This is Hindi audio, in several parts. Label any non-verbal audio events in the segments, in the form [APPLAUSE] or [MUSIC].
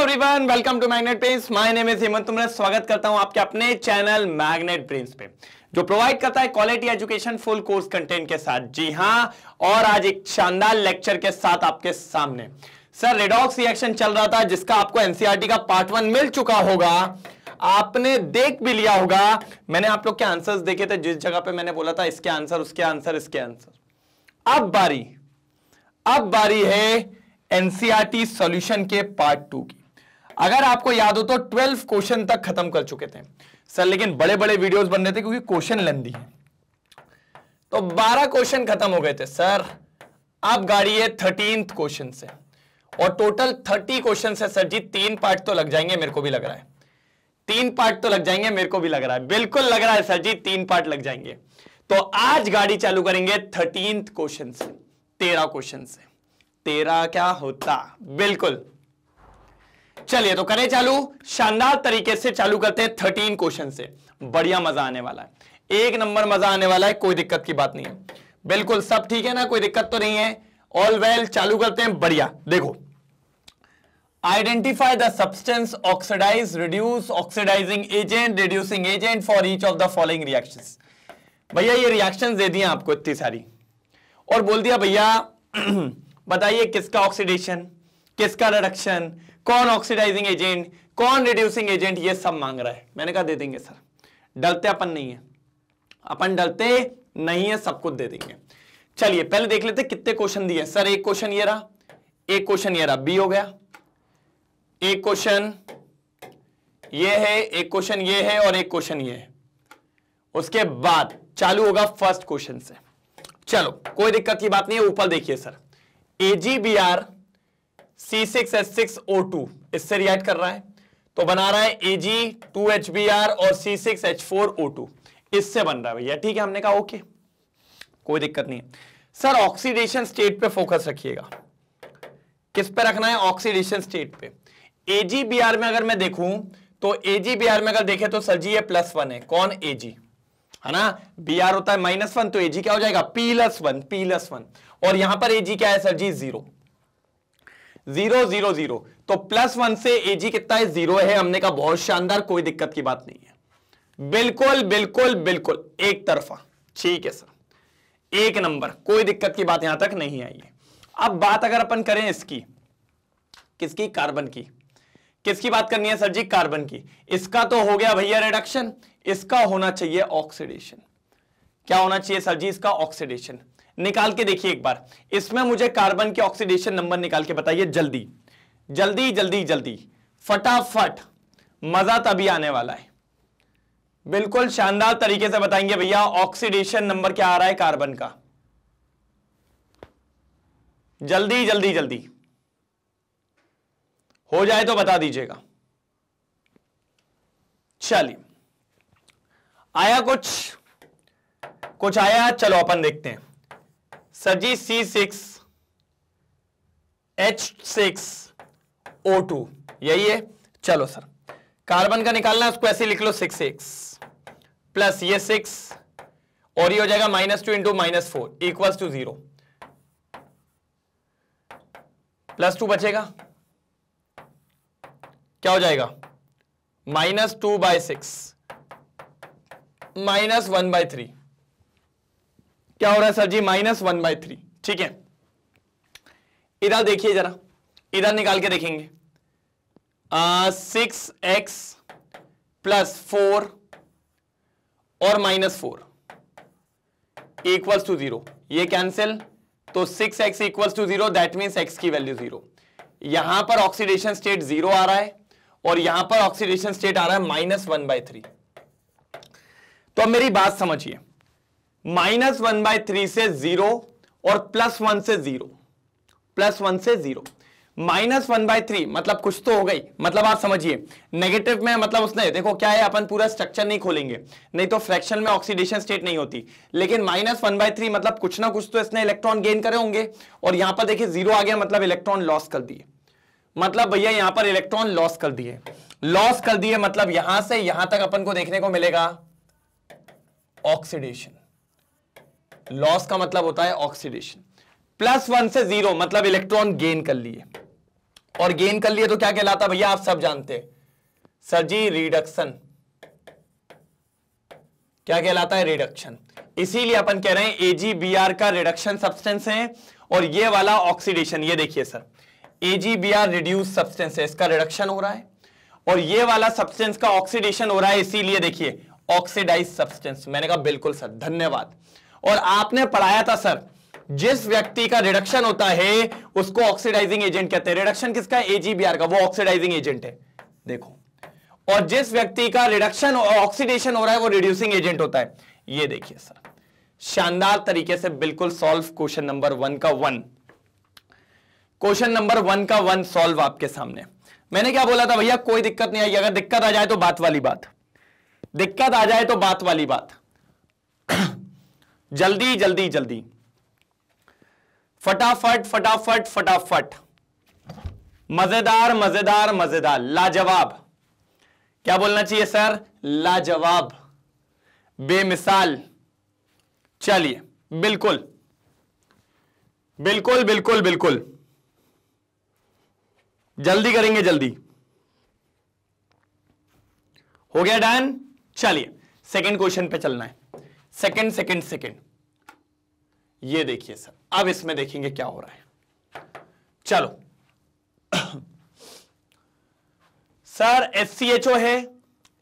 Everyone welcome to Magnet Brains my name is Hemant तुम्हारा स्वागत करता हूं आपके अपने चैनल मैग्नेट प्रिंस पे जो प्रोवाइड करता है quality education full course content के साथ जी हां और आज एक शानदार लेक्चर के साथ आपके सामने सर रेडॉक्स रिएक्शन चल रहा था जिसका आपको एनसीआरटी का पार्ट वन मिल चुका होगा आपने देख भी लिया होगा मैंने आप लोग के आंसर्स देखे थे जिस जगह पे मैंने बोला था इसके आंसर उसके आंसर इसके आंसर अब बारी अब बारी है एनसीआरटी सॉल्यूशन के पार्ट टू की अगर आपको याद हो तो ट्वेल्व क्वेश्चन तक खत्म कर चुके थे सर लेकिन बड़े बड़े वीडियोस बन रहे थे क्योंकि क्वेश्चन लंदी है तो बारह क्वेश्चन खत्म हो गए थे सर आप है थर्टीन क्वेश्चन से और टोटल थर्टी क्वेश्चन है सर जी तीन पार्ट तो लग जाएंगे मेरे को भी लग रहा है तीन पार्ट तो लग जाएंगे मेरे को भी लग रहा है बिल्कुल लग रहा है सर जी तीन पार्ट लग जाएंगे तो आज गाड़ी चालू करेंगे थर्टीन क्वेश्चन से तेरह क्वेश्चन से तेरह क्या होता बिल्कुल चलिए तो करें चालू शानदार तरीके से चालू करते हैं थर्टीन क्वेश्चन से बढ़िया मजा आने वाला है एक नंबर मजा आने वाला है कोई दिक्कत की बात नहीं है बिल्कुल सब ठीक है ना कोई दिक्कत तो नहीं है ऑल वेल well, चालू करते हैं बढ़िया देखो identify the substance oxidise reduce oxidising agent reducing agent for each of the following reaction भैया ये रिएक्शन दे दिए आपको इतनी सारी और बोल दिया भैया [CLEARS THROAT] बताइए किसका ऑक्सीडेशन किसका रिडक्शन कौन ऑक्सीडाइजिंग एजेंट कौन रिड्यूसिंग एजेंट ये सब मांग रहा है मैंने कहा दे देंगे सर डलते अपन नहीं है अपन डलते नहीं है सब कुछ दे देंगे चलिए पहले देख लेते कितने क्वेश्चन दिए सर एक क्वेश्चन ये रहा एक क्वेश्चन ये रहा बी हो गया एक क्वेश्चन ये है एक क्वेश्चन ये है और एक क्वेश्चन ये है उसके बाद चालू होगा फर्स्ट क्वेश्चन से चलो कोई दिक्कत की बात नहीं है ऊपर देखिए सर एजीबीआर C6H6O2 इससे रिएक्ट कर रहा है तो बना रहा है Ag2HBr और C6H4O2 इससे बन रहा है भैया ठीक है हमने कहा ओके कोई दिक्कत नहीं है सर ऑक्सीडेशन स्टेट पे फोकस रखिएगा किस पे रखना है ऑक्सीडेशन स्टेट पे AgBr में अगर मैं देखूं तो AgBr में अगर देखे तो सर जी ये प्लस वन है कौन Ag है ना Br होता है माइनस वन तो Ag क्या हो जाएगा पीलस वन पीलस वन और यहां पर Ag क्या है sir ji zero zero zero zero तो प्लस वन से एजी कितना है जीरो है हमने कहा बहुत शानदार कोई दिक्कत की बात नहीं है बिल्कुल बिल्कुल बिल्कुल एक तरफा ठीक है सर एक नंबर कोई दिक्कत की बात यहां तक नहीं आई है अब बात अगर अपन करें इसकी किसकी कार्बन की किसकी बात करनी है सर जी कार्बन की इसका तो हो गया भैया रिडक्शन इसका होना चाहिए ऑक्सीडेशन क्या होना चाहिए सर जी इसका ऑक्सीडेशन निकाल के देखिए एक बार इसमें मुझे कार्बन के ऑक्सीडेशन नंबर निकाल के बताइए जल्दी जल्दी जल्दी जल्दी फटाफट मजा तभी आने वाला है बिल्कुल शानदार तरीके से बताएंगे भैया ऑक्सीडेशन नंबर क्या आ रहा है कार्बन का जल्दी जल्दी जल्दी हो जाए तो बता दीजिएगा चलिए आया कुछ कुछ आया चलो अपन देखते हैं sir ji C six H six O two यही है चलो सर कार्बन का निकालना है उसको ऐसे लिख लो सिक्स सिक्स प्लस ये सिक्स और ये हो जाएगा minus two into minus four equals to zero plus two बचेगा क्या हो जाएगा minus two by six minus one by three क्या हो रहा है sir ji minus one by three ठीक है इधर देखिए जरा इधर निकाल के देखेंगे सिक्स एक्स प्लस फोर और minus four equals to zero ये कैंसिल तो six x equals to zero that means X की वैल्यू जीरो यहां पर ऑक्सीडेशन स्टेट जीरो आ रहा है और यहां पर ऑक्सीडेशन स्टेट आ रहा है माइनस वन बाई थ्री तो अब मेरी बात समझिए माइनस वन बाई थ्री से जीरो और प्लस वन से जीरो प्लस वन से zero minus one by three मतलब कुछ तो हो गई मतलब आप समझिए नेगेटिव में मतलब उसने देखो क्या है अपन पूरा स्ट्रक्चर नहीं खोलेंगे नहीं तो फ्रैक्शन में ऑक्सीडेशन स्टेट नहीं होती लेकिन माइनस वन बाई थ्री मतलब कुछ ना कुछ तो इसने इलेक्ट्रॉन गेन करे होंगे और यहां पर देखिए जीरो आ गया मतलब इलेक्ट्रॉन लॉस कर दिए मतलब भैया यहां पर इलेक्ट्रॉन लॉस कर दिए लॉस कर दिए मतलब यहां से यहां तक अपन को देखने को मिलेगा ऑक्सीडेशन लॉस का मतलब होता है ऑक्सीडेशन प्लस वन से जीरो मतलब इलेक्ट्रॉन गेन कर लिए और गेन कर लिए तो क्या कहलाता भैया आप सब जानते हैं सर जी रिडक्शन क्या कहलाता है रिडक्शन इसीलिए अपन कह रहे हैं एजीबीआर का रिडक्शन सब्सटेंस है और ये वाला ऑक्सीडेशन ये देखिए सर एजीबीआर रिड्यूस सब्सटेंस है इसका रिडक्शन हो रहा है और ये वाला सब्सटेंस का ऑक्सीडेशन हो रहा है इसीलिए देखिए ऑक्सीडाइज सब्सटेंस मैंने कहा बिल्कुल सर धन्यवाद और आपने पढ़ाया था सर जिस व्यक्ति का रिडक्शन होता है उसको ऑक्सीडाइजिंग एजेंट कहते हैं रिडक्शन किसका एजीबीआर का वो ऑक्सीडाइजिंग एजेंट है देखो और जिस व्यक्ति का रिडक्शन ऑक्सीडेशन हो रहा है वो रिड्यूसिंग एजेंट होता है ये देखिए सर शानदार तरीके से बिल्कुल सॉल्व क्वेश्चन नंबर वन का वन क्वेश्चन नंबर वन का वन सॉल्व आपके सामने मैंने क्या बोला था भैया कोई दिक्कत नहीं आई अगर दिक्कत आ जाए तो बात वाली बात दिक्कत आ जाए तो बात वाली बात जल्दी जल्दी जल्दी फटाफट फटाफट फटाफट मजेदार मजेदार मजेदार लाजवाब क्या बोलना चाहिए सर लाजवाब बेमिसाल चलिए बिल्कुल बिल्कुल बिल्कुल बिल्कुल जल्दी करेंगे जल्दी हो गया डन चलिए सेकंड क्वेश्चन पे चलना है सेकेंड सेकेंड सेकेंड ये देखिए सर अब इसमें देखेंगे क्या हो रहा है चलो [COUGHS] सर एच है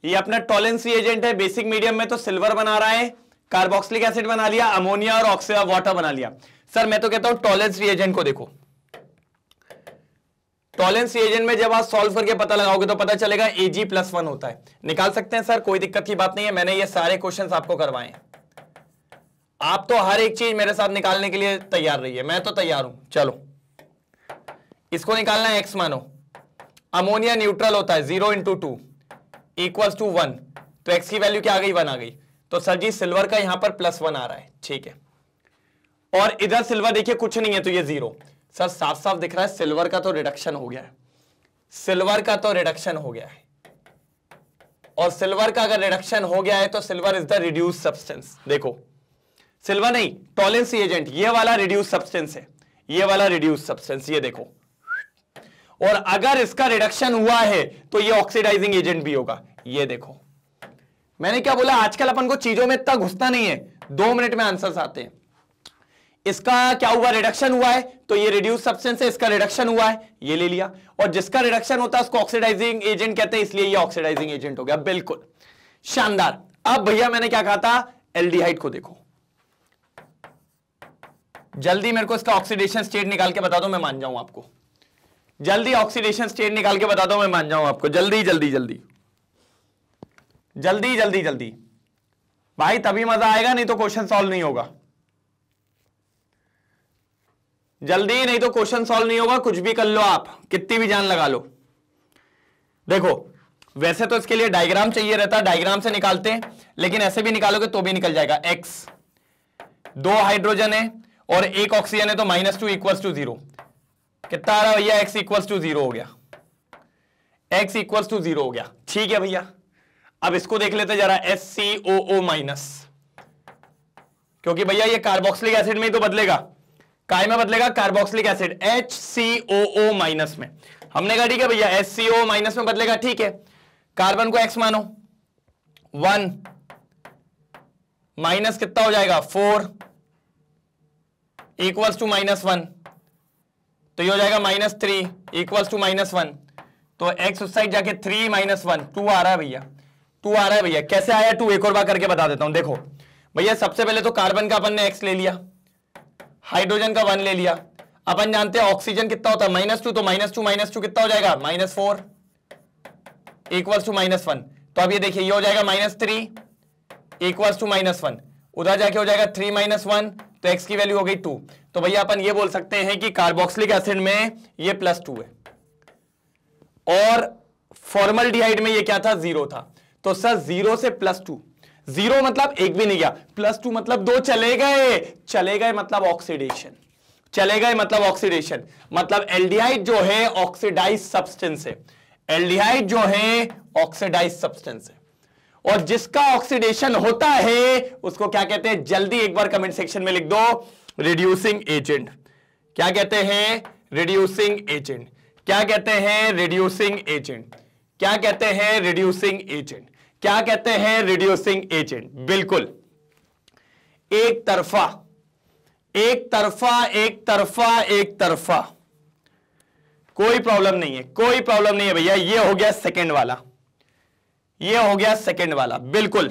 ये अपना टॉलेंसी एजेंट है बेसिक मीडियम में तो सिल्वर बना रहा है कार्बोक्सिलिक एसिड बना लिया अमोनिया और ऑक्सीजन वाटर बना लिया सर मैं तो कहता हूं टॉलेंस रिएजेंट को देखो टॉलेंस रिएजेंट में जब आप सॉल्व करके पता लगाओगे तो पता चलेगा एजी प्लस वन होता है निकाल सकते हैं सर कोई दिक्कत की बात नहीं है मैंने ये सारे क्वेश्चंस आपको करवाए हैं आप तो हर एक चीज मेरे साथ निकालने के लिए तैयार रहिए मैं तो तैयार हूं चलो इसको निकालना है एक्स मानो अमोनिया न्यूट्रल होता है zero into two equal to one तो एक्स की वैल्यू क्या आ गई वन आ गई तो सर जी सिल्वर का यहां पर प्लस वन आ रहा है ठीक है और इधर सिल्वर देखिए कुछ नहीं है तो ये जीरो सर साफ साफ दिख रहा है सिल्वर का तो रिडक्शन हो गया है सिल्वर का तो रिडक्शन हो गया है और सिल्वर का अगर रिडक्शन हो गया है तो silver is the reduce substance देखो सिल्वा नहीं टॉलेंसी एजेंट ये वाला रिड्यूस सब्सटेंस है ये वाला रिड्यूस सब्सटेंस ये देखो और अगर इसका रिडक्शन हुआ है तो ये ऑक्सीडाइजिंग एजेंट भी होगा ये देखो मैंने क्या बोला आजकल अपन को चीजों में इतना घुसता नहीं है दो मिनट में आंसर आते हैं इसका क्या हुआ रिडक्शन हुआ है तो ये रिड्यूस सब्सटेंस है इसका रिडक्शन हुआ है ये ले लिया और जिसका रिडक्शन होता है उसको ऑक्सीडाइजिंग एजेंट कहते हैं इसलिए ये ऑक्सीडाइजिंग एजेंट हो गया बिल्कुल शानदार अब भैया मैंने क्या कहा था एल्डिहाइड को देखो जल्दी मेरे को इसका ऑक्सीडेशन स्टेट निकाल के बता दो मैं मान जाऊं आपको जल्दी ऑक्सीडेशन स्टेट निकाल के बता दो मैं मान जाऊं आपको जल्दी जल्दी जल्दी जल्दी जल्दी जल्दी भाई तभी मजा आएगा नहीं तो क्वेश्चन सॉल्व नहीं होगा जल्दी नहीं तो क्वेश्चन सॉल्व नहीं होगा कुछ भी कर लो आप कितनी भी जान लगा लो देखो वैसे तो इसके लिए डायग्राम चाहिए रहता डायग्राम से निकालते हैं लेकिन ऐसे भी निकालोगे तो भी निकल जाएगा एक्स दो हाइड्रोजन है और एक ऑक्सीजन है तो minus two equal to zero कितना आ रहा भैया एक्स इक्वल टू जीरो हो गया एक्स इक्वल टू जीरो हो गया ठीक है भैया अब इसको देख लेते जरा S C O O minus क्योंकि भैया ये कार्बोक्सिलिक एसिड में ही तो बदलेगा काय में बदलेगा carboxylic acid H C O O minus में हमने कहा ठीक है भैया एस सी ओ माइनस में बदलेगा ठीक है कार्बन को एक्स मानो वन माइनस कितना हो जाएगा four equals to minus one तो ये हो जाएगा minus three equals to minus one तो एक्स उस साइड जाके थ्री माइनस वन टू आ रहा है भैया टू आ रहा है भैया कैसे आया टू एक और बार करके बता देता हूं देखो भैया सबसे पहले तो कार्बन का अपन ने एक्स ले लिया हाइड्रोजन का वन ले लिया अपन जानते हैं ऑक्सीजन कितना होता है माइनस टू तो माइनस टू माइनस टू कितना हो जाएगा minus four equals to minus one तो अब ये देखिए ये हो जाएगा minus three equals to minus one उधर जाके हो जाएगा थ्री माइनस वन तो एक्स की वैल्यू हो गई टू तो भैया अपन ये बोल सकते हैं कि कार्बोक्सिलिक एसिड में ये प्लस टू है और फॉर्मल डिहाइड में ये क्या था जीरो था तो सर जीरो से प्लस टू जीरो मतलब एक भी नहीं गया प्लस टू मतलब दो चले गए चले गए मतलब ऑक्सीडेशन चले गए मतलब ऑक्सीडेशन मतलब एल्डिहाइड जो है ऑक्सीडाइज सब्सटेंस है एल्डिहाइड जो है ऑक्सीडाइज सब्सटेंस है और जिसका ऑक्सीडेशन होता है उसको क्या कहते हैं जल्दी एक बार कमेंट सेक्शन में लिख दो रिड्यूसिंग एजेंट क्या कहते हैं रिड्यूसिंग एजेंट क्या कहते हैं रिड्यूसिंग एजेंट क्या कहते हैं रिड्यूसिंग एजेंट क्या कहते हैं रिड्यूसिंग एजेंट बिल्कुल एक तरफा एक तरफा एक तरफा एक तरफा कोई प्रॉब्लम नहीं है कोई प्रॉब्लम नहीं है भैया ये हो गया सेकंड वाला ये हो गया सेकंड वाला बिल्कुल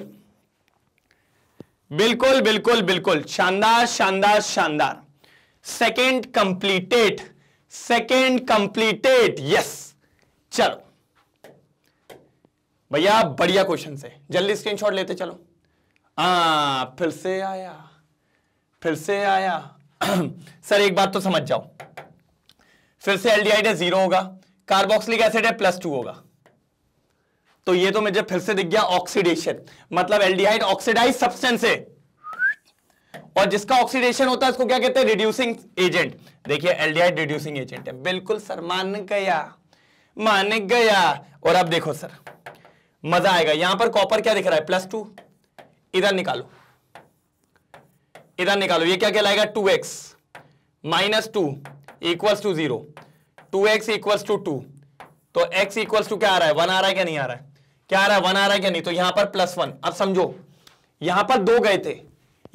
बिल्कुल बिल्कुल बिल्कुल शानदार शानदार शानदार second completed second completed yes चलो भैया बढ़िया क्वेश्चन से जल्दी स्क्रीनशॉट लेते चलो आ, हाँ, फिर से आया फिर से आया [CLEARS THROAT] सर एक बात तो समझ जाओ फिर से एल्डिहाइड है जीरो होगा कार्बोक्सिलिक एसिड है प्लस टू होगा तो ये तो मुझे फिर से दिख गया ऑक्सीडेशन मतलब एल्डिहाइड ऑक्सीडाइज सब्सटेंस है और जिसका ऑक्सीडेशन होता है उसको क्या कहते हैं रिड्यूसिंग एजेंट देखिए एल्डिहाइड रिड्यूसिंग एजेंट है बिल्कुल सर मान गया मान गया और अब देखो सर मजा आएगा यहां पर कॉपर क्या दिख रहा है प्लस टू इधर निकालो इधर निकालो ये क्या कहलाएगा two x minus two equals to zero two x equals two two तो एक्स इक्वल्स टू क्या आ रहा है वन आ रहा है क्या नहीं आ रहा है क्या आ रहा है वन आ रहा है क्या नहीं तो यहां पर प्लस वन अब समझो यहां पर दो गए थे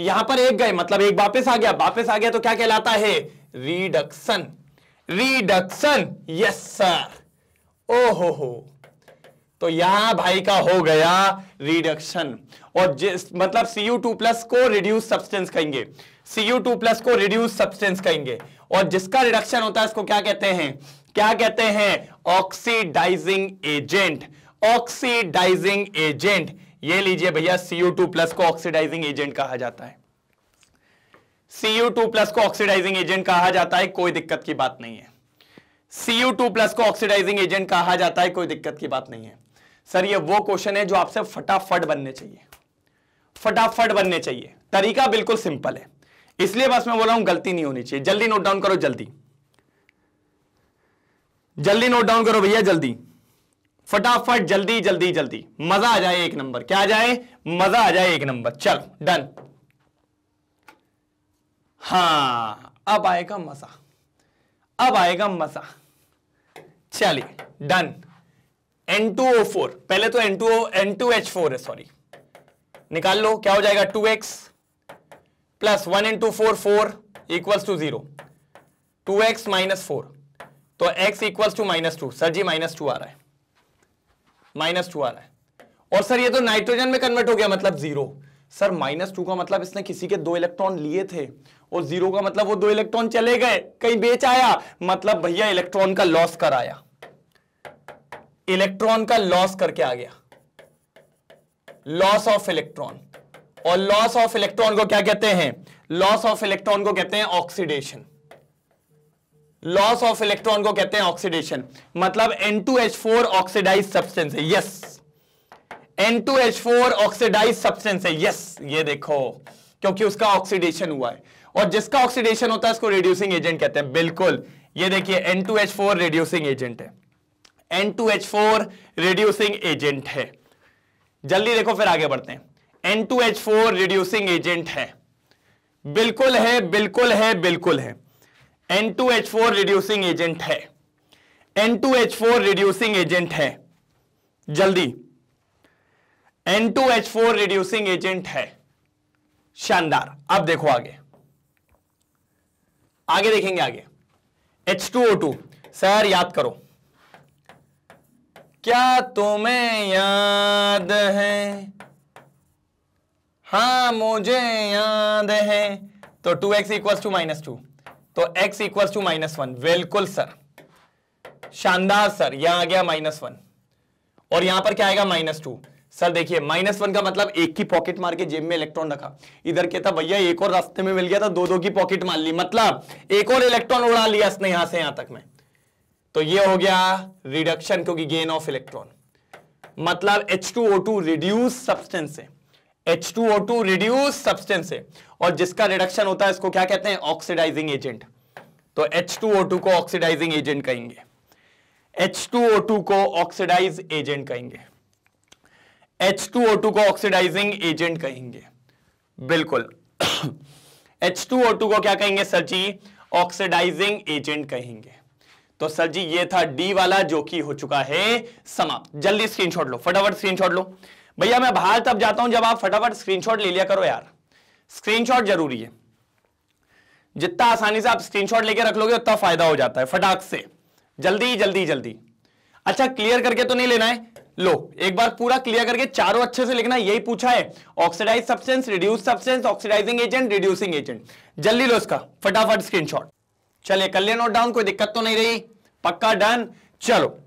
यहां पर एक गए मतलब एक वापस आ गया वापस आ गया तो क्या कहलाता है रिडक्शन रिडक्शन यस सर ओहो हो तो यहां भाई का हो गया रिडक्शन और जिस मतलब टू प्लस को रिड्यूस सब्सटेंस कहेंगे टू प्लस को रिड्यूस सब्सटेंस कहेंगे और जिसका रिडक्शन होता है इसको क्या कहते हैं क्या कहते हैं ऑक्सीडाइजिंग एजेंट ऑक्सीडाइजिंग एजेंट ये लीजिए भैया टू प्लस को ऑक्सीडाइजिंग एजेंट कहा जाता है टू प्लस को ऑक्सीडाइजिंग एजेंट कहा जाता है कोई दिक्कत की बात नहीं है टू प्लस को ऑक्सीडाइजिंग एजेंट कहा जाता है कोई दिक्कत की बात नहीं है सर ये वो क्वेश्चन है जो आपसे फटाफट बनने चाहिए फटाफट बनने चाहिए तरीका बिल्कुल सिंपल है इसलिए बस मैं बोला हूं गलती नहीं होनी चाहिए जल्दी नोट डाउन करो जल्दी जल्दी नोट डाउन करो भैया जल्दी फटाफट जल्दी जल्दी जल्दी मजा आ जाए एक नंबर क्या आ जाए मजा आ जाए एक नंबर चलो डन हाँ अब आएगा मजा अब आएगा मजा चलिए डन N2O4 पहले तो N2O N2H4 है सॉरी निकाल लो क्या हो जाएगा 2x plus one two four four equals to zero two x minus four तो x equals to minus two sir ji minus two आ रहा है माइनस टू आ रहा है और सर ये तो नाइट्रोजन में कन्वर्ट हो गया मतलब जीरो सर माइनस टू का मतलब इसने किसी के दो इलेक्ट्रॉन लिए थे और जीरो का मतलब वो दो इलेक्ट्रॉन चले गए कहीं बेच आया मतलब भैया इलेक्ट्रॉन का लॉस कराया इलेक्ट्रॉन का लॉस करके आ गया लॉस ऑफ इलेक्ट्रॉन और लॉस ऑफ इलेक्ट्रॉन को क्या कहते हैं लॉस ऑफ इलेक्ट्रॉन को कहते हैं ऑक्सीडेशन लॉस ऑफ इलेक्ट्रॉन को कहते हैं ऑक्सीडेशन मतलब N2H4 ऑक्सीडाइज सब्सटेंस है यस N2H4 ऑक्सीडाइज सब्सटेंस है यस ये देखो क्योंकि उसका ऑक्सीडेशन हुआ है और जिसका ऑक्सीडेशन होता है उसको रिड्यूसिंग एजेंट कहते हैं बिल्कुल ये देखिए N2H4 रिड्यूसिंग एजेंट है N2H4 रिड्यूसिंग एजेंट है जल्दी देखो फिर आगे बढ़ते हैं N2H4 रिड्यूसिंग एजेंट है बिल्कुल है बिल्कुल है बिल्कुल है N2H4 रिड्यूसिंग एजेंट है N2H4 रिड्यूसिंग एजेंट है जल्दी N2H4 रिड्यूसिंग एजेंट है शानदार अब देखो आगे आगे देखेंगे आगे H2O2 सर याद करो क्या तुम्हें याद है हाँ मुझे याद है तो 2x x equal to minus two तो x equal to minus one बिल्कुल सर शानदार सर यहां आ गया माइनस वन और यहां पर क्या आएगा माइनस टू सर देखिए माइनस वन का मतलब एक की पॉकेट मार के जेब में इलेक्ट्रॉन रखा इधर था भैया एक और रास्ते में मिल गया था दो दो की पॉकेट मार ली मतलब एक और इलेक्ट्रॉन उड़ा लिया इसने यहां से यहां तक में तो ये हो गया रिडक्शन क्योंकि गेन ऑफ इलेक्ट्रॉन मतलब H2O2 रिड्यूस सब्सटेंस है टू रिड्यूस सब्सटेंस है और जिसका रिडक्शन होता है इसको क्या कहते हैं ऑक्सीडाइजिंग एजेंट तो H2O2 को ऑक्सीडाइजिंग एजेंट कहेंगे H2O2 को ऑक्सीडाइज एजेंट कहेंगे H2O2 को ऑक्सीडाइजिंग एजेंट कहेंगे बिल्कुल H2O2 [COUGHS] को क्या कहेंगे सर जी ऑक्सीडाइजिंग एजेंट कहेंगे तो सर जी ये था डी वाला जो कि हो चुका है समाप्त जल्दी स्क्रीनशॉट लो फटाफट स्क्रीनशॉट लो भैया मैं बाहर तब जाता हूं जब आप फटाफट स्क्रीनशॉट ले लिया करो यार स्क्रीनशॉट जरूरी है जितना आसानी से आप स्क्रीनशॉट लेके रख लोगे उतना फायदा हो जाता है फटाक से जल्दी जल्दी जल्दी अच्छा क्लियर करके तो नहीं लेना है लो एक बार पूरा क्लियर करके चारों अच्छे से लिखना यही पूछा है oxidise substance reduce substance oxidising agent reducing agent जल्दी लो इसका फटाफट स्क्रीनशॉट चलिए कर लिया नोट डाउन कोई दिक्कत तो नहीं रही पक्का डन चलो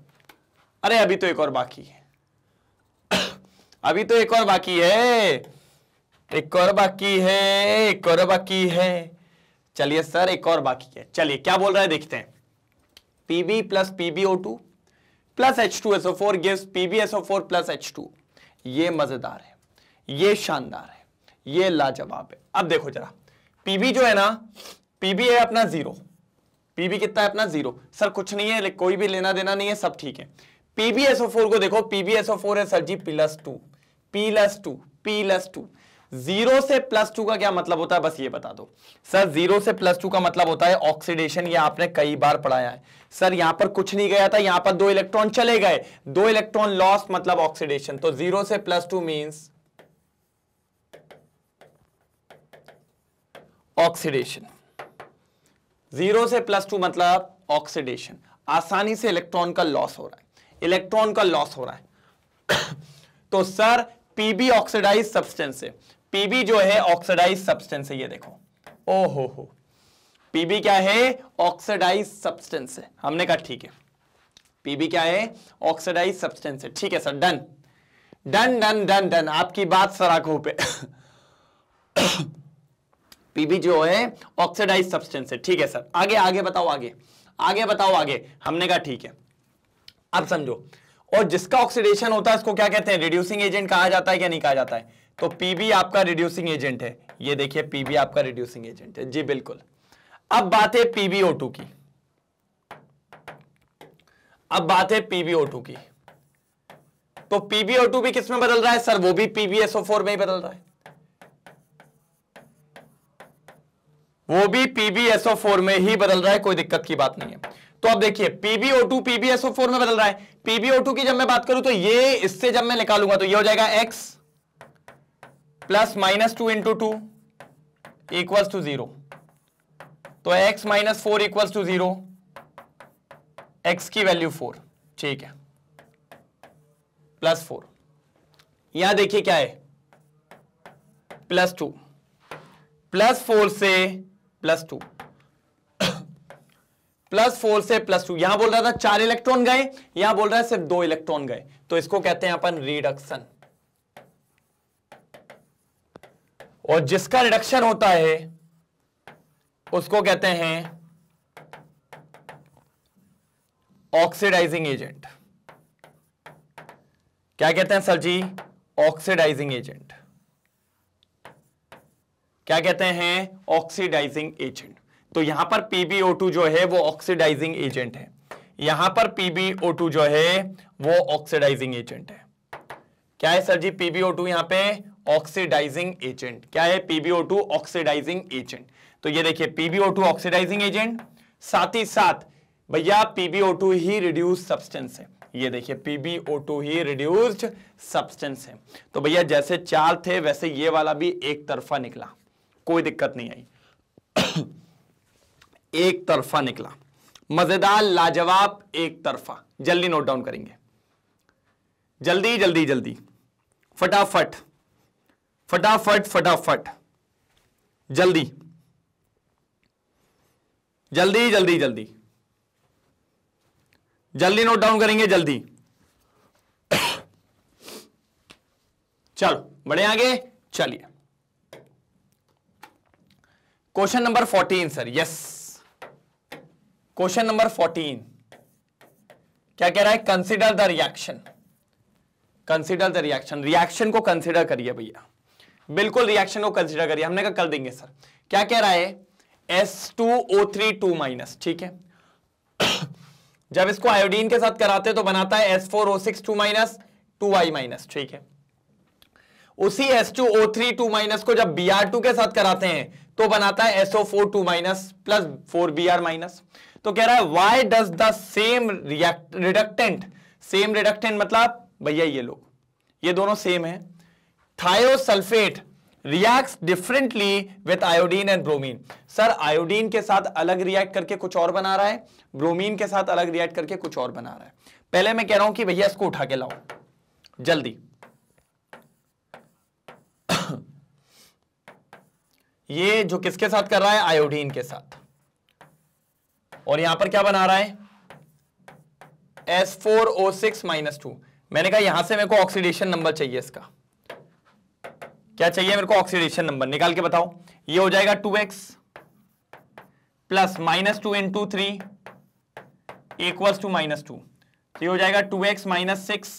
अरे अभी तो एक और बाकी है [COUGHS] अभी तो एक और बाकी है एक और बाकी है एक और बाकी है चलिए सर एक और बाकी है चलिए क्या बोल रहा है देखते हैं PB plus PBO two plus H two SO four PB SO four plus H two ये मजेदार है ये शानदार है ये लाजवाब है अब देखो जरा पीबी जो है ना पीबी है अपना जीरो पीबी कितना है अपना जीरो सर कुछ नहीं है कोई भी लेना देना नहीं है सब ठीक है पीबीएसओ फोर को देखो पीबीएसओ फोर है सर जी plus two plus two plus two zero से प्लस टू का क्या मतलब होता है बस ये बता दो सर जीरो से प्लस टू का मतलब होता है ऑक्सीडेशन ये आपने कई बार पढ़ाया है सर यहां पर कुछ नहीं गया था यहां पर दो इलेक्ट्रॉन चले गए दो इलेक्ट्रॉन लॉस मतलब ऑक्सीडेशन तो जीरो से plus two means oxidation zero से प्लस टू मतलब ऑक्सीडेशन आसानी से इलेक्ट्रॉन का लॉस हो रहा है इलेक्ट्रॉन का लॉस हो रहा है [COUGHS] तो सर पीबी ऑक्सीडाइज सब्सटेंस है पीबी जो है ऑक्सीडाइज सब्सटेंस है ये देखो ओहो हो पीबी क्या है ऑक्सीडाइज सब्सटेंस है हमने कहा ठीक है पीबी क्या है ऑक्सीडाइज सब्सटेंस है ठीक है sir done done done done done आपकी बात सराखों पे पीबी जो है ऑक्सीडाइज सब्सटेंस है ठीक है सर आगे आगे बताओ आगे आगे बताओ आगे हमने कहा ठीक है अब समझो और जिसका ऑक्सीडेशन होता है उसको क्या कहते हैं रिड्यूसिंग एजेंट कहा जाता है क्या नहीं कहा जाता है तो पीबी आपका रिड्यूसिंग एजेंट है ये देखिए पीबी आपका रिड्यूसिंग एजेंट है जी बिल्कुल अब बात है पीबीओ टू की अब बात है पीबीओ टू की तो पीबीओ टू भी किसमें बदल रहा है सर वो भी पीबीएसओ फोर में ही बदल रहा है वो भी पीबीएसओ फोर में ही बदल रहा है कोई दिक्कत की बात नहीं है तो अब देखिए पीबीओ टू पीबीएसओ फोर में बदल रहा है पीबीओ टू की जब मैं बात करूं तो ये इससे जब मैं निकालूंगा तो ये हो जाएगा x plus minus two into two equals to zero तो x minus four equals to zero x की वैल्यू फोर ठीक है प्लस फोर यहां देखिए क्या है प्लस टू प्लस फोर से प्लस टू प्लस फोर से प्लस टू यहां बोल रहा था चार इलेक्ट्रॉन गए यहां बोल रहा है सिर्फ दो इलेक्ट्रॉन गए तो इसको कहते हैं अपन रिडक्शन और जिसका रिडक्शन होता है उसको कहते हैं ऑक्सीडाइजिंग एजेंट क्या कहते हैं सर जी ऑक्सीडाइजिंग एजेंट क्या कहते हैं ऑक्सीडाइजिंग एजेंट तो यहां पर PbO2 जो है वो ऑक्सीडाइजिंग एजेंट है यहां पर PbO2 जो है वो ऑक्सीडाइजिंग एजेंट है क्या है सर जी PbO2 यहां पे ऑक्सीडाइजिंग एजेंट क्या है पीबीओ टू ऑक्सीडाइजिंग एजेंट तो ये देखिए पीबीओ टू ऑक्सीडाइजिंग एजेंट साथ ही साथ भैया पीबीओ टू ही रिड्यूस सब्सटेंस है ये देखिए पीबीओ टू ही रिड्यूस्ड सब्सटेंस है तो भैया जैसे चार थे वैसे ये वाला भी एक तरफा निकला कोई दिक्कत नहीं आई [COUGHS] एक तरफा निकला मजेदार लाजवाब एक तरफा जल्दी नोट डाउन करेंगे जल्दी जल्दी जल्दी फटाफट फटाफट फटाफट जल्दी जल्दी जल्दी जल्दी जल्दी नोट डाउन करेंगे जल्दी चलो बड़े आगे चलिए question number fourteen sir yes question number fourteen क्या कह रहा है consider the reaction consider the reaction reaction को कंसिडर करिए भैया बिल्कुल रिएक्शन को कंसिडर करिए हमने कहा कर देंगे सर क्या कह रहा है S two O three two minus ठीक है [COUGHS] जब इसको आयोडीन के साथ कराते हैं तो बनाता है S four O six two minus two I minus ठीक है उसी S two O three two minus को जब बी आर टू के साथ कराते हैं तो बनाता है S O four two minus plus four B R minus तो कह रहा है why does the same react reductant same reductant मतलब भैया ये लोग ये दोनों सेम है thiosulphate reacts differently with iodine and bromine sir iodine के साथ अलग रिएक्ट करके कुछ और बना रहा है ब्रोमीन के साथ अलग रिएक्ट करके कुछ और बना रहा है पहले मैं कह रहा हूं कि भैया इसको उठा के लाओ जल्दी [COUGHS] ये जो किसके साथ कर रहा है आयोडीन के साथ और यहां पर क्या बना रहा है S four O six minus two मैंने कहा यहां से मेरे को ऑक्सीडेशन नंबर चाहिए इसका क्या चाहिए मेरे को ऑक्सीडेशन नंबर निकाल के बताओ ये हो जाएगा two x plus minus two into three equals to minus two तो ये हो जाएगा two x minus six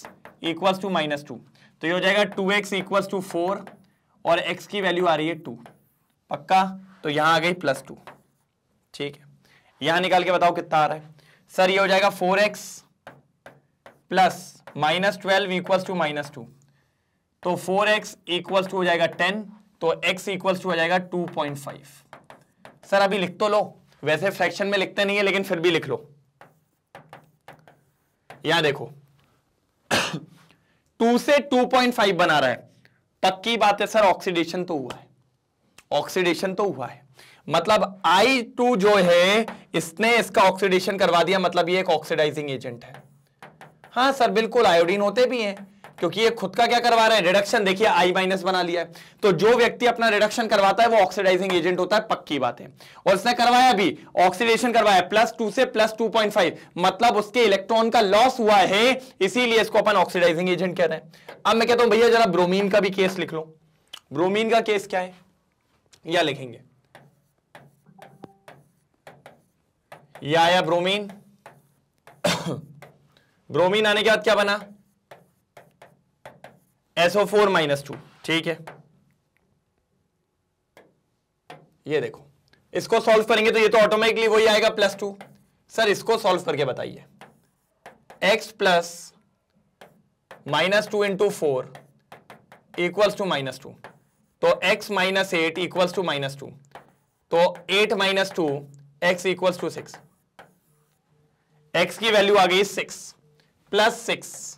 equals to minus two तो ये हो जाएगा two x equals to four और x की वैल्यू आ रही है टू पक्का तो यहां आ गई प्लस टू ठीक है यहां निकाल के बताओ कितना आ रहा है सर ये हो जाएगा four x plus minus twelve equals to minus two तो फोर एक्स इक्वल्स टू हो जाएगा टेन तो x इक्वल्स टू हो जाएगा 2.5 सर अभी लिख तो लो वैसे फ्रैक्शन में लिखते नहीं है लेकिन फिर भी लिख लो यहां देखो 2 [COUGHS] से 2.5 बना रहा है पक्की बात है सर ऑक्सीडेशन तो हुआ है ऑक्सीडेशन तो हुआ है मतलब I2 जो है इसने इसका ऑक्सीडेशन करवा दिया मतलब ये एक ऑक्सीडाइजिंग एजेंट है हाँ सर बिल्कुल आयोडीन होते भी हैं क्योंकि ये खुद का क्या करवा रहे हैं रिडक्शन देखिए आई माइनस बना लिया है तो जो व्यक्ति अपना रिडक्शन करवाता है वो ऑक्सीडाइजिंग एजेंट होता है पक्की बात है और उसने करवाया भी ऑक्सीडेशन करवाया प्लस टू से प्लस टू पॉइंट फाइव मतलब उसके इलेक्ट्रॉन का लॉस हुआ है इसीलिए इसको अपन ऑक्सीडाइजिंग एजेंट कह रहे हैं अब मैं कहता हूं भैया जरा ब्रोमीन का भी केस लिख लो ब्रोमीन का केस क्या है या लिखेंगे या आया ब्रोमीन ब्रोमीन [COUGHS] आने के बाद क्या बना एसओ फोर माइनस टू ठीक है ये देखो इसको सॉल्व करेंगे तो ये तो ऑटोमेटिकली वही आएगा प्लस टू सर इसको सॉल्व करके बताइए x plus minus two into four equals to minus two तो x minus eight equals to minus two तो eight minus two x equals to six x की वैल्यू आ गई सिक्स प्लस सिक्स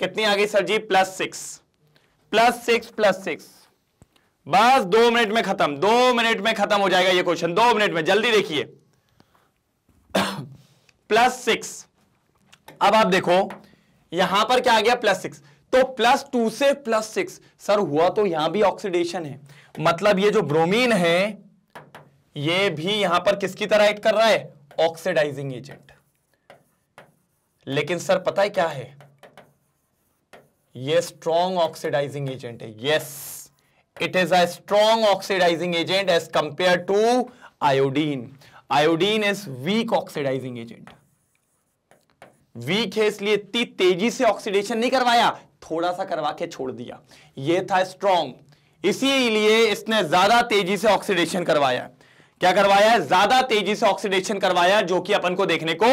कितनी आ गई सर जी plus six plus six plus six बस दो मिनट में खत्म दो मिनट में खत्म हो जाएगा ये क्वेश्चन दो मिनट में जल्दी देखिए [COUGHS] प्लस सिक्स अब आप देखो यहां पर क्या आ गया प्लस सिक्स तो प्लस टू से प्लस सिक्स सर हुआ तो यहां भी ऑक्सीडेशन है मतलब ये जो ब्रोमीन है ये भी यहां पर किसकी तरह एक्ट कर रहा है ऑक्सीडाइजिंग एजेंट लेकिन सर पता है क्या है ये स्ट्रॉन्ग ऑक्सीडाइजिंग एजेंट है yes it is a strong oxidising agent as compare to iodine iodine is weak oxidising agent weak है इसलिए इतनी तेजी से ऑक्सीडेशन नहीं करवाया थोड़ा सा करवा के छोड़ दिया ये था स्ट्रॉन्ग इसीलिए इसने ज्यादा तेजी से ऑक्सीडेशन करवाया क्या करवाया है ज्यादा तेजी से ऑक्सीडेशन करवाया जो कि अपन को देखने को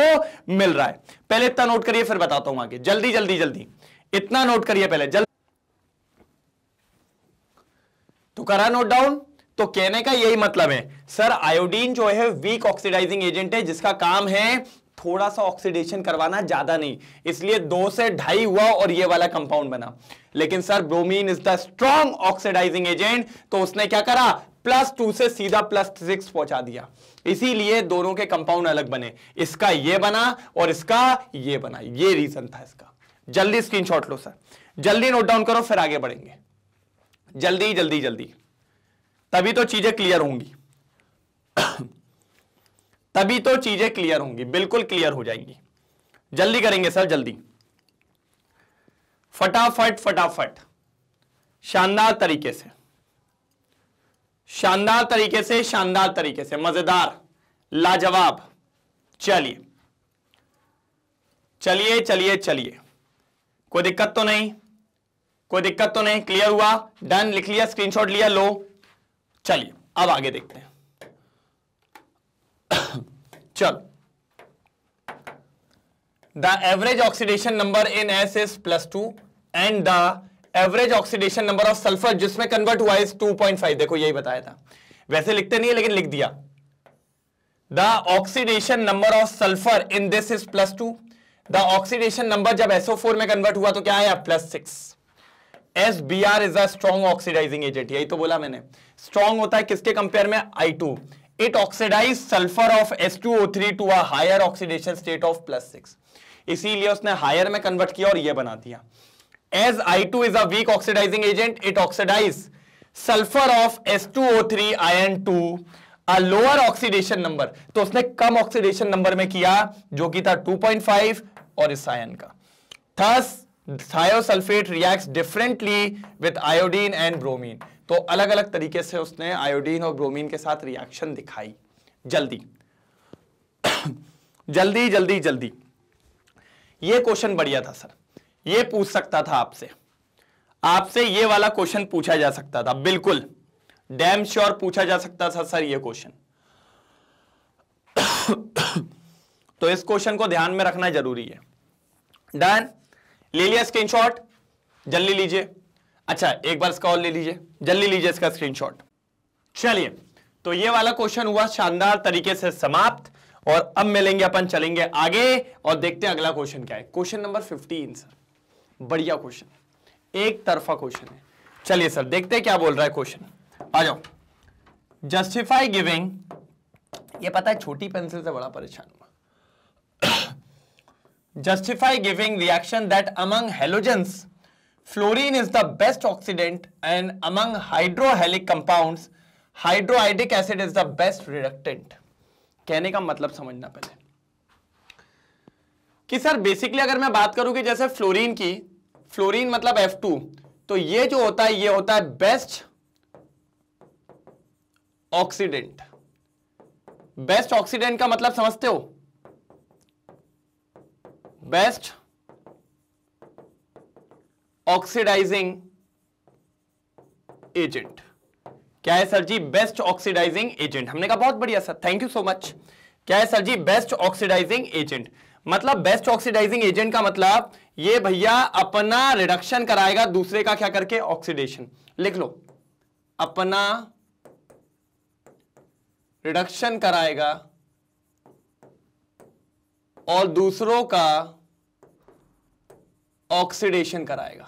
मिल रहा है पहले इतना नोट करिए फिर बताता हूं आगे जल्दी जल्दी जल्दी इतना नोट करिए पहले जल्द तो करा नोट डाउन तो कहने का यही मतलब है सर आयोडीन जो है वीक ऑक्सीडाइजिंग एजेंट है जिसका काम है थोड़ा सा ऑक्सीडेशन करवाना ज्यादा नहीं इसलिए दो से ढाई हुआ और ये वाला कंपाउंड बना लेकिन sir bromine is the strong oxidising agent तो उसने क्या करा प्लस टू से सीधा प्लस सिक्स पहुंचा दिया इसीलिए दोनों के कंपाउंड अलग बने इसका ये बना और इसका ये बना ये रीजन था इसका जल्दी स्क्रीनशॉट लो सर जल्दी नोट डाउन करो फिर आगे बढ़ेंगे जल्दी जल्दी जल्दी तभी तो चीजें क्लियर होंगी [COUGHS] तभी तो चीजें क्लियर होंगी बिल्कुल क्लियर हो जाएंगी जल्दी करेंगे सर जल्दी फटाफट फटाफट शानदार तरीके से शानदार तरीके से शानदार तरीके से मजेदार लाजवाब चलिए चलिए चलिए चलिए कोई दिक्कत तो नहीं कोई दिक्कत तो नहीं क्लियर हुआ डन लिख लिया स्क्रीनशॉट लिया लो चलिए अब आगे देखते हैं [COUGHS] चल the average oxidation number in S is plus two and the average oxidation number of sulphur जिसमें कन्वर्ट हुआ इज 2.5 देखो यही बताया था वैसे लिखते नहीं है लेकिन लिख दिया the oxidation number of sulphur in this is plus two the oxidation number जब SO4 में कन्वर्ट हुआ तो क्या आया plus six S B R is a strong oxidising agent यही तो बोला मैंने स्ट्रॉन्ग होता है किसके कंपेयर में I two it oxidise sulphur of S two O three to uh higher oxidation state of plus six इसीलिए उसने हायर में कन्वर्ट किया और यह बना दिया as I two is a weak oxidising agent it oxidise sulphur of S two O three ion to a lower oxidation number तो उसने कम ऑक्सीडेशन नंबर में किया जो कि था टू पॉइंट फाइव और इस आयन का thus thiosulphate react differently with iodine and bromine तो अलग अलग तरीके से उसने आयोडीन और ब्रोमीन के साथ रिएक्शन दिखाई जल्दी जल्दी जल्दी जल्दी ये क्वेश्चन बढ़िया था सर ये पूछ सकता था आपसे आपसे ये वाला क्वेश्चन पूछा जा सकता था बिल्कुल डैम श्योर पूछा जा सकता था सर ये क्वेश्चन तो इस क्वेश्चन को ध्यान में रखना जरूरी है डन ले लिया स्क्रीनशॉट जल्दी लीजिए अच्छा एक बार इसका और ले लीजिए जल्दी लीजिए इसका स्क्रीनशॉट चलिए तो ये वाला क्वेश्चन हुआ शानदार तरीके से समाप्त और अब मिलेंगे अपन चलेंगे आगे और देखते हैं अगला क्वेश्चन क्या है क्वेश्चन नंबर फिफ्टीन सर बढ़िया क्वेश्चन एक तरफा क्वेश्चन है चलिए सर देखते हैं क्या बोल रहा है क्वेश्चन आ जाओ जस्टिफाई गिविंग ये पता है छोटी पेंसिल से बड़ा परेशान हूं justify giving reaction that among halogens, fluorine is the best oxidant and among hydrohalic compounds, hydroidic acid is the best reductant. kehne ka matlab samajhna pehle ki sir basically agar main baat karu ki jaise fluorine ki fluorine matlab F2 to ye jo hota hai ye hota hai best oxidant best oxidant का मतलब समझते हो बेस्ट ऑक्सीडाइजिंग एजेंट क्या है सर जी बेस्ट ऑक्सीडाइजिंग एजेंट हमने कहा बहुत बढ़िया sir thank you so much क्या है सर जी बेस्ट ऑक्सीडाइजिंग एजेंट मतलब बेस्ट ऑक्सीडाइजिंग एजेंट का मतलब ये भैया अपना रिडक्शन कराएगा दूसरे का क्या करके ऑक्सीडेशन लिख लो अपना रिडक्शन कराएगा और दूसरों का ऑक्सीडेशन कराएगा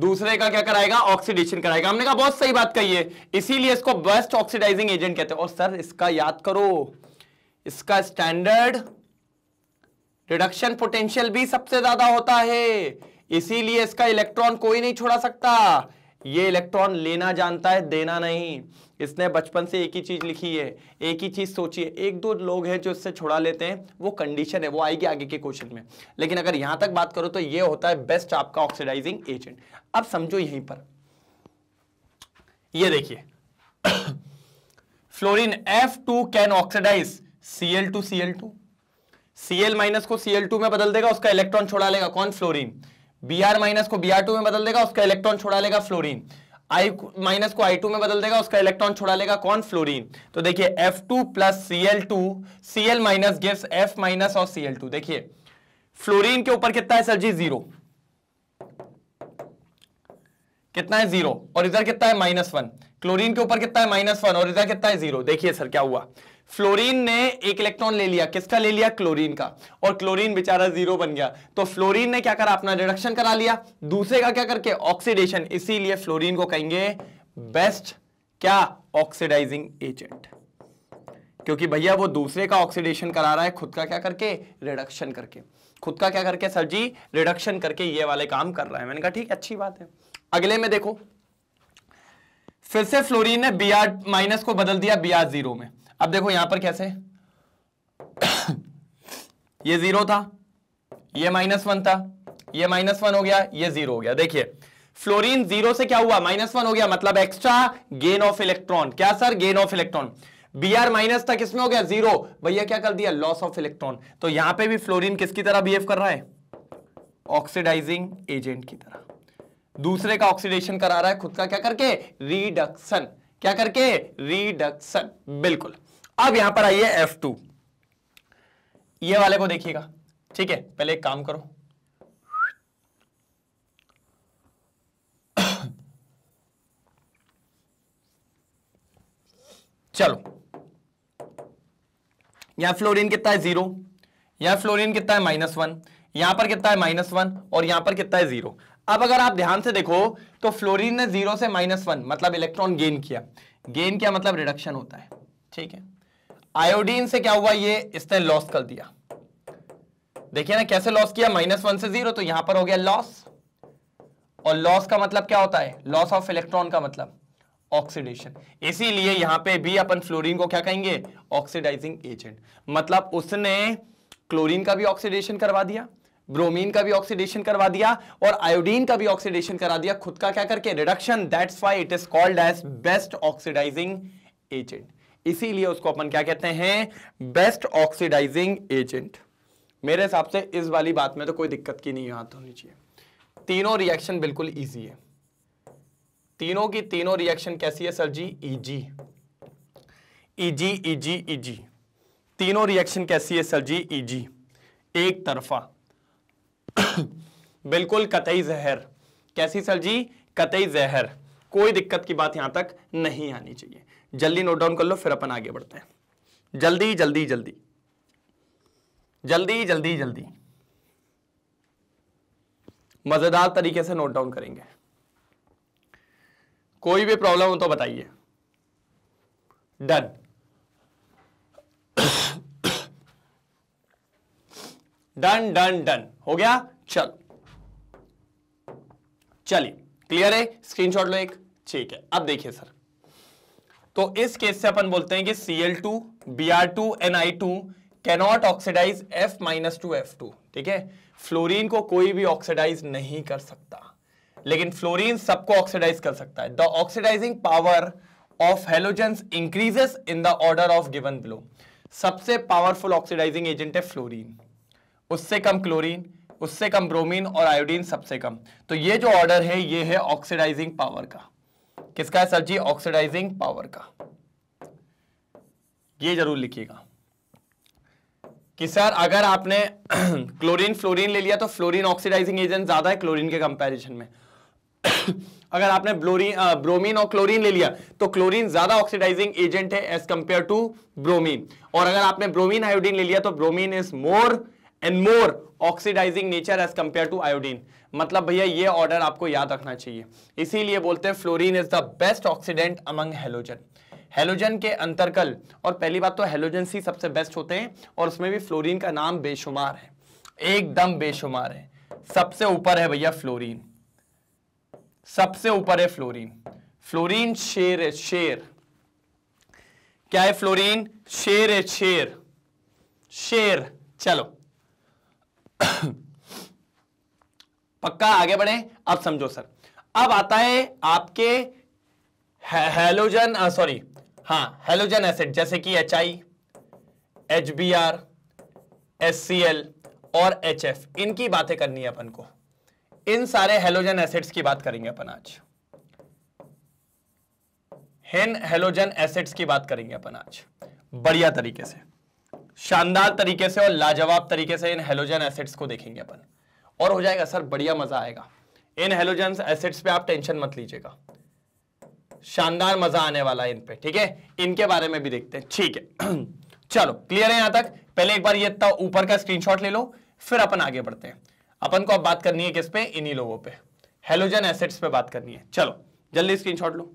दूसरे का क्या कराएगा ऑक्सीडेशन कराएगा हमने कहा बहुत सही बात कही है इसीलिए इसको बेस्ट ऑक्सीडाइजिंग एजेंट कहते हैं और सर इसका याद करो इसका स्टैंडर्ड रिडक्शन पोटेंशियल भी सबसे ज्यादा होता है इसीलिए इसका इलेक्ट्रॉन कोई नहीं छोड़ा सकता ये इलेक्ट्रॉन लेना जानता है देना नहीं इसने बचपन से एक ही चीज़ लिखी है एक ही चीज़ सोची है एक दो लोग हैं जो इससे छुड़ा लेते हैं वो कंडीशन है वो आएगी आगे के क्वेश्चन में लेकिन अगर यहाँ तक बात करो तो ये होता है बेस्ट आपका ऑक्सीडाइजिंग एजेंट अब समझो यहीं पर ये देखिए fluorine F two can oxidise CL two CL two CL minus को सीएल टू में बदल देगा उसका इलेक्ट्रॉन छोड़ा लेगा कौन फ्लोरीन बी आर माइनस को बी आर टू में बदल देगा उसका इलेक्ट्रॉन छोड़ा लेगा फ्लोरीन आई माइनस को आई टू में बदल देगा उसका इलेक्ट्रॉन छोड़ा लेगा कौन फ्लोरीन तो देखिए F two plus C L two C L minus gives F minus और सी एल टू देखिए फ्लोरीन के ऊपर कितना है सर जी जीरो कितना है जीरो और इधर कितना है माइनस वन क्लोरीन के ऊपर कितना है माइनस वन और इधर कितना है जीरो देखिए सर क्या हुआ फ्लोरीन ने एक इलेक्ट्रॉन ले लिया किसका ले लिया क्लोरीन का और क्लोरीन बेचारा जीरो बन गया तो फ्लोरीन ने क्या करा अपना रिडक्शन करा लिया दूसरे का क्या करके ऑक्सीडेशन इसीलिए फ्लोरीन को कहेंगे बेस्ट क्या ऑक्सीडाइजिंग एजेंट क्योंकि भैया वो दूसरे का ऑक्सीडेशन करा रहा है खुद का क्या करके रिडक्शन करके खुद का क्या करके सर जी रिडक्शन करके ये वाले काम कर रहा है मैंने कहा ठीक अच्छी बात है अगले में देखो फिर से फ्लोरीन ने बी आर माइनस को बदल दिया बी आर जीरो में अब देखो यहां पर कैसे [COUGHS] ये जीरो था ये माइनस वन था ये माइनस वन हो गया ये जीरो हो गया देखिए फ्लोरीन जीरो से क्या हुआ माइनस वन हो गया मतलब एक्स्ट्रा गेन ऑफ इलेक्ट्रॉन क्या sir gain of electron B R minus था किसमें हो गया जीरो भैया क्या कर दिया लॉस ऑफ इलेक्ट्रॉन तो यहां पे भी फ्लोरीन किसकी तरह बिहेव कर रहा है ऑक्सीडाइजिंग एजेंट की तरह दूसरे का ऑक्सीडेशन करा रहा है खुद का क्या करके रिडक्शन क्या करके रिडक्शन बिल्कुल अब यहां पर आइए एफ टू ये वाले को देखिएगा ठीक है पहले एक काम करो चलो यहां फ्लोरीन कितना है जीरो यहां फ्लोरीन कितना है माइनस वन यहां पर कितना है माइनस वन और यहां पर कितना है जीरो अब अगर आप ध्यान से देखो तो फ्लोरीन ने जीरो से माइनस वन मतलब इलेक्ट्रॉन गेन किया गेन किया मतलब रिडक्शन होता है ठीक है आयोडीन से क्या हुआ ये इसने लॉस कर दिया देखिए ना कैसे लॉस किया माइनस वन से जीरो तो यहां पर हो गया लॉस और लॉस का मतलब क्या होता है लॉस ऑफ इलेक्ट्रॉन का मतलब ऑक्सीडेशन इसीलिए यहां पे भी अपन फ्लोरीन को क्या कहेंगे ऑक्सीडाइजिंग एजेंट मतलब उसने क्लोरीन का भी ऑक्सीडेशन करवा दिया ब्रोमीन का भी ऑक्सीडेशन करवा दिया और आयोडीन का भी ऑक्सीडेशन करा दिया खुद का क्या करके reduction that's why it is called as best oxidising agent इसीलिए उसको अपन क्या कहते हैं बेस्ट ऑक्सीडाइजिंग एजेंट मेरे हिसाब से इस वाली बात में तो कोई दिक्कत की नहीं याद होनी चाहिए तीनों रिएक्शन बिल्कुल ईजी है तीनों की तीनों रिएक्शन कैसी है सर जी ईजी ईजी ईजी ईजी तीनों रिएक्शन कैसी है सर जी ईजी एक तरफा [COUGHS] बिल्कुल कतई जहर कैसी सर जी कतई जहर कोई दिक्कत की बात यहां तक नहीं आनी चाहिए जल्दी नोट डाउन कर लो फिर अपन आगे बढ़ते हैं जल्दी जल्दी जल्दी जल्दी जल्दी जल्दी मजेदार तरीके से नोट डाउन करेंगे कोई भी प्रॉब्लम हो तो बताइए डन डन डन डन हो गया चल चलिए क्लियर है स्क्रीनशॉट लो एक ठीक है अब देखिए सर तो इस केस से अपन बोलते हैं कि C L two B R two N I two cannot oxidise F minus to F two ठीक है फ्लोरीन को कोई भी ऑक्सीडाइज नहीं कर सकता लेकिन फ्लोरीन सबको ऑक्सीडाइज कर सकता है the oxidising power of halogen increases in the order of given below सबसे पावरफुल ऑक्सीडाइजिंग एजेंट है फ्लोरीन उससे कम क्लोरीन उससे कम ब्रोमीन और आयोडीन सबसे कम तो ये जो ऑर्डर है ये है ऑक्सीडाइजिंग पावर का किसका है सर जी ऑक्सीडाइजिंग पावर का ये जरूर लिखिएगा कि सर अगर आपने क्लोरीन [CLEARS THROAT] फ्लोरीन ले लिया तो फ्लोरीन ऑक्सीडाइजिंग एजेंट ज्यादा है क्लोरीन के कंपैरिजन में [CLEARS THROAT] अगर आपने ब्लोरी ब्रोमीन और क्लोरीन ले लिया तो क्लोरीन ज्यादा ऑक्सीडाइजिंग एजेंट है एज कंपेयर टू ब्रोमीन और अगर आपने ब्रोमीन आयोडीन ले लिया तो bromine is more and more oxidising nature as compare to iodine मतलब भैया ये ऑर्डर आपको याद रखना चाहिए इसीलिए बोलते हैं fluorine is the best oxidant among halogen halogen के अंतर्कल और पहली बात तो हेलोजन ही सबसे बेस्ट होते हैं और उसमें भी फ्लोरीन का नाम बेशुमार है एकदम बेशुमार है सबसे ऊपर है भैया फ्लोरीन सबसे ऊपर है फ्लोरीन फ्लोरीन शेर है शेर क्या है फ्लोरीन शेर है शेर शेर चलो [COUGHS] पक्का आगे बढ़े अब समझो सर अब आता है आपके हेलोजन सॉरी हाँ हेलोजन एसिड जैसे कि H I H B R S C L और एच एफ इनकी बातें करनी है अपन को इन सारे हेलोजन एसिड्स की बात करेंगे अपन आज हेन हेलोजन एसिड्स की बात करेंगे अपन आज बढ़िया तरीके से शानदार तरीके से और लाजवाब तरीके से इन हेलोजन एसिड्स को देखेंगे अपन और हो जाएगा सर बढ़िया मजा आएगा इन हेलोजन एसिड्स पे आप टेंशन मत लीजिएगा शानदार मजा आने वाला है इन पे ठीक है इनके बारे में भी देखते हैं ठीक है [CLEARS THROAT] चलो क्लियर है यहां तक पहले एक बार ये ऊपर का स्क्रीनशॉट ले लो फिर अपन आगे बढ़ते हैं अपन को अब बात करनी है किस पे इन्हीं लोगों पे हेलोजन एसेट्स पे बात करनी है चलो जल्दी स्क्रीनशॉट लो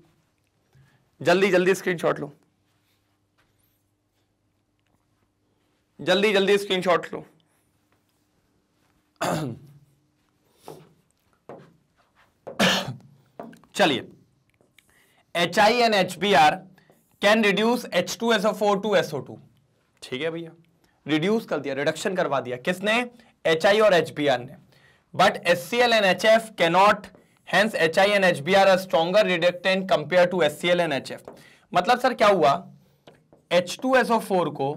जल्दी जल्दी स्क्रीनशॉट लो जल्दी जल्दी स्क्रीनशॉट लो चलिए H I and H B R can reduce H two S O four to S O two ठीक है भैया रिड्यूस कर दिया रिडक्शन करवा दिया किसने एच आई और एच बी आर ने but S C L and H F cannot hence H I and H B R R stronger reductant compare to S C L and H F मतलब सर क्या हुआ H two S O four को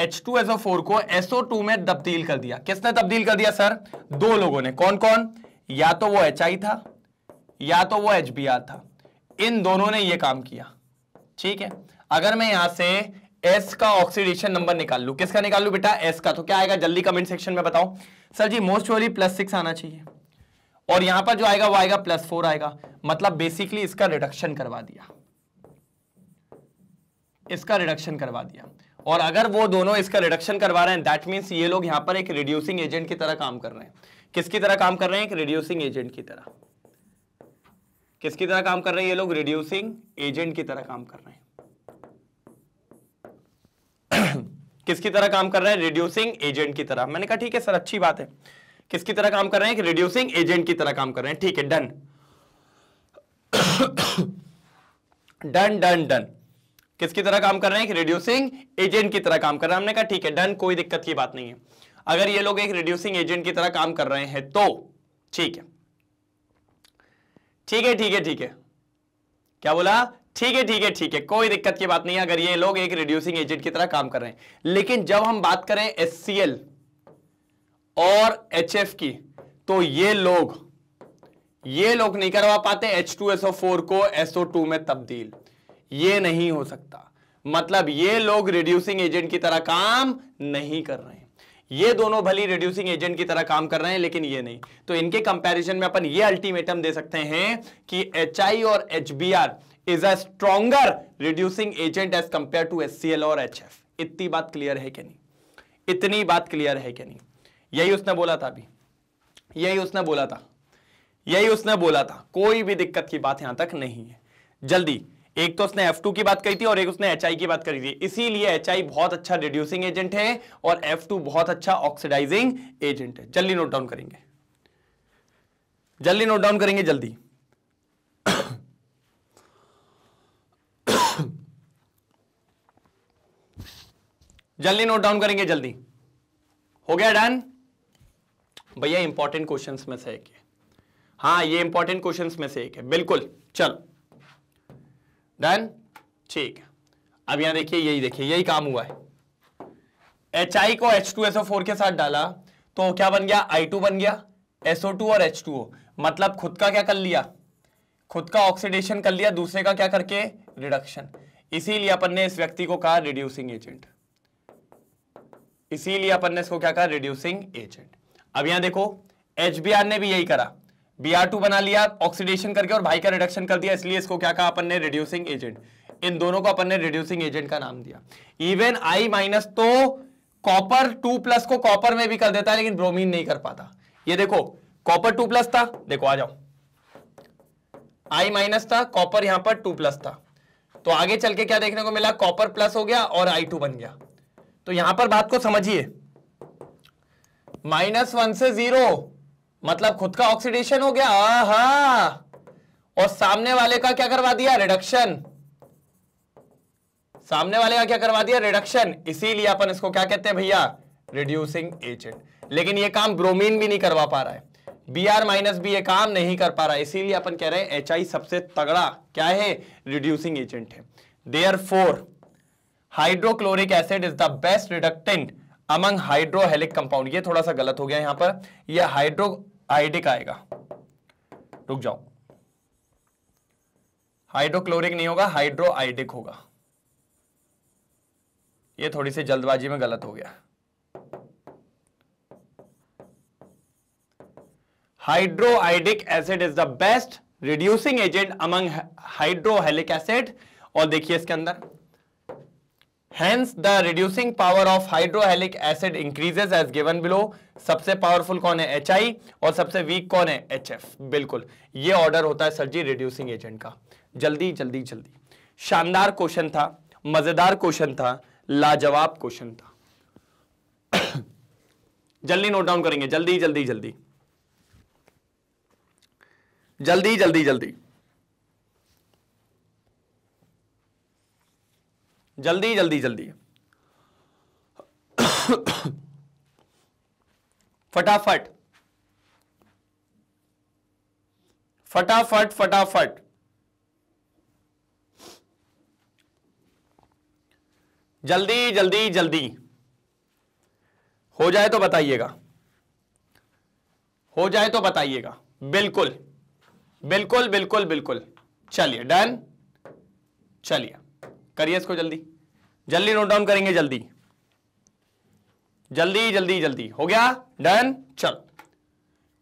H2 SO4 को SO2 में तब्दील कर दिया किसने तब्दील कर दिया सर दो लोगों ने कौन कौन या तो वो HI था या तो वो HBr था इन दोनों ने ये काम किया ठीक है अगर मैं यहां से S का ऑक्सीडेशन नंबर निकाल लू किसका निकाल लू बेटा S का तो क्या आएगा जल्दी कमेंट सेक्शन में बताओ सर जी मोस्ट वाली प्लस सिक्स आना चाहिए और यहां पर जो आएगा वो आएगा प्लस फोर आएगा मतलब बेसिकली इसका रिडक्शन करवा दिया इसका रिडक्शन करवा दिया और अगर वो दोनों इसका रिडक्शन करवा रहे हैं दैट मीन्स ये लोग यहाँ पर एक रिड्यूसिंग एजेंट की तरह काम कर रहे हैं किसकी तरह काम कर रहे हैं एक रिड्यूसिंग एजेंट की तरह किसकी तरह काम कर रहे हैं ये लोग रिड्यूसिंग एजेंट की तरह काम कर रहे हैं [COUGHS] किसकी तरह काम कर रहे हैं रिड्यूसिंग एजेंट की तरह मैंने कहा ठीक है सर अच्छी बात है किसकी तरह काम कर रहे हैं रिड्यूसिंग एजेंट की तरह काम कर रहे हैं ठीक है डन डन डन डन किसकी तरह काम कर रहे हैं एक रिड्यूसिंग एजेंट की तरह काम कर रहे हैं हमने कहा ठीक है डन कोई दिक्कत की बात नहीं है अगर ये लोग एक रिड्यूसिंग एजेंट की तरह काम कर रहे हैं तो ठीक है ठीक है ठीक है ठीक है क्या बोला ठीक है ठीक है ठीक है कोई दिक्कत की बात नहीं है अगर ये लोग एक रिड्यूसिंग एजेंट की तरह काम कर रहे हैं लेकिन जब हम बात करें एस और एच की तो ये लोग ये लोग नहीं करवा पाते एच को एसओ में तब्दील ये नहीं हो सकता मतलब ये लोग रिड्यूसिंग एजेंट की तरह काम नहीं कर रहे हैं ये दोनों भली रिड्यूसिंग एजेंट की तरह काम कर रहे हैं लेकिन ये नहीं तो इनके कंपैरिजन में अपन ये अल्टीमेटम दे सकते हैं कि एच और H is a stronger reducing agent as compare to S और एच इतनी बात क्लियर है क्या नहीं इतनी बात क्लियर है क्या नहीं यही उसने बोला था अभी यही उसने बोला था यही उसने बोला था कोई भी दिक्कत की बात यहां तक नहीं है जल्दी एक तो उसने F2 की बात कही थी और एक उसने HI की बात करी थी इसीलिए HI बहुत अच्छा रिड्यूसिंग एजेंट है और F2 बहुत अच्छा ऑक्सीडाइजिंग एजेंट है जल्दी नोट डाउन करेंगे जल्दी नोट डाउन करेंगे जल्दी जल्दी नोट डाउन करेंगे जल्दी हो गया डन भैया इंपॉर्टेंट क्वेश्चंस में से एक है हाँ ये इंपॉर्टेंट क्वेश्चंस में से एक है बिल्कुल चलो डन ठीक अब यहां देखिए यही देखिए यही काम हुआ है एच आई को एच टू एसओ फोर के साथ डाला तो क्या बन गया आई टू बन गया एसओ टू और एच टू ओ मतलब खुद का क्या कर लिया खुद का ऑक्सीडेशन कर लिया दूसरे का क्या करके रिडक्शन इसीलिए अपन ने इस व्यक्ति को कहा रिड्यूसिंग एजेंट इसीलिए अपन ने इसको क्या कहा रिड्यूसिंग एजेंट अब यहां देखो एच ने भी यही करा Br2 बना लिया ऑक्सीडेशन करके और भाई का रिडक्शन कर दिया इसलिए इसको क्या कहा अपन ने रिड्यूसिंग एजेंट इन दोनों को अपन ने रिड्यूसिंग एजेंट का नाम दिया इवन आई माइनस तो कॉपर टू प्लस को कॉपर में भी कर देता है लेकिन ब्रोमीन नहीं कर पाता ये देखो कॉपर टू प्लस था देखो आ जाओ आई माइनस था कॉपर यहां पर टू प्लस था तो आगे चल के क्या देखने को मिला कॉपर प्लस हो गया और आई टू बन गया तो यहां पर बात को समझिए माइनस वन से जीरो मतलब खुद का ऑक्सीडेशन हो गया आहा और सामने वाले का क्या करवा दिया रिडक्शन सामने वाले का क्या करवा दिया रिडक्शन इसीलिए अपन इसको क्या कहते हैं भैया रिड्यूसिंग एजेंट लेकिन ये काम ब्रोमीन भी नहीं करवा पा रहा है बी आर माइनस भी ये काम नहीं कर पा रहा है इसीलिए अपन कह रहे हैं एच आई सबसे तगड़ा क्या है रिड्यूसिंग एजेंट है therefore hydrochloric acid is the best reductant among hydrohalic compound ये थोड़ा सा गलत हो गया यहां पर यह हाइड्रो आयोडिक आएगा रुक जाओ हाइड्रोक्लोरिक नहीं होगा हाइड्रो आयोडिक होगा ये थोड़ी सी जल्दबाजी में गलत हो गया hydroiodic acid is the best reducing agent among hydrohalic acid और देखिए इसके अंदर hence the reducing power of hydrohalic acid increases as given below सबसे पावरफुल कौन है एच HI और सबसे वीक कौन है एच एफ बिल्कुल ये ऑर्डर होता है सर जी रिड्यूसिंग एजेंट का जल्दी जल्दी जल्दी शानदार क्वेश्चन था मजेदार क्वेश्चन था लाजवाब क्वेश्चन था [COUGHS] जल्दी नोट डाउन करेंगे जल्दी जल्दी जल्दी जल्दी, जल्दी, जल्दी. जल्दी जल्दी जल्दी फटाफट फटाफट फटाफट जल्दी जल्दी जल्दी हो जाए तो बताइएगा हो जाए तो बताइएगा बिल्कुल बिल्कुल बिल्कुल बिल्कुल चलिए डन चलिए करिए इसको जल्दी जल्दी नोट डाउन करेंगे जल्दी जल्दी जल्दी जल्दी हो गया डन चल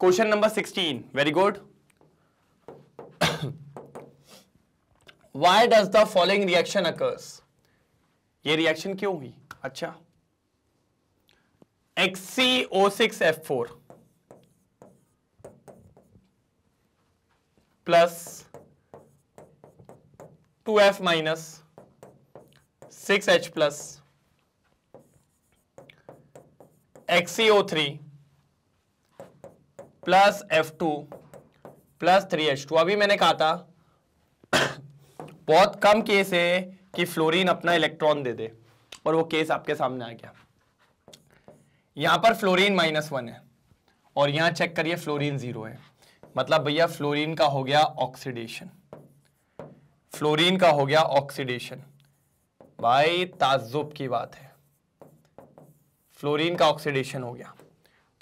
question number sixteen very good why does the following reaction occurs ये रिएक्शन क्यों हुई अच्छा six F four plus two F minus six H plus X E O three plus F two plus three H two अभी मैंने कहा था [COUGHS] बहुत कम केस है कि फ्लोरीन अपना इलेक्ट्रॉन दे दे और वो केस आपके सामने आ गया यहां पर फ्लोरीन माइनस वन है और यहां चेक करिए फ्लोरीन जीरो है मतलब भैया फ्लोरीन का हो गया ऑक्सीडेशन फ्लोरीन का हो गया ऑक्सीडेशन भाई ताजुब की बात है फ्लोरीन का ऑक्सीडेशन हो गया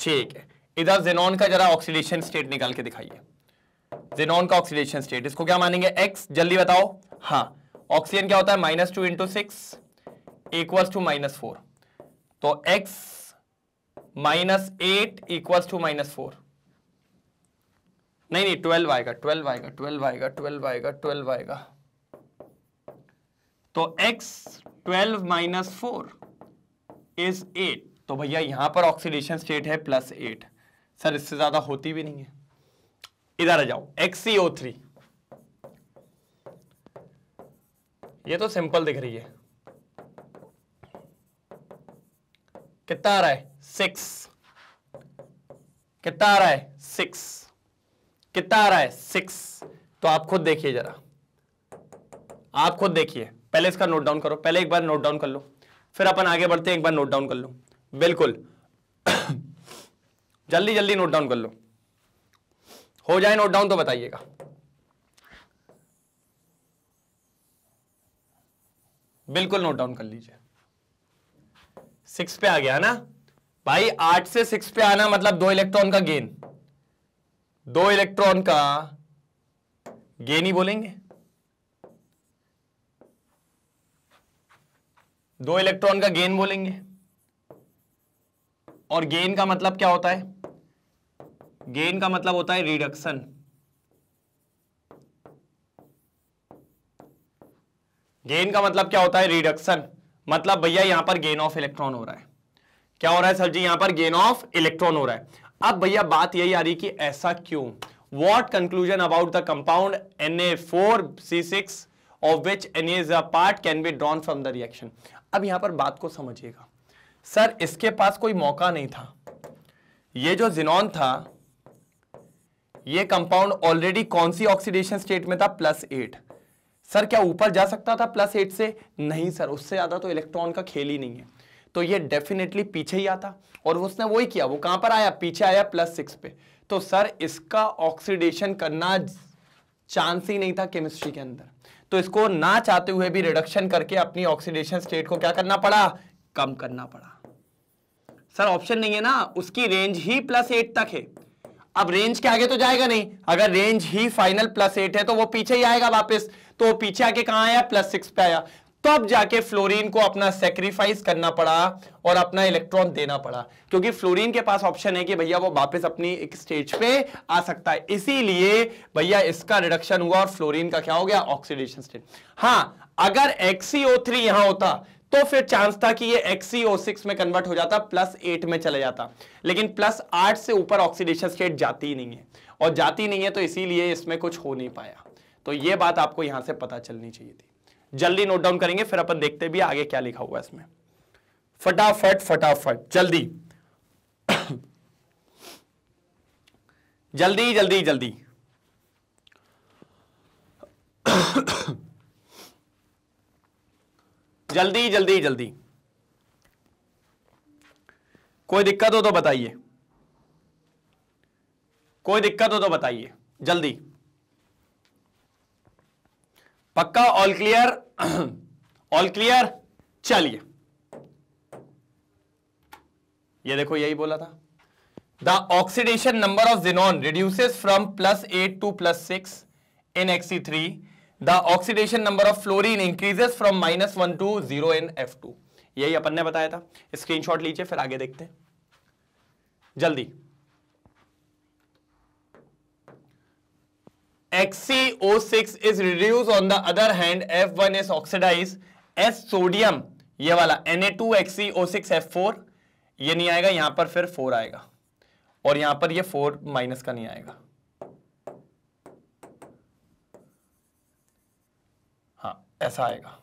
ठीक है इधर जेनॉन का जरा ऑक्सीडेशन स्टेट निकाल के दिखाइए जेनॉन का ऑक्सीडेशन स्टेट इसको क्या मानेंगे एक्स जल्दी बताओ हाँ ऑक्सीजन क्या होता है minus two into six equal to minus four तो x minus eight equal to minus four नहीं नहीं ट्वेल्व आएगा ट्वेल्व आएगा ट्वेल्व आएगा ट्वेल्व आएगा ट्वेल्व आएगा तो x 12 minus four is eight तो भैया यहां पर ऑक्सीडेशन स्टेट है प्लस एट सर इससे ज़्यादा होती भी नहीं है इधर आ जाओ एक्स ये तो सिंपल दिख रही है कितना आ रहा है सिक्स कितना आ रहा है सिक्स कितना आ रहा है सिक्स तो आप खुद देखिए जरा आप खुद देखिए पहले इसका नोट डाउन करो पहले एक बार नोट डाउन कर लो फिर अपन आगे बढ़ते हैं एक बार नोट डाउन कर लो बिल्कुल [COUGHS] जल्दी जल्दी नोट डाउन कर लो हो जाए नोट डाउन तो बताइएगा बिल्कुल नोट डाउन कर लीजिए सिक्स पे आ गया ना भाई आठ से सिक्स पे आना मतलब दो इलेक्ट्रॉन का गेन दो इलेक्ट्रॉन का गेन ही बोलेंगे दो इलेक्ट्रॉन का गेन बोलेंगे और गेन का मतलब क्या होता है गेन का मतलब होता है रिडक्शन गेन का मतलब क्या होता है रिडक्शन मतलब भैया यहां पर गेन ऑफ इलेक्ट्रॉन हो रहा है क्या हो रहा है सर जी यहां पर गेन ऑफ इलेक्ट्रॉन हो रहा है अब भैया बात यही आ रही कि ऐसा क्यों what conclusion about the compound N A four C six of which N as a part can be drawn from the reaction. अब यहां पर बात को समझिएगा सर इसके पास कोई मौका नहीं था ये जो जिनॉन था ये कंपाउंड ऑलरेडी कौन सी ऑक्सीडेशन स्टेट में था प्लस एट सर क्या ऊपर जा सकता था प्लस एट से नहीं सर उससे ज़्यादा तो इलेक्ट्रॉन का खेल ही नहीं है तो ये डेफिनेटली पीछे ही आता और उसने वो ही किया वो कहां पर आया पीछे आया प्लस सिक्स पे तो सर इसका ऑक्सीडेशन करना चांस ही नहीं था केमिस्ट्री के अंदर तो इसको ना चाहते हुए भी रिडक्शन करके अपनी ऑक्सीडेशन स्टेट को क्या करना पड़ा कम करना पड़ा सर ऑप्शन नहीं है ना उसकी रेंज ही प्लस एट तक है अब रेंज के आगे तो जाएगा नहीं अगर रेंज ही फाइनल प्लस एट है तो वो पीछे ही आएगा वापस तो वो पीछे आके कहा आया प्लस सिक्स पे आया तब जाके फ्लोरीन को अपना सेक्रीफाइस करना पड़ा और अपना इलेक्ट्रॉन देना पड़ा क्योंकि फ्लोरीन के पास ऑप्शन है कि भैया वो वापस अपनी एक स्टेज पे आ सकता है इसीलिए भैया इसका रिडक्शन हुआ और फ्लोरीन का क्या हो गया ऑक्सीडेशन स्टेट हाँ अगर एक्सीओ थ्री यहां होता तो फिर चांस था कि ये एक्सीओ सिक्स में कन्वर्ट हो जाता प्लस एट में चले जाता लेकिन प्लस आठ से ऊपर ऑक्सीडेशन स्टेट जाती नहीं है और जाती नहीं है तो इसीलिए इसमें कुछ हो नहीं पाया तो ये बात आपको यहां से पता चलनी चाहिए थी जल्दी नोट डाउन करेंगे फिर अपन देखते भी आगे क्या लिखा हुआ है इसमें फटाफट फटाफट जल्दी जल्दी जल्दी जल्दी जल्दी जल्दी जल्दी कोई दिक्कत हो तो बताइए कोई दिक्कत हो तो बताइए जल्दी पक्का ऑल क्लियर ऑल क्लियर चलिए ये देखो यही बोला था the oxidation number of xenon reduces from plus eight to plus six in X E three the oxidation number of fluorine increases from minus one to zero in F two यही अपन ने बताया था स्क्रीनशॉट लीजिए फिर आगे देखते हैं जल्दी XCO6 is reduced on the other hand F1 is oxidized S sodium ये वाला एन ए Na2XCO6F4 ये नहीं आएगा यहां पर फिर फोर आएगा और यहां पर यह फोर माइनस का नहीं आएगा हा ऐसा आएगा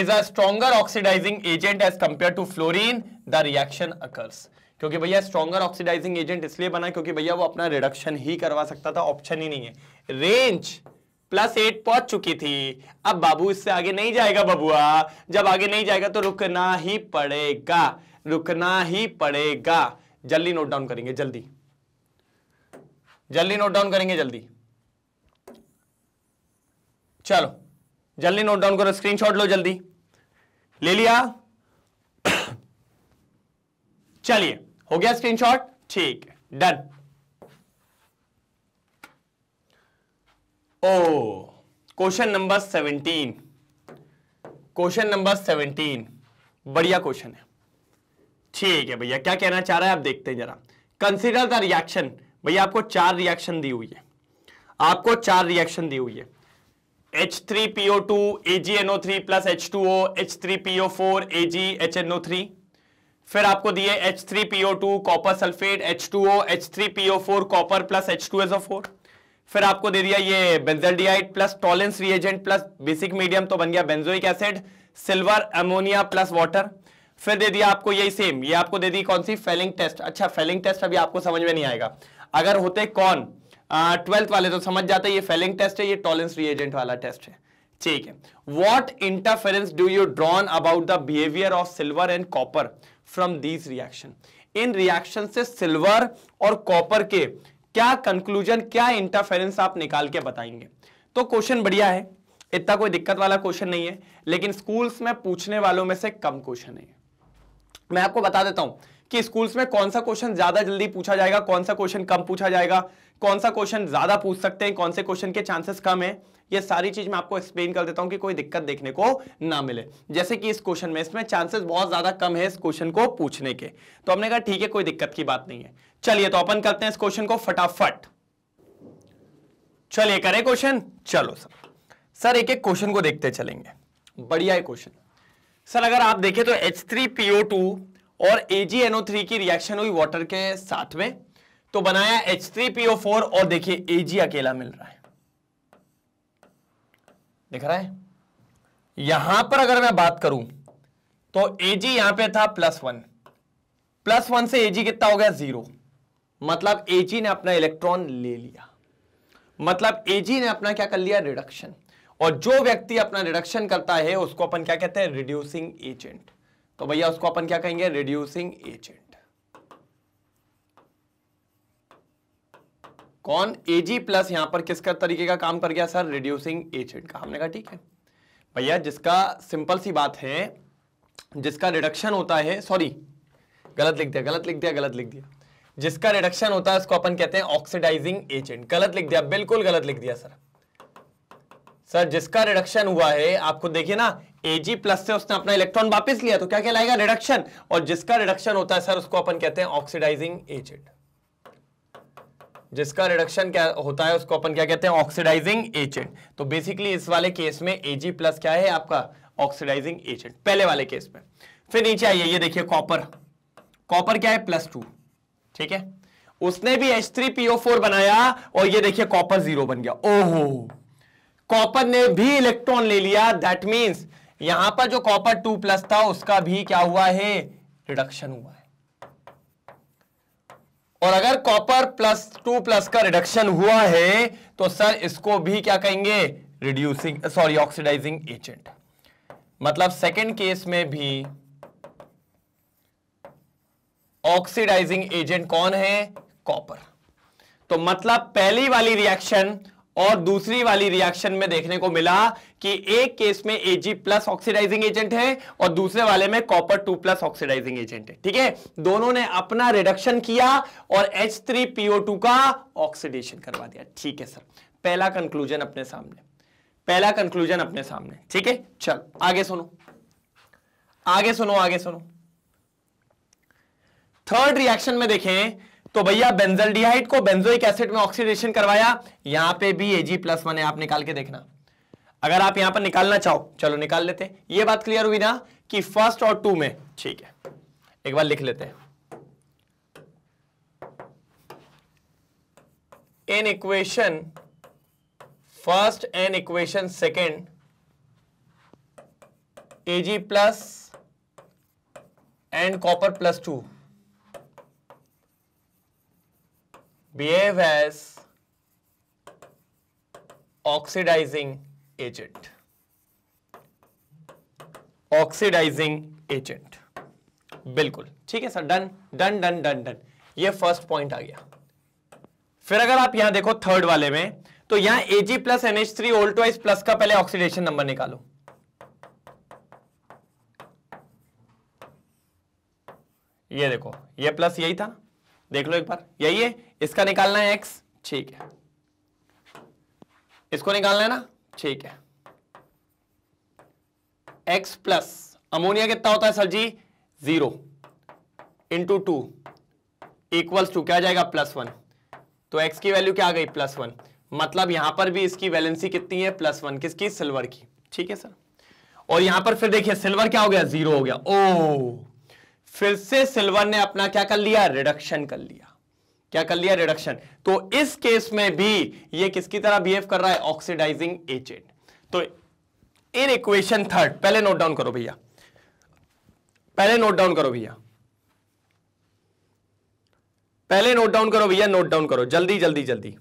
is a stronger oxidizing agent as compare to fluorine the reaction occurs क्योंकि भैया स्ट्रॉगर ऑक्सीडाइजिंग एजेंट इसलिए बना क्योंकि भैया वो अपना रिडक्शन ही करवा सकता था ऑप्शन ही नहीं है रेंज प्लस एट पहुंच चुकी थी अब बाबू इससे आगे नहीं जाएगा बबुआ जब आगे नहीं जाएगा तो रुकना ही पड़ेगा रुकना ही पड़ेगा जल्दी नोट डाउन करेंगे जल्दी जल्दी नोट डाउन करेंगे जल्दी चलो जल्दी नोट डाउन करो स्क्रीनशॉट लो जल्दी ले लिया चलिए हो गया स्क्रीनशॉट ठीक done oh question number seventeen question number seventeen बढ़िया क्वेश्चन है ठीक है भैया क्या कहना चाह रहा है आप देखते हैं जरा कंसीडर द रिएक्शन भैया आपको चार रिएक्शन दी हुई है आपको चार रिएक्शन दी हुई है H three P O two N O three plus H H two O three P O four H N O three फिर आपको दिए H three P O two copper sulphate H two O H three P O four copper plus H two S O four फिर आपको दे दिया ये benzaldehyde plus Tollens reagent plus basic medium तो बन गया benzoic acid silver ammonia plus water फिर दे दिया आपको यही सेम ये आपको दे दी कौन सी फेलिंग टेस्ट अच्छा फेलिंग टेस्ट अभी आपको समझ में नहीं आएगा अगर होते कौन ट्वेल्थ वाले तो समझ जाते ये फेलिंग टेस्ट है ये टॉलेंस रिएजेंट वाला टेस्ट है ठीक है what interference do you drawn about the behaviour of silver and copper from these reaction in reaction से सिल्वर और कॉपर के क्या कंक्लूजन क्या इंटरफेरेंस आप निकाल के बताएंगे तो क्वेश्चन बढ़िया है इतना कोई दिक्कत वाला क्वेश्चन नहीं है लेकिन स्कूल्स में पूछने वालों में से कम क्वेश्चन है मैं आपको बता देता हूं कि स्कूल्स में कौन सा क्वेश्चन ज्यादा जल्दी पूछा जाएगा कौन सा क्वेश्चन कम पूछा जाएगा कौन सा क्वेश्चन ज्यादा पूछ सकते हैं कौन से क्वेश्चन के चांसेस कम है ये सारी चीज मैं आपको एक्सप्लेन कर देता हूं कि कोई दिक्कत देखने को ना मिले जैसे कि इस क्वेश्चन में इसमें चांसेस बहुत ज्यादा कम है इस क्वेश्चन को पूछने के तो हमने कहा ठीक है कोई दिक्कत की बात नहीं है चलिए तो अपन करते हैं इस क्वेश्चन को फटाफट चलिए करें क्वेश्चन चलो सर सर एक एक क्वेश्चन को देखते चलेंगे बढ़िया क्वेश्चन सर अगर आप देखें तो H3PO2 और AgNO3 की रिएक्शन हुई वाटर के साथ में तो बनाया H3PO4 और देखिए Ag अकेला मिल रहा है दिख रहा है यहां पर अगर मैं बात करूं तो ए जी यहां पर था प्लस वन प्लस वन से ए जी कितना हो गया जीरो मतलब ए जी ने अपना इलेक्ट्रॉन ले लिया मतलब ए जी ने अपना क्या कर लिया रिडक्शन और जो व्यक्ति अपना रिडक्शन करता है उसको अपन क्या कहते हैं रिड्यूसिंग एजेंट तो भैया उसको अपन क्या कहेंगे रिड्यूसिंग एजेंट कौन एजी प्लस यहां पर किसका तरीके का काम कर गया सर रिड्यूसिंग एजेंट का हमने कहा ठीक है भैया जिसका सिंपल सी बात है जिसका रिडक्शन होता है सॉरी गलत लिख दिया गलत लिख दिया गलत लिख दिया जिसका रिडक्शन होता है उसको अपन कहते हैं ऑक्सीडाइजिंग एजेंट गलत लिख दिया बिल्कुल गलत लिख दिया सर सर जिसका रिडक्शन हुआ है आपको देखिए ना एजी प्लस से उसने अपना इलेक्ट्रॉन वापस लिया तो क्या कहलाएगा रिडक्शन और जिसका रिडक्शन होता है सर उसको अपन कहते हैं ऑक्सीडाइजिंग एजेंट जिसका रिडक्शन क्या होता है उसको अपन क्या कहते हैं ऑक्सीडाइजिंग एजेंट तो बेसिकली इस वाले केस में एजी प्लस क्या है आपका ऑक्सीडाइजिंग एजेंट पहले वाले केस में फिर नीचे आइए ये देखिए कॉपर कॉपर क्या है प्लस टू ठीक है उसने भी एच थ्री पीओ फोर बनाया और ये देखिए कॉपर जीरो बन गया ओहो कॉपर ने भी इलेक्ट्रॉन ले लिया दैट मीन्स यहां पर जो कॉपर टू प्लस था उसका भी क्या हुआ है रिडक्शन हुआ है और अगर कॉपर प्लस टू प्लस का रिडक्शन हुआ है तो सर इसको भी क्या कहेंगे रिड्यूसिंग सॉरी ऑक्सीडाइजिंग एजेंट मतलब सेकेंड केस में भी ऑक्सीडाइजिंग एजेंट कौन है कॉपर तो मतलब पहली वाली रिएक्शन और दूसरी वाली रिएक्शन में देखने को मिला कि एक केस में एजी प्लस ऑक्सीडाइजिंग एजेंट है और दूसरे वाले में copper two plus oxidizing agent है ठीक है दोनों ने अपना रिडक्शन किया और एच थ्री पीओ टू का ऑक्सीडेशन करवा दिया ठीक है सर पहला कंक्लूजन अपने सामने पहला कंक्लूजन अपने सामने ठीक है चल आगे सुनो आगे सुनो आगे सुनो थर्ड रिएक्शन में देखें तो भैया बेंजलडिहाइड को बेंजोइक एसिड में ऑक्सीडेशन करवाया यहां पे भी एजी प्लस मैंने आप निकाल के देखना अगर आप यहां पर निकालना चाहो चलो निकाल लेते हैं ये बात क्लियर हुई ना कि फर्स्ट और टू में ठीक है एक बार लिख लेते हैं in equation first in equation second A G plus and copper plus two behave as oxidizing agent oxidizing agent बिल्कुल ठीक है sir done done done done done ये फर्स्ट पॉइंट आ गया फिर अगर आप यहां देखो थर्ड वाले में तो यहां एजी प्लस एनएच थ्री ओल्टोइस प्लस का पहले ऑक्सीडेशन नंबर निकालो ये देखो ये प्लस यही था देख लो एक बार यही है इसका निकालना है एक्स ठीक है इसको निकालना है ना ठीक है एक्स प्लस अमोनिया कितना होता है sir ji zero into two equals to क्या जाएगा प्लस वन तो एक्स की वैल्यू क्या आ गई प्लस वन मतलब यहां पर भी इसकी वैलेंसी कितनी है प्लस वन किसकी सिल्वर की ठीक है सर और यहां पर फिर देखिए सिल्वर क्या हो गया जीरो हो गया ओ oh! फिर से सिल्वर ने अपना क्या कर लिया रिडक्शन कर लिया क्या कर लिया रिडक्शन तो इस केस में भी ये किसकी तरह बिहेव कर रहा है ऑक्सीडाइजिंग एजेंट तो इन इक्वेशन थर्ड पहले नोट डाउन करो भैया पहले नोट डाउन करो भैया पहले नोट डाउन करो भैया नोट डाउन करो जल्दी जल्दी जल्दी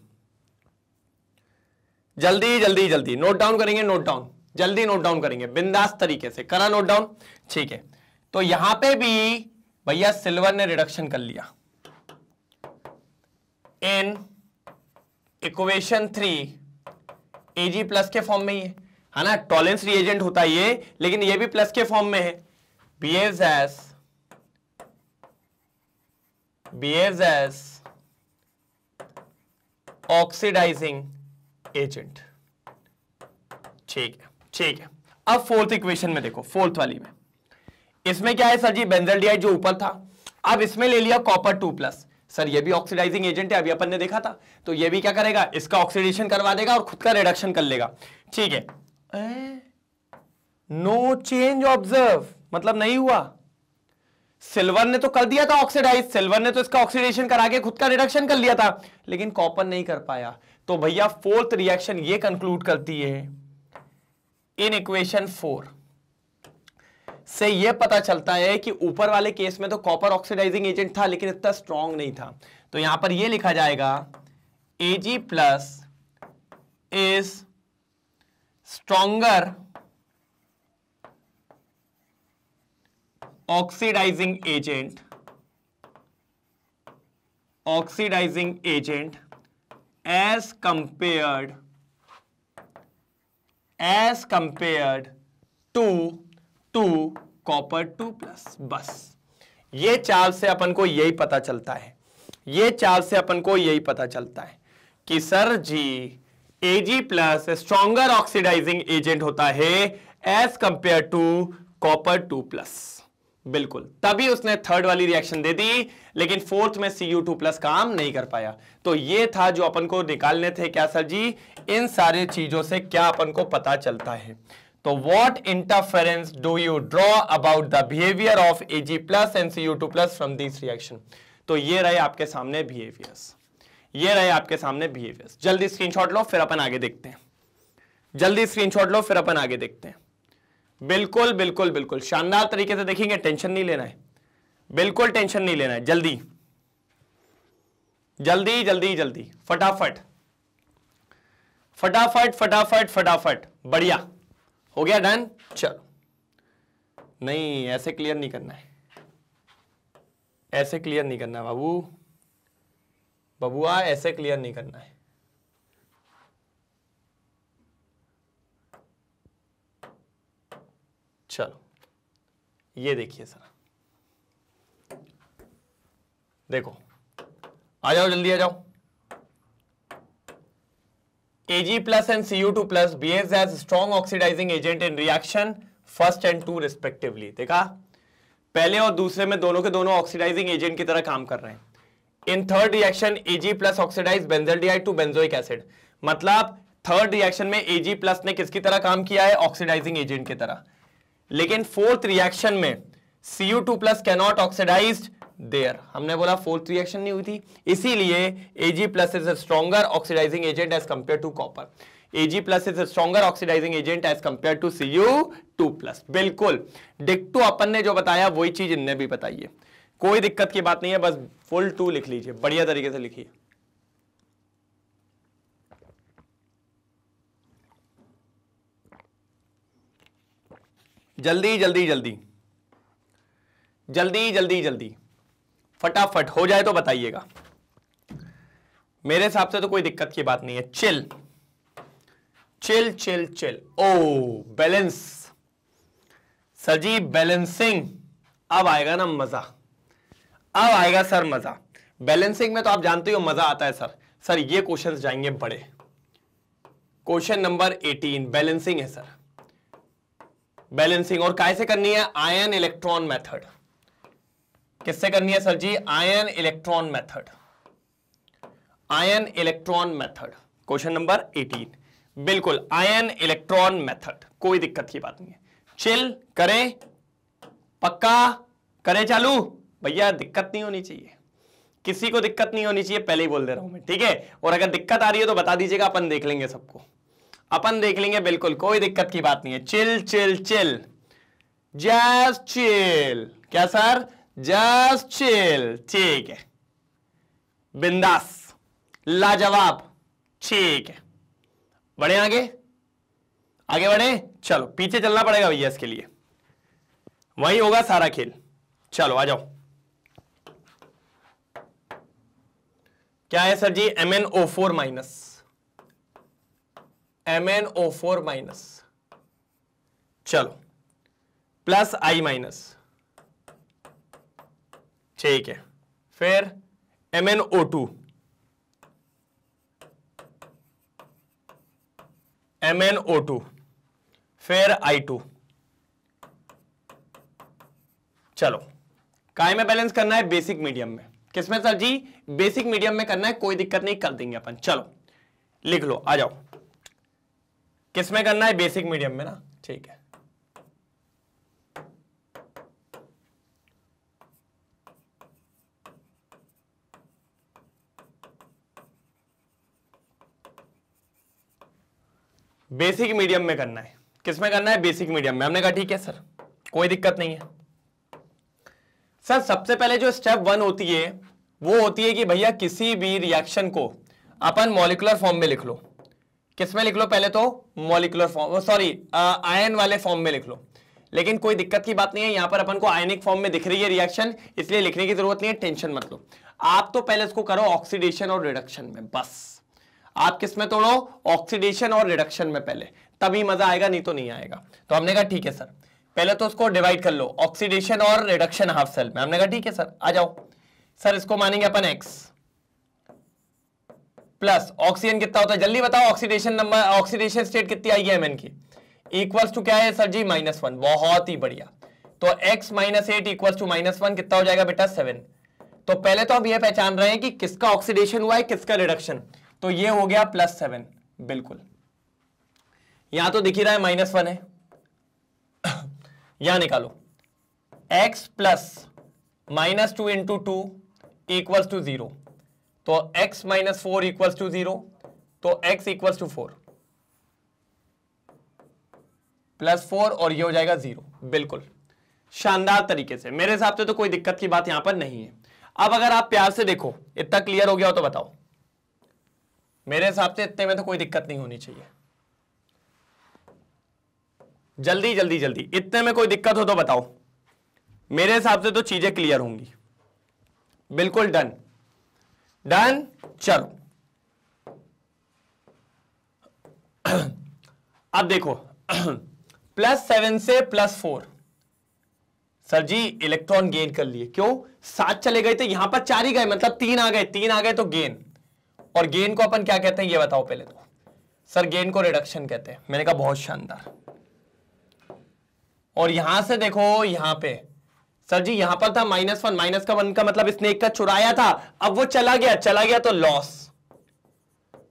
जल्दी जल्दी जल्दी नोट डाउन करेंगे नोट डाउन जल्दी नोट डाउन करेंगे बिंदास तरीके से करा नोट डाउन ठीक है तो यहां पे भी भैया सिल्वर ने रिडक्शन कर लिया in equation three A G plus के फॉर्म में ही है है हाँ ना टॉलेंस रिएजेंट होता है ये लेकिन ये भी प्लस के फॉर्म में है as as as as oxidizing agent ठीक है ठीक है अब फोर्थ इक्वेशन में देखो फोर्थ वाली में इसमें क्या है सर जी बेंजल जो ऊपर था अब इसमें ले लिया कॉपर टू प्लस सर ये भी ऑक्सीडाइजिंग एजेंट है अभी अपन ने देखा था तो ये भी क्या करेगा इसका ऑक्सीडेशन करवा देगा और खुद का रिडक्शन कर लेगा ठीक है नो चेंज ऑब्जर्व मतलब नहीं हुआ सिल्वर ने तो कर दिया था ऑक्सीडाइज सिल्वर ने तो इसका ऑक्सीडेशन करा के खुद का रिडक्शन कर लिया था लेकिन कॉपर नहीं कर पाया तो भैया फोर्थ रिएक्शन ये कंक्लूड करती है इन इक्वेशन फोर से यह पता चलता है कि ऊपर वाले केस में तो कॉपर ऑक्सीडाइजिंग एजेंट था लेकिन इतना स्ट्रॉन्ग नहीं था तो यहां पर यह लिखा जाएगा A G plus is stronger oxidizing agent oxidizing agent as compared as compared to to copper two plus बस ये चाल से अपन को यही पता चलता है ये चाल से अपन को यही पता चलता है कि sir ji A G plus stronger oxidizing agent होता है as compare to copper two plus बिल्कुल तभी उसने थर्ड वाली रिएक्शन दे दी लेकिन फोर्थ में सी यू टू प्लस काम नहीं कर पाया तो ये था जो अपन को निकालने थे क्या सर जी इन सारे चीजों से क्या अपन को पता चलता है तो you draw about the behaviour of A G plus and C U two plus from this reaction तो ये रहे आपके सामने बिहेवियर्स ये रहे आपके सामने बिहेवियर्स जल्दी स्क्रीनशॉट लो फिर अपन आगे देखते हैं जल्दी स्क्रीनशॉट लो फिर अपन आगे देखते हैं बिल्कुल बिल्कुल बिल्कुल शानदार तरीके से देखेंगे टेंशन नहीं लेना है बिल्कुल टेंशन नहीं लेना है जल्दी जल्दी जल्दी जल्दी फटाफट फटाफट फटाफट फटाफट बढ़िया हो गया डन चलो नहीं ऐसे क्लियर नहीं करना है ऐसे क्लियर नहीं करना है बाबू बबुआ ऐसे क्लियर नहीं करना है चलो ये देखिए सर देखो आ जाओ जल्दी आ जाओ Ag plus and Cu2 plus behaves as strong oxidizing agent in reaction first and two respectively. देखा पहले और दूसरे में दोनों के दोनों oxidizing agent की तरह काम कर रहे हैं In third reaction, Ag plus oxidize benzaldehyde to benzoic acid. मतलब थर्ड रिएक्शन में Ag plus ने किसकी तरह काम किया है oxidizing agent की तरह लेकिन फोर्थ रिएक्शन में Cu2 plus cannot oxidized there हमने बोला फोर्थ रिएक्शन नहीं हुई थी इसीलिए A G plus is a stronger oxidizing agent as compare to copper A G plus is a stronger oxidizing agent as compare to C U two plus बिल्कुल डिक्टू अपन ने जो बताया वही चीज इनने भी बताई है कोई दिक्कत की बात नहीं है बस फुल टू लिख लीजिए बढ़िया तरीके से लिखिए जल्दी जल्दी जल्दी जल्दी जल्दी जल्दी फटाफट हो जाए तो बताइएगा मेरे हिसाब से तो कोई दिक्कत की बात नहीं है chill chill chill chill oh balance sir जी बैलेंसिंग अब आएगा ना मजा अब आएगा सर मजा बैलेंसिंग में तो आप जानते हो मजा आता है सर सर ये क्वेश्चंस जाएंगे बड़े क्वेश्चन नंबर 18 बैलेंसिंग है सर बैलेंसिंग और कैसे करनी है आयन इलेक्ट्रॉन मेथड किससे करनी है sir ji ion electron method ion electron method question number 18 बिल्कुल आयन इलेक्ट्रॉन मेथड कोई दिक्कत की बात नहीं है चिल करें पक्का करें चालू भैया दिक्कत नहीं होनी चाहिए किसी को दिक्कत नहीं होनी चाहिए पहले ही बोल दे रहा हूं मैं ठीक है और अगर दिक्कत आ रही है तो बता दीजिएगा अपन देख लेंगे सबको अपन देख लेंगे बिल्कुल कोई दिक्कत की बात नहीं है chill chill chill just chill क्या सर जस्ट चिल ठीक है बिंदास लाजवाब ठीक है बढ़े आगे आगे बढ़े चलो पीछे चलना पड़ेगा भैया इसके लिए वही होगा सारा खेल चलो आ जाओ क्या है sir ji M N O four minus M N O four minus चलो प्लस आई माइनस ठीक है फिर M N O two M N O two फिर आई टू चलो काय में बैलेंस करना है बेसिक मीडियम में किसमें सर जी बेसिक मीडियम में करना है कोई दिक्कत नहीं कर देंगे अपन चलो लिख लो आ जाओ किसमें करना है बेसिक मीडियम में ना ठीक है बेसिक मीडियम में करना है किस में करना है बेसिक मीडियम में हमने कहा ठीक है सर कोई दिक्कत नहीं है सर सबसे पहले जो स्टेप वन होती है वो होती है कि भैया किसी भी रिएक्शन को अपन मॉलिकुलर फॉर्म में लिख लो किस में लिख लो पहले तो मॉलिकुलर फॉर्म सॉरी आयन वाले फॉर्म में लिख लो लेकिन कोई दिक्कत की बात नहीं है यहां पर अपन को आयनिक फॉर्म में दिख रही है रिएक्शन इसलिए लिखने की जरूरत नहीं है टेंशन मत लो आप तो पहले इसको करो ऑक्सीडेशन और रिडक्शन में बस आप किस में तोड़ो ऑक्सीडेशन और रिडक्शन में पहले तभी मजा आएगा नहीं तो नहीं आएगा तो हमने कहा ठीक है सर पहले तो उसको डिवाइड कर लो ऑक्सीडेशन और रिडक्शन हाफ सेल में हमने कहा ठीक है सर आ जाओ सर इसको मानेंगे अपन एक्स प्लस ऑक्सीजन कितना होता है जल्दी बताओ ऑक्सीडेशन नंबर ऑक्सीडेशन स्टेट कितनी आई है एमएन की इक्वल्स टू क्या है सर जी माइनस वन बहुत ही बढ़िया तो x minus eight equals to minus one कितना हो जाएगा बेटा सेवन तो पहले तो हम यह पहचान रहे हैं कि किसका ऑक्सीडेशन हुआ है किसका रिडक्शन तो ये हो गया प्लस सेवन बिल्कुल यहां तो दिखी रहा है माइनस वन है [COUGHS] यहां निकालो x plus minus two into two equals to zero तो x minus four equals to zero तो x equals to four plus four और ये हो जाएगा जीरो बिल्कुल शानदार तरीके से मेरे हिसाब से तो कोई दिक्कत की बात यहां पर नहीं है अब अगर आप प्यार से देखो इतना क्लियर हो गया हो तो बताओ मेरे हिसाब से इतने में तो कोई दिक्कत नहीं होनी चाहिए जल्दी जल्दी जल्दी इतने में कोई दिक्कत हो तो बताओ मेरे हिसाब से तो चीजें क्लियर होंगी बिल्कुल डन डन चलो [CLEARS THROAT] अब देखो प्लस [CLEARS THROAT] सेवन से plus four sir ji electron gain कर लिए क्यों सात चले गए थे यहां पर चार ही गए मतलब तीन आ गए तीन आ गए तो गेन और गेन को अपन क्या कहते हैं ये बताओ पहले तो सर गेन को रिडक्शन कहते हैं मैंने कहा बहुत शानदार और यहां से देखो यहां पे सर जी यहां पर था माइनस वन माइनस का वन का मतलब इसने एक का चुराया था अब वो चला गया चला गया तो लॉस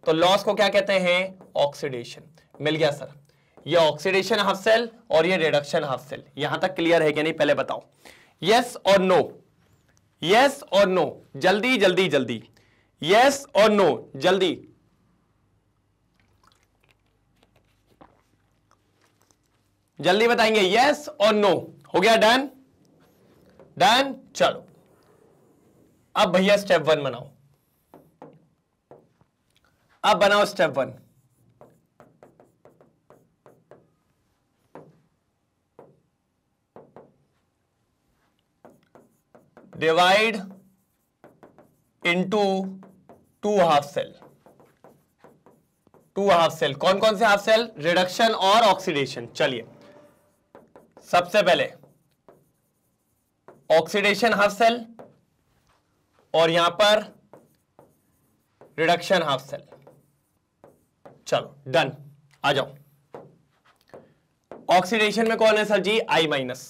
तो लॉस को क्या कहते हैं ऑक्सीडेशन मिल गया सर ये ऑक्सीडेशन हाफ सेल और ये रिडक्शन हाफ सेल यहां तक क्लियर है कि नहीं पहले बताओ यस और नो यस और नो जल्दी जल्दी जल्दी यस और नो जल्दी जल्दी बताएंगे यस और नो हो गया डन डन चलो अब भैया स्टेप वन बनाओ अब बनाओ step one divide into two half cell two half cell कौन कौन से हाफ सेल रिडक्शन और ऑक्सीडेशन चलिए सबसे पहले ऑक्सीडेशन हाफ सेल और यहां पर रिडक्शन हाफ सेल चलो डन आ जाओ ऑक्सीडेशन में कौन है सर जी आई माइनस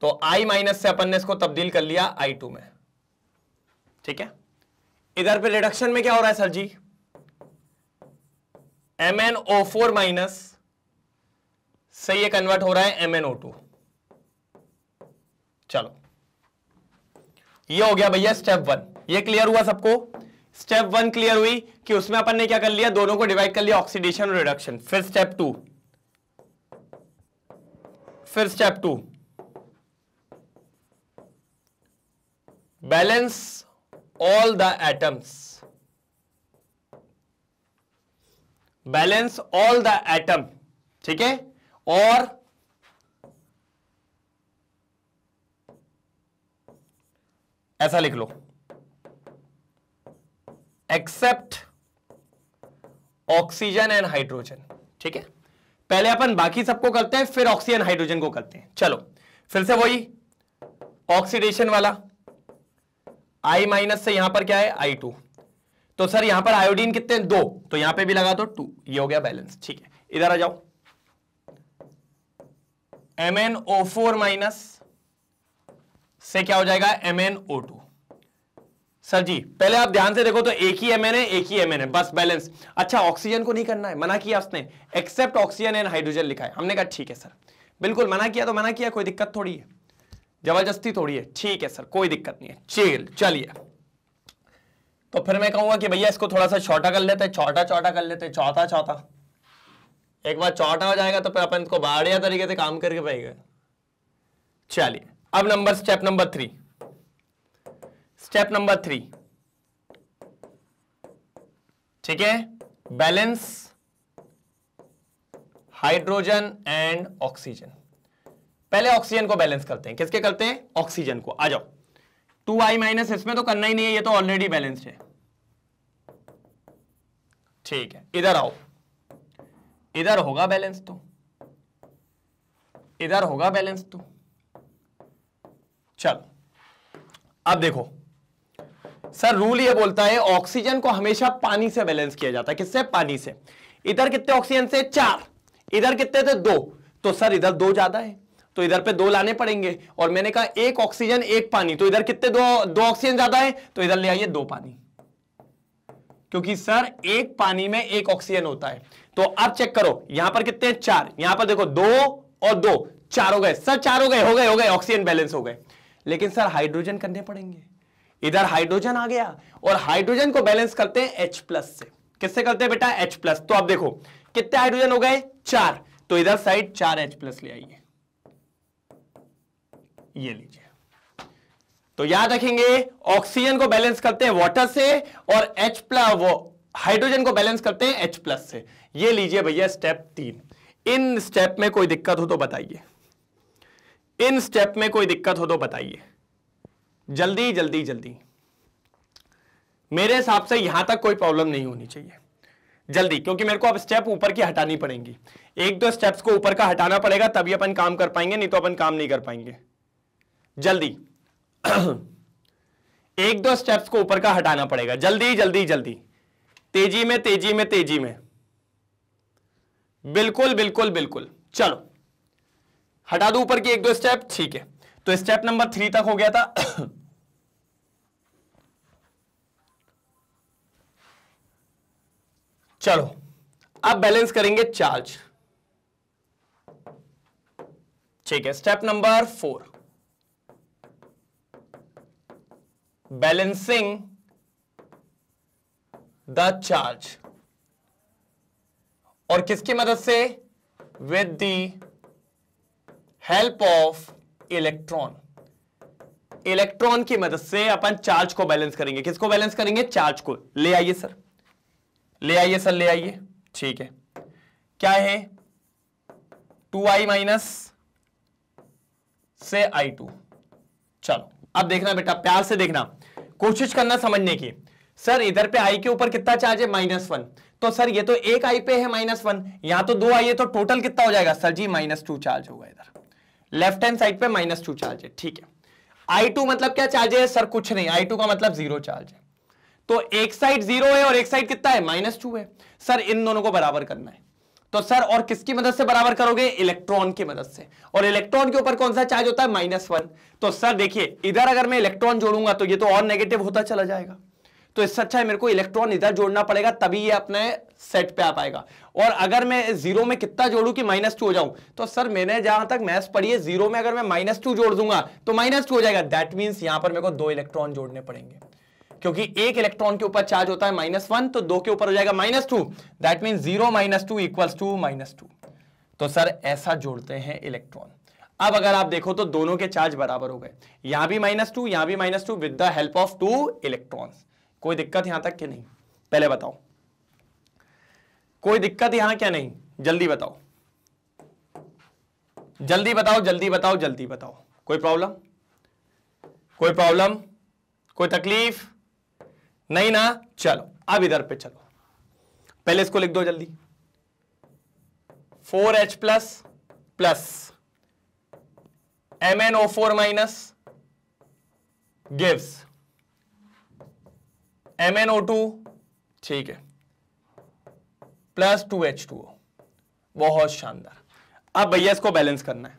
तो आई माइनस से अपन ने इसको तब्दील कर लिया आई टू में ठीक है इधर पे रिडक्शन में क्या हो रहा है sir ji M N O four minus से ये कन्वर्ट हो रहा है एम एन ओ टू चलो ये हो गया भैया स्टेप वन ये क्लियर हुआ सबको स्टेप वन क्लियर हुई कि उसमें अपन ने क्या कर लिया दोनों को डिवाइड कर लिया ऑक्सीडेशन और रिडक्शन फिर स्टेप टू फिर step two balance all the atoms balance all the atom ठीक है और ऐसा लिख लो एक्सेप्ट ऑक्सीजन एंड हाइड्रोजन ठीक है पहले अपन बाकी सबको करते हैं फिर ऑक्सीजन हाइड्रोजन को करते हैं चलो फिर से वही ऑक्सीडेशन वाला आई माइनस से यहां पर क्या है आई टू तो सर यहां पर आयोडीन कितने दो तो यहां पे भी लगा दो तो टू ये हो गया बैलेंस ठीक है इधर आ जाओ M N O four minus से क्या हो जाएगा M N O two sir ji पहले आप ध्यान से देखो तो एक ही एम एन है एक ही एम एन है बस बैलेंस अच्छा ऑक्सीजन को नहीं करना है मना किया उसने एक्सेप्ट ऑक्सीजन एंड हाइड्रोजन लिखा है हमने कहा ठीक है सर बिल्कुल मना किया तो मना किया कोई दिक्कत थोड़ी है जबरदस्ती थोड़ी है ठीक है सर कोई दिक्कत नहीं है चेल चलिए तो फिर मैं कहूंगा कि भैया इसको थोड़ा सा छोटा कर लेते हैं छोटा छोटा कर लेते हैं चौथा चौथा एक बार चौटा हो जाएगा तो फिर अपन इसको बढ़िया तरीके से काम करके पाएगा चलिए अब number step number three step number three ठीक है बैलेंस हाइड्रोजन एंड ऑक्सीजन पहले ऑक्सीजन को बैलेंस करते हैं किसके करते हैं ऑक्सीजन को आ जाओ टू आई माइनस इसमें तो करना ही नहीं है ये तो ऑलरेडी बैलेंस्ड है ठीक है इधर आओ इधर होगा बैलेंस तो इधर होगा बैलेंस तो चलो अब देखो सर रूल ये बोलता है ऑक्सीजन को हमेशा पानी से बैलेंस किया जाता है किससे पानी से इधर कितने ऑक्सीजन से चार इधर कितने थे दो तो सर इधर दो ज्यादा है तो इधर पे दो लाने पड़ेंगे और मैंने कहा एक ऑक्सीजन एक पानी तो इधर कितने दो दो ऑक्सीजन ज्यादा है तो इधर ले आइए दो पानी क्योंकि सर एक पानी में एक ऑक्सीजन होता है तो अब चेक करो यहां पर कितने चार यहां पर देखो दो और दो चार हो गए सर चार हो गए हो गए हो गए ऑक्सीजन बैलेंस हो गए लेकिन सर हाइड्रोजन करने पड़ेंगे इधर हाइड्रोजन आ गया और हाइड्रोजन को बैलेंस करते हैं H प्लस से किससे करते हैं बेटा H प्लस तो अब देखो कितने हाइड्रोजन हो गए चार तो इधर साइड चार H प्लस ले आइए ये लीजिए तो याद रखेंगे ऑक्सीजन को बैलेंस करते हैं वाटर से और H प्लस वो हाइड्रोजन को बैलेंस करते हैं H प्लस से ये लीजिए भैया स्टेप तीन इन स्टेप में कोई दिक्कत हो तो बताइए इन स्टेप में कोई दिक्कत हो तो बताइए जल्दी जल्दी जल्दी मेरे हिसाब से यहां तक कोई प्रॉब्लम नहीं होनी चाहिए जल्दी क्योंकि मेरे को अब स्टेप ऊपर की हटानी पड़ेंगी एक दो स्टेप्स को ऊपर का हटाना पड़ेगा तभी अपन काम कर पाएंगे नहीं तो अपन काम नहीं कर पाएंगे जल्दी एक दो स्टेप्स को ऊपर का हटाना पड़ेगा जल्दी जल्दी जल्दी तेजी में तेजी में तेजी में बिल्कुल बिल्कुल बिल्कुल चलो हटा दो ऊपर की एक दो स्टेप ठीक है तो स्टेप नंबर थ्री तक हो गया था चलो अब बैलेंस करेंगे चार्ज ठीक है step number four balancing the charge और किसकी मदद से with the help of electron electron की मदद से अपन चार्ज को बैलेंस करेंगे किसको बैलेंस करेंगे चार्ज को ले आइए सर ले आइए सर ले आइए ठीक है क्या है टू आई माइनस से आई टू चलो अब देखना बेटा प्यार से देखना कोशिश करना समझने की सर इधर पे आई के ऊपर कितना चार्ज है माइनस वन तो सर ये तो एक आई पे है माइनस वन यहां तो दो आई है तो टोटल कितना हो जाएगा सर जी माइनस टू चार्ज होगा इधर लेफ्ट हैंड साइड पे माइनस टू चार्ज है ठीक है आई टू मतलब क्या चार्ज है सर कुछ नहीं आई टू का मतलब जीरो चार्ज है तो एक साइड जीरो है और एक साइड कितना है माइनस टू है सर इन दोनों को बराबर करना है तो सर और किसकी मदद से बराबर करोगे इलेक्ट्रॉन की मदद से और इलेक्ट्रॉन के ऊपर कौन सा चार्ज होता है माइनस वन तो सर देखिए इधर अगर मैं इलेक्ट्रॉन जोड़ूंगा तो ये तो और नेगेटिव होता चला जाएगा तो इससे अच्छा है मेरे को इलेक्ट्रॉन इधर जोड़ना पड़ेगा तभी ये अपने सेट पे आ पाएगा और अगर मैं जीरो में कितना जोड़ू कि माइनस टू हो जाऊं तो सर मैंने जहां तक मैथ्स पढ़ी है जीरो में अगर मैं माइनस टू जोड़ दूंगा तो माइनस टू हो जाएगा दैट मीन्स यहां पर मेरे को दो इलेक्ट्रॉन जोड़ने पड़ेंगे क्योंकि एक इलेक्ट्रॉन के ऊपर चार्ज होता है माइनस वन तो दो के ऊपर हो जाएगा minus two that mean zero minus two equals to minus two तो सर ऐसा जोड़ते हैं इलेक्ट्रॉन अब अगर आप देखो तो दोनों के चार्ज बराबर हो गए यहां भी माइनस टू यहां भी minus two with the help of two electron कोई दिक्कत यहां तक क्या नहीं पहले बताओ कोई दिक्कत यहां क्या नहीं जल्दी बताओ जल्दी बताओ जल्दी बताओ जल्दी बताओ कोई प्रॉब्लम कोई प्रॉब्लम कोई तकलीफ नहीं ना चलो अब इधर पे चलो पहले इसको लिख दो जल्दी four H plus plus M N O four minus gives M N O two ठीक है प्लस टू एच टू बहुत शानदार अब भैया इसको बैलेंस करना है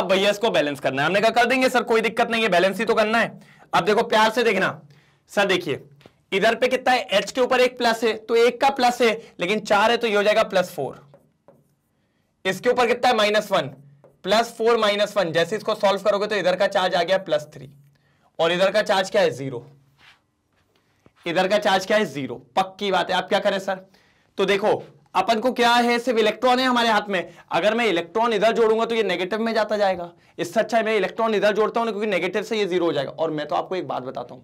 अब भैया इसको बैलेंस करना है हमने कहा कर देंगे सर कोई दिक्कत नहीं है बैलेंस ही तो करना है अब देखो प्यार से देखना सर देखिए इधर पे कितना है एच के ऊपर एक प्लस है तो एक का प्लस है लेकिन चार है तो ये हो जाएगा प्लस फोर इसके ऊपर कितना है minus one plus four minus one जैसे इसको सॉल्व करोगे तो इधर का चार्ज आ गया प्लस थ्री और इधर का चार्ज क्या है जीरो इधर का चार्ज क्या है जीरो पक्की बात है आप क्या करें सर तो देखो अपन को क्या है सिर्फ इलेक्ट्रॉन है हमारे हाथ में अगर मैं इलेक्ट्रॉन इधर जोड़ूंगा तो ये नेगेटिव में जाता जाएगा इससे अच्छा है मैं इलेक्ट्रॉन इधर जोड़ता हूं क्योंकि नेगेटिव से ये जीरो हो जाएगा और मैं तो आपको एक बात बताता हूं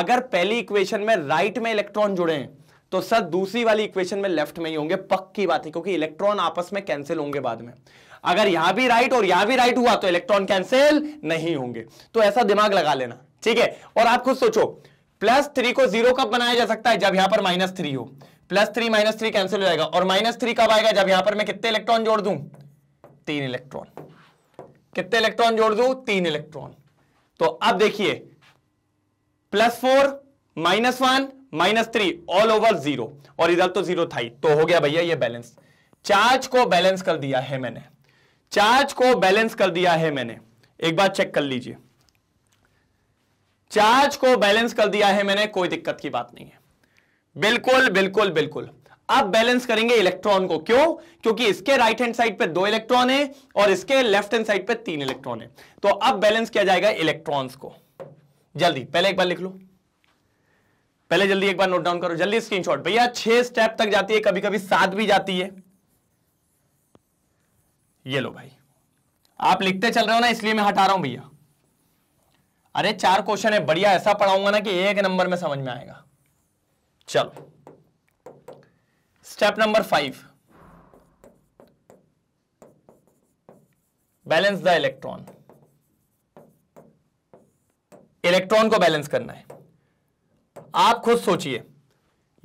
अगर पहली इक्वेशन में राइट में इलेक्ट्रॉन जुड़े हैं तो सर दूसरी वाली इक्वेशन में लेफ्ट में ही होंगे पक्की बात है क्योंकि इलेक्ट्रॉन आपस में कैंसिल होंगे बाद में अगर यहां भी राइट और यहां भी राइट हुआ तो इलेक्ट्रॉन कैंसिल नहीं होंगे तो ऐसा दिमाग लगा लेना ठीक है और आप खुद सोचो प्लस थ्री को जीरो कब बनाया जा सकता है जब यहां पर माइनस थ्री हो plus three minus three cancel हो जाएगा और माइनस थ्री कब आएगा जब यहां पर मैं कितने इलेक्ट्रॉन जोड़ दू तीन इलेक्ट्रॉन कितने इलेक्ट्रॉन जोड़ दू तीन इलेक्ट्रॉन तो अब देखिए plus four minus one minus three all over zero और इधर तो जीरो था ही तो हो गया भैया ये बैलेंस चार्ज को बैलेंस कर दिया है मैंने चार्ज को बैलेंस कर दिया है मैंने एक बार चेक कर लीजिए चार्ज को बैलेंस कर दिया है मैंने कोई दिक्कत की बात नहीं है बिल्कुल बिल्कुल बिल्कुल अब बैलेंस करेंगे इलेक्ट्रॉन को क्यों क्योंकि इसके राइट हैंड साइड पे दो इलेक्ट्रॉन है और इसके लेफ्ट हैंड साइड पे तीन इलेक्ट्रॉन है तो अब बैलेंस किया जाएगा इलेक्ट्रॉन्स को जल्दी पहले एक बार लिख लो पहले जल्दी एक बार नोट डाउन करो जल्दी स्क्रीनशॉट भैया छह स्टेप तक जाती है कभी कभी सात भी जाती है ये लो भाई आप लिखते चल रहे हो ना इसलिए मैं हटा रहा हूं भैया अरे चार क्वेश्चन है बढ़िया ऐसा पढ़ाऊंगा ना कि एक नंबर में समझ में आएगा चलो step number five balance the electron electron को बैलेंस करना है आप खुद सोचिए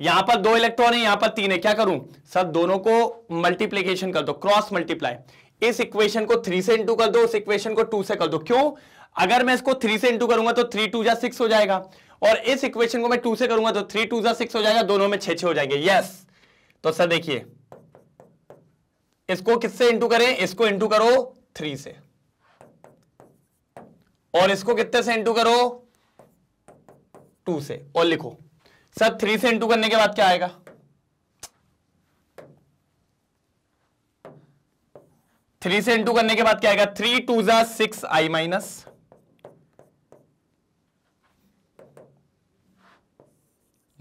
यहां पर दो इलेक्ट्रॉन है यहां पर तीन है क्या करूं सर दोनों को मल्टीप्लीकेशन कर दो क्रॉस मल्टीप्लाई इस इक्वेशन को थ्री से इंटू कर दो उस इक्वेशन को टू से कर दो क्यों अगर मैं इसको थ्री से इंटू करूंगा तो थ्री टू जा सिक्स हो जाएगा और इस इक्वेशन को मैं टू से करूंगा तो थ्री टू जा सिक्स हो जाएगा दोनों में छे छे हो जाएंगे यस तो सर देखिए इसको किससे इंटू करें इसको इंटू करो थ्री से और इसको कितने से इंटू करो टू से और लिखो सर थ्री से इंटू करने के बाद क्या आएगा थ्री से इंटू करने के बाद क्या आएगा थ्री टू जा six I minus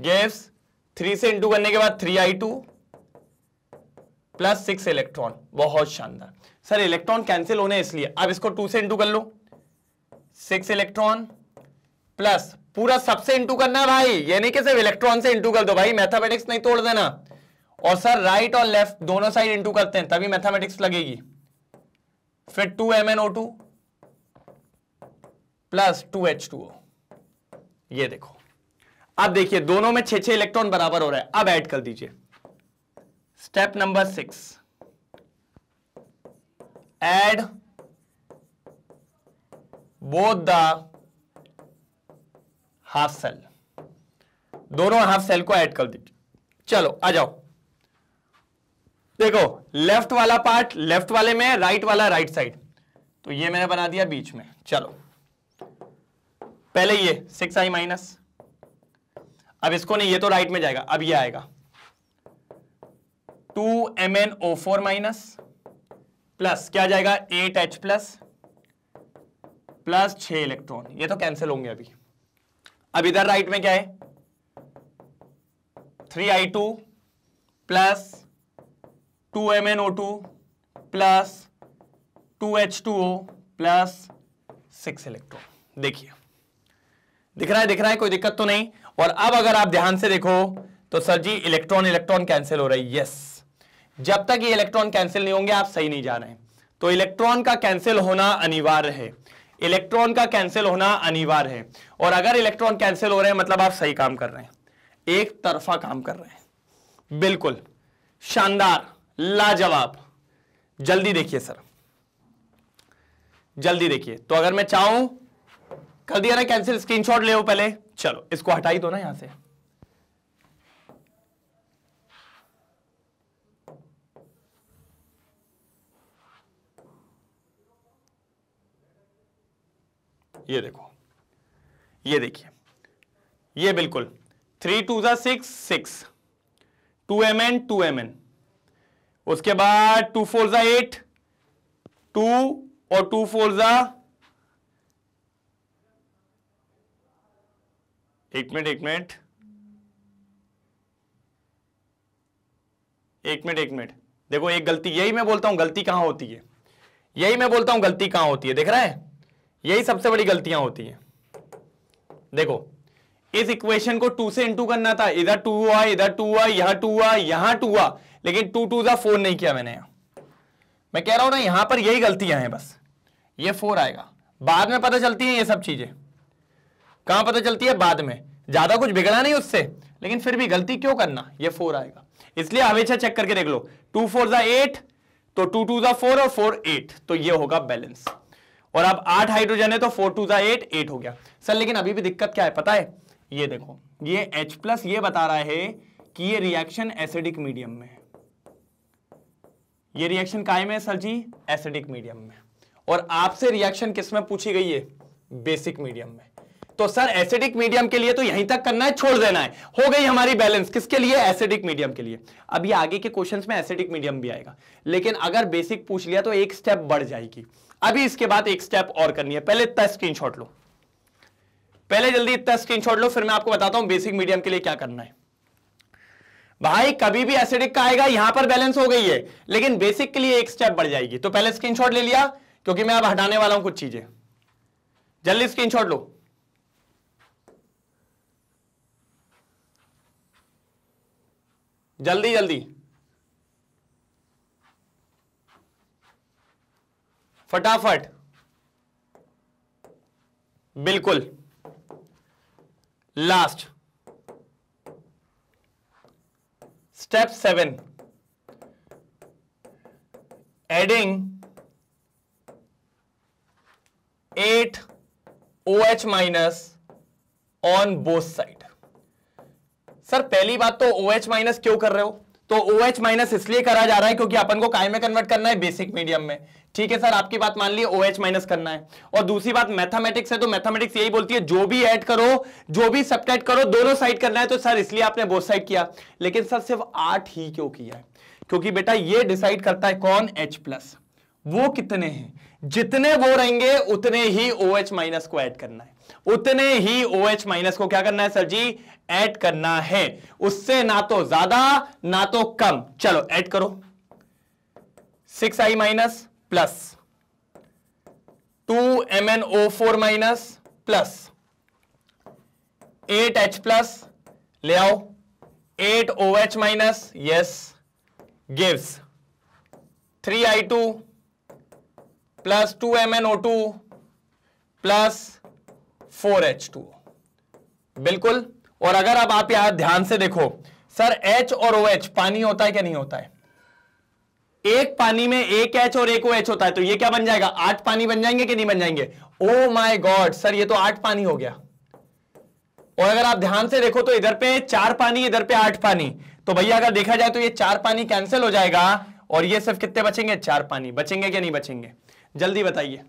guess three से इंटू करने के बाद three I two plus six electron बहुत शानदार सर इलेक्ट्रॉन कैंसिल होने इसलिए अब इसको टू से इंटू कर लो सिक्स इलेक्ट्रॉन प्लस पूरा सबसे इंटू करना भाई ये नहीं कि सिर्फ इलेक्ट्रॉन से इंटू कर दो भाई मैथमेटिक्स नहीं तोड़ देना और सर राइट और लेफ्ट दोनों साइड इंटू करते हैं तभी मैथमेटिक्स लगेगी फिर two M N O two plus two H two O ये देखो अब देखिए दोनों में छह छह इलेक्ट्रॉन बराबर हो रहा है अब ऐड कर दीजिए step number six add both the half cell दोनों हाफ सेल को ऐड कर दीजिए चलो आ जाओ देखो लेफ्ट वाला पार्ट लेफ्ट वाले में राइट वाला राइट साइड तो ये मैंने बना दिया बीच में चलो पहले ये सिक्स आई माइनस अब इसको नहीं ये तो राइट में जाएगा अब ये आएगा two M N O four minus plus क्या जाएगा एट एच प्लस प्लस छ इलेक्ट्रॉन ये तो कैंसिल होंगे अभी अब इधर राइट में क्या है three I two plus two M N O two plus two H two O plus six electron देखिए दिख रहा है दिख रहा है कोई दिक्कत तो नहीं और अब अगर आप ध्यान से देखो तो sir ji electron electron cancel हो रही है यस जब तक ये इलेक्ट्रॉन कैंसिल नहीं होंगे आप सही नहीं जा रहे हैं तो इलेक्ट्रॉन का कैंसिल होना अनिवार्य है इलेक्ट्रॉन का कैंसिल होना अनिवार्य है और अगर इलेक्ट्रॉन कैंसिल हो रहे हैं मतलब आप सही काम कर रहे हैं एक तरफा काम कर रहे हैं बिल्कुल शानदार लाजवाब जल्दी देखिए सर जल्दी देखिए तो अगर मैं चाहूं कर दिया ना कैंसिल स्क्रीनशॉट ले पहले चलो इसको हटाई दो ना यहां से ये देखो ये देखिए ये बिल्कुल थ्री टू ज़ा six six two M N two M N उसके बाद टू फोर ज़ा एट टू और टू फोर ज़ा एक मिनट एक मिनट एक मिनट एक मिनट देखो एक गलती यही मैं बोलता हूं गलती कहां होती है यही मैं बोलता हूं गलती कहां होती है देख रहा है यही सबसे बड़ी गलतियां होती हैं देखो इस इक्वेशन को टू से इंटू करना था इधर टू हुआ इधर टू हुआ यहां टू हुआ यहां टू हुआ लेकिन टू टू जा फोर नहीं किया मैंने यहां मैं कह रहा हूं ना यहां पर यही गलतियां हैं बस ये फोर आएगा बाद में पता चलती है ये सब चीजें कहां पता चलती है बाद में ज्यादा कुछ बिगड़ा नहीं उससे लेकिन फिर भी गलती क्यों करना ये फोर आएगा इसलिए हमेशा चेक करके देख लो टू फोर जा एट तो टू टू जा फोर और फोर एट तो ये होगा बैलेंस और अब आठ हाइड्रोजन है तो फोर टू जा एट एट हो गया सर लेकिन अभी भी दिक्कत क्या है पता है ये देखो ये H प्लस ये बता रहा है कि ये रिएक्शन एसिडिक मीडियम में है ये रिएक्शन काय में है सर जी एसिडिक मीडियम में और आपसे रिएक्शन किस में पूछी गई है बेसिक मीडियम में तो सर एसिडिक मीडियम के लिए तो यहीं तक करना है छोड़ देना है हो गई हमारी बैलेंस किसके लिए एसिडिक मीडियम के लिए अब ये आगे के क्वेश्चंस में एसिडिक मीडियम भी आएगा लेकिन अगर बेसिक पूछ लिया तो एक स्टेप बढ़ जाएगी अभी इसके बाद एक स्टेप और करनी है पहले इतना शॉट लो पहले जल्दी इतना स्क्रीनशॉट लो फिर मैं आपको बताता हूं बेसिक मीडियम के लिए क्या करना है भाई कभी भी एसिडिक का आएगा यहां पर बैलेंस हो गई है लेकिन बेसिक के लिए एक स्टेप बढ़ जाएगी तो पहले स्क्रीनशॉट ले लिया क्योंकि मैं अब हटाने वाला हूं कुछ चीजें जल्दी स्क्रीनशॉट लो जल्दी जल्दी फटाफट बिल्कुल last step seven adding eight O H minus on both side sir पहली बात तो ओ एच माइनस क्यों कर रहे हो तो ओ एच माइनस इसलिए करा जा रहा है क्योंकि अपन को काय में कन्वर्ट करना है बेसिक मीडियम में ठीक है सर आपकी बात मान ली ओ एच माइनस करना है और दूसरी बात मैथमेटिक्स है तो मैथमेटिक्स यही बोलती है जो भी ऐड करो जो भी सब्ट्रैक्ट करो दोनों साइड करना है तो सर इसलिए आपने बोथ साइड किया लेकिन सर सिर्फ आठ ही क्यों किया है क्योंकि बेटा ये डिसाइड करता है कौन एच प्लस वो कितने हैं जितने वो रहेंगे उतने ही ओ एच माइनस को एड करना है उतने ही ओ एच माइनस को क्या करना है सर जी एड करना है उससे ना तो ज्यादा ना तो कम चलो एड करो six I minus plus two M N O four minus plus eight H plus ले आओ eight O H minus yes gives three I two plus two M N O two plus four H two बिल्कुल और अगर अब आप यहां ध्यान से देखो सर H और OH पानी होता है क्या नहीं होता है एक पानी में एक एच और एक ओ OH एच होता है तो ये क्या बन जाएगा आठ पानी बन जाएंगे कि नहीं बन जाएंगे ओ माय गॉड सर ये तो आठ पानी हो गया और अगर आप ध्यान से देखो तो इधर पे चार पानी इधर पे आठ पानी तो भैया अगर देखा जाए तो ये चार पानी कैंसिल हो जाएगा और ये सिर्फ कितने बचेंगे चार पानी बचेंगे कि नहीं बचेंगे जल्दी बताइए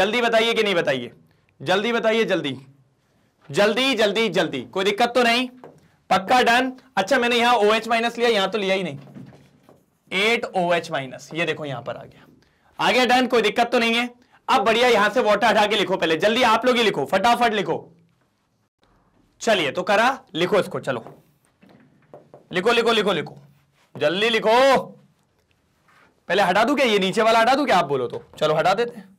जल्दी बताइए कि नहीं बताइए जल्दी बताइए जल्दी जल्दी जल्दी जल्दी कोई दिक्कत तो नहीं पक्का डन अच्छा मैंने यहां ओ एच माइनस लिया यहां तो लिया ही नहीं एट ओ एच माइनस ये देखो यहां पर आ गया आगे डन कोई दिक्कत तो नहीं है अब बढ़िया यहां से वाटर हटा के लिखो पहले जल्दी आप लोग ही लिखो फटाफट लिखो चलिए तो करा लिखो इसको चलो लिखो लिखो लिखो लिखो जल्दी लिखो पहले हटा दू क्या ये नीचे वाला हटा दू क्या आप बोलो तो चलो हटा देते हैं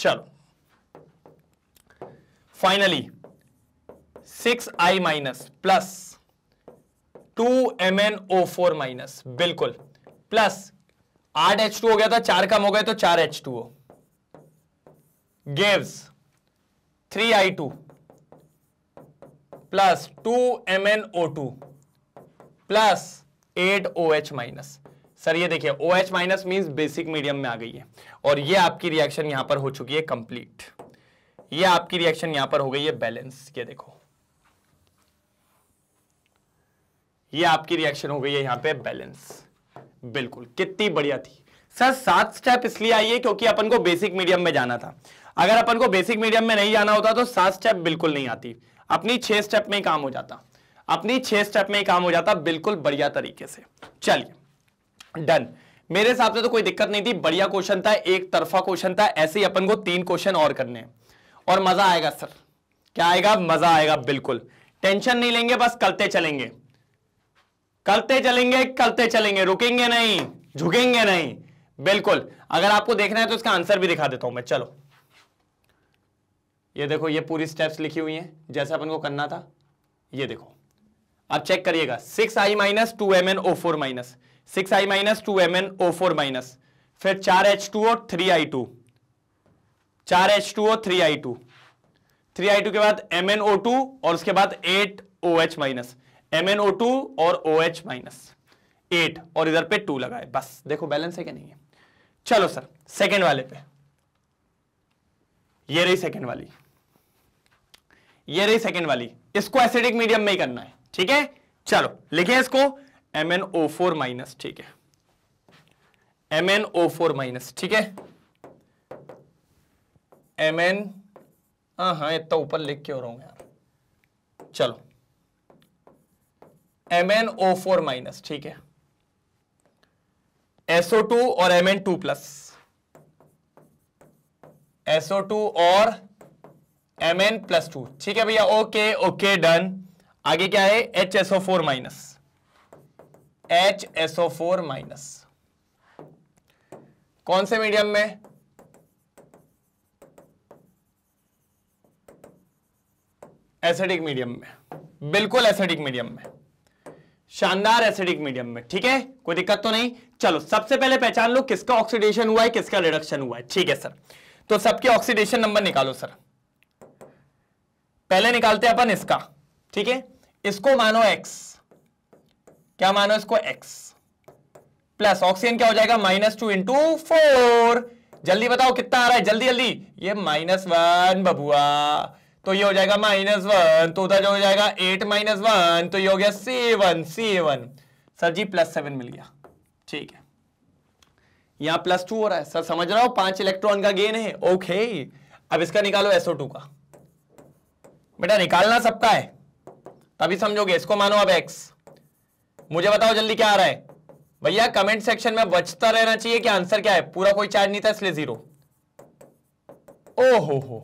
चलो finally six I minus plus two M N O four minus बिल्कुल प्लस आठ एच टू हो गया था चार कम हो गए तो चार एच टू हो gives three I two plus two M N O two plus eight O H minus sir ये देखिए O H minus mean basic medium में आ गई है और ये आपकी रिएक्शन यहां पर हो चुकी है कंप्लीट ये आपकी रिएक्शन यहां पर हो गई है बैलेंस ये देखो ये आपकी रिएक्शन हो गई है यहां पे बैलेंस बिल्कुल कितनी बढ़िया थी सर सात स्टेप इसलिए आई है क्योंकि अपन को बेसिक मीडियम में जाना था अगर अपन को बेसिक मीडियम में नहीं जाना होता तो सात स्टेप बिल्कुल नहीं आती अपनी छह स्टेप में ही काम हो जाता अपनी छह स्टेप में ही काम हो जाता बिल्कुल बढ़िया तरीके से चलिए डन मेरे हिसाब से तो कोई दिक्कत नहीं थी बढ़िया क्वेश्चन था एक तरफा क्वेश्चन था ऐसे ही अपन को तीन क्वेश्चन और करने हैं और मजा आएगा सर क्या आएगा मजा आएगा बिल्कुल टेंशन नहीं लेंगे बस कलते चलेंगे कलते चलेंगे कलते चलेंगे रुकेंगे नहीं झुकेंगे नहीं बिल्कुल अगर आपको देखना है तो इसका आंसर भी दिखा देता हूं मैं चलो ये देखो ये पूरी स्टेप्स लिखी हुई है जैसे अपन को करना था ये देखो आप चेक करिएगा six I minus two M N O four minus six I minus two M N O four minus फिर चार एच टू और थ्री आई टू चार एच टू और three I two three I two के बाद एम एन ओ टू और उसके बाद eight O H minus M N O two और ओ एच माइनस एट और इधर पे टू लगाए बस देखो बैलेंस है क्या नहीं है चलो सर सेकेंड वाले पे ये रही सेकेंड वाली ये रही सेकेंड वाली इसको एसिडिक मीडियम में ही करना है ठीक है चलो लिखे इसको M N O four minus ठीक है M N O four minus ठीक है एम एन हाँ, हाँ इतना ऊपर लिख के हो रहा हूं यार चलो M N O four minus ठीक है एसओ टू और M N two plus SO two और एम एन प्लस टू ठीक है भैया ओके ओके डन आगे क्या है H SO four minus H S O four minus कौन से मीडियम में एसिडिक मीडियम में बिल्कुल एसिडिक मीडियम में शानदार एसिडिक मीडियम में ठीक है कोई दिक्कत तो नहीं चलो सबसे पहले पहचान लो किसका ऑक्सीडेशन हुआ है किसका रिडक्शन हुआ है ठीक है सर तो सबके ऑक्सीडेशन नंबर निकालो सर पहले निकालते हैं अपन इसका ठीक है इसको मानो एक्स क्या मानो इसको x प्लस ऑक्सीजन क्या हो जाएगा माइनस टू इंटू फोर जल्दी बताओ कितना आ रहा है जल्दी जल्दी ये माइनस वन बबुआ तो ये हो जाएगा माइनस वन तो उधर जो हो जाएगा एट माइनस वन तो ये हो गया सेवन सेवन सर जी प्लस सेवन मिल गया ठीक है यहां प्लस टू हो रहा है सर समझ रहा हो पांच इलेक्ट्रॉन का गेन है ओके अब इसका निकालो एसओ टू का बेटा निकालना सबका है तभी समझोगे इसको मानो अब एक्स मुझे बताओ जल्दी क्या आ रहा है भैया कमेंट सेक्शन में बचता रहना चाहिए कि आंसर क्या है पूरा कोई चार्ज नहीं था इसलिए जीरो ओ हो हो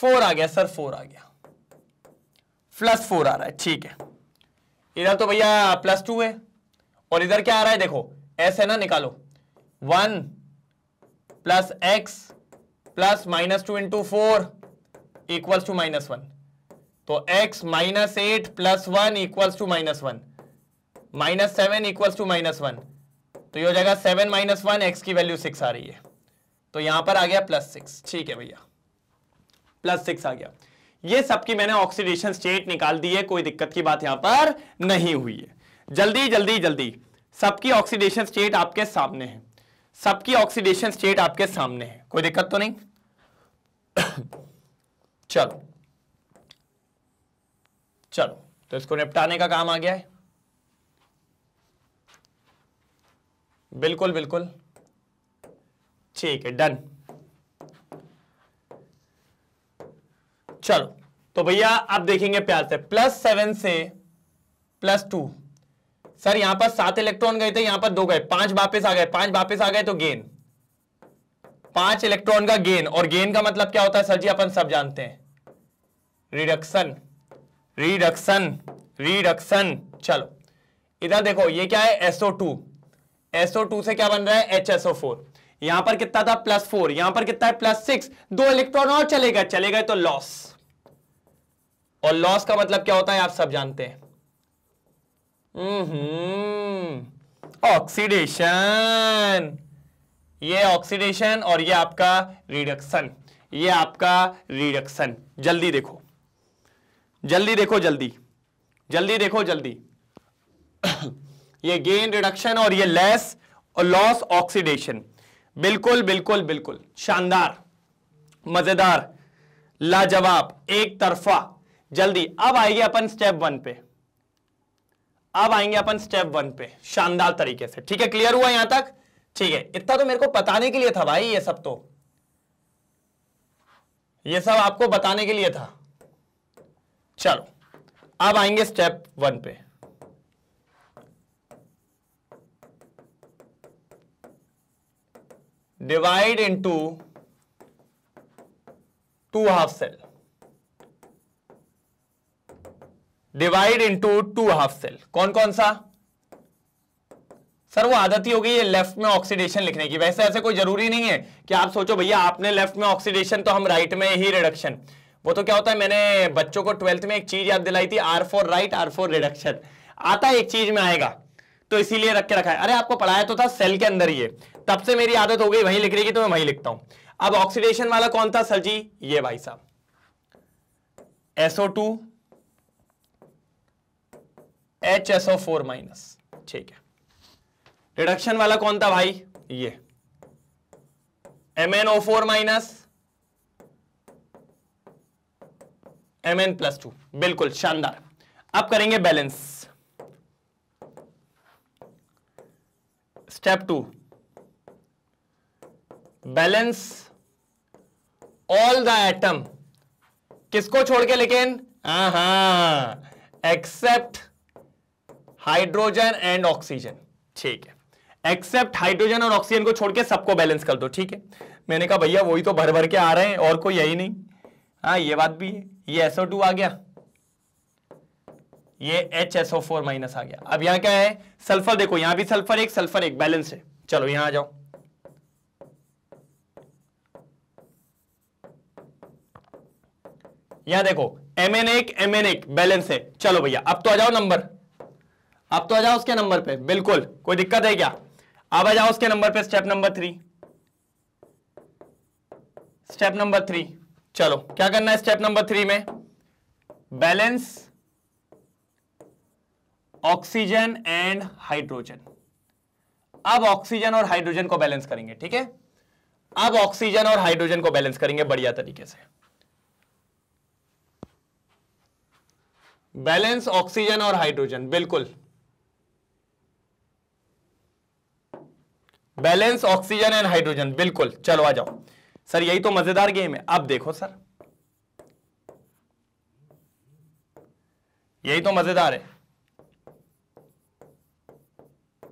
फोर आ गया सर फोर आ गया प्लस फोर आ रहा है ठीक है इधर तो भैया प्लस टू है और इधर क्या आ रहा है देखो ऐसे ना निकालो one plus X plus minus two into four equals to minus one तो x minus eight plus one equals to minus one minus seven equals to minus one तो ये हो जाएगा सेवन माइनस वन एक्स की वैल्यू सिक्स आ रही है तो यहां पर आ गया प्लस सिक्स ठीक है भैया प्लस सिक्स आ गया ये सबकी मैंने ऑक्सीडेशन स्टेट निकाल दी है कोई दिक्कत की बात यहां पर नहीं हुई है जल्दी जल्दी जल्दी सबकी ऑक्सीडेशन स्टेट आपके सामने है सबकी ऑक्सीडेशन स्टेट आपके सामने है कोई दिक्कत तो नहीं [COUGHS] चलो चलो तो इसको निपटाने का काम आ गया है बिल्कुल बिल्कुल ठीक है डन चलो तो भैया आप देखेंगे प्यार से प्लस सेवन से प्लस टू सर यहां पर सात इलेक्ट्रॉन गए थे यहां पर दो गए पांच वापस आ गए पांच वापस आ गए तो गेन पांच इलेक्ट्रॉन का गेन और गेन का मतलब क्या होता है सर जी अपन सब जानते हैं रिडक्शन रिडक्शन रिडक्शन चलो इधर देखो ये क्या है एसओ टू एसओ टू से क्या बन रहा है एच फोर यहां पर कितना था प्लस फोर यहां पर कितना है प्लस सिक्स दो इलेक्ट्रॉन और चलेगा चलेगा चले गए तो लॉस और लॉस का मतलब क्या होता है आप सब जानते हैं ऑक्सीडेशन हम्म। ये ऑक्सीडेशन और ये आपका रिडक्शन ये आपका रिडक्शन जल्दी देखो जल्दी देखो जल्दी जल्दी देखो जल्दी ये गेन रिडक्शन और ये लेस और लॉस ऑक्सीडेशन बिल्कुल बिल्कुल बिल्कुल शानदार मजेदार लाजवाब एक तरफा जल्दी अब आएंगे अपन स्टेप वन पे अब आएंगे अपन स्टेप वन पे शानदार तरीके से ठीक है क्लियर हुआ यहां तक ठीक है इतना तो मेरे को बताने के लिए था भाई ये सब तो ये सब आपको बताने के लिए था चलो अब आएंगे स्टेप वन पे divide into two half cell divide into two half cell कौन कौन सा सर वो आदत ही हो गई है लेफ्ट में ऑक्सीडेशन लिखने की वैसे ऐसे कोई जरूरी नहीं है कि आप सोचो भैया आपने लेफ्ट में ऑक्सीडेशन तो हम राइट में ही रिडक्शन वो तो क्या होता है मैंने बच्चों को ट्वेल्थ में एक चीज याद दिलाई थी R four right R four reduction आता एक चीज में आएगा तो इसीलिए रख के रखा है अरे आपको पढ़ाया तो था सेल के अंदर ये तब से मेरी आदत हो गई वहीं लिख रही थी तो मैं वहीं लिखता हूं अब ऑक्सीडेशन वाला कौन था सर जी ये भाई साहब SO2 HSO4 माइनस ठीक है रिडक्शन वाला कौन था भाई ये MnO4 minus M N plus two बिल्कुल शानदार अब करेंगे balance step two balance all the atom किसको छोड़ के लेकिन हा एक्सेप्ट हाइड्रोजन एंड ऑक्सीजन ठीक है एक्सेप्ट हाइड्रोजन और ऑक्सीजन को छोड़ के सबको बैलेंस कर दो ठीक है मैंने कहा भैया वही तो भर भर के आ रहे हैं और कोई यही नहीं हाँ ये बात भी है ये SO2 आ गया ये HSO4 माइनस आ गया अब यहां क्या है सल्फर देखो यहां भी सल्फर एक सल्फर एक बैलेंस है चलो यहां आ जाओ यहां देखो एन एक एन एक बैलेंस है चलो भैया अब तो आ जाओ नंबर अब तो आ जाओ उसके नंबर पे बिल्कुल कोई दिक्कत है क्या अब आ जाओ उसके नंबर पे step number three step number three चलो क्या करना है स्टेप नंबर थ्री में बैलेंस ऑक्सीजन एंड हाइड्रोजन अब ऑक्सीजन और हाइड्रोजन को बैलेंस करेंगे ठीक है अब ऑक्सीजन और हाइड्रोजन को बैलेंस करेंगे बढ़िया तरीके से बैलेंस ऑक्सीजन और हाइड्रोजन बिल्कुल बैलेंस ऑक्सीजन एंड हाइड्रोजन बिल्कुल चलो आ जाओ सर यही तो मजेदार गेम है अब देखो सर यही तो मजेदार है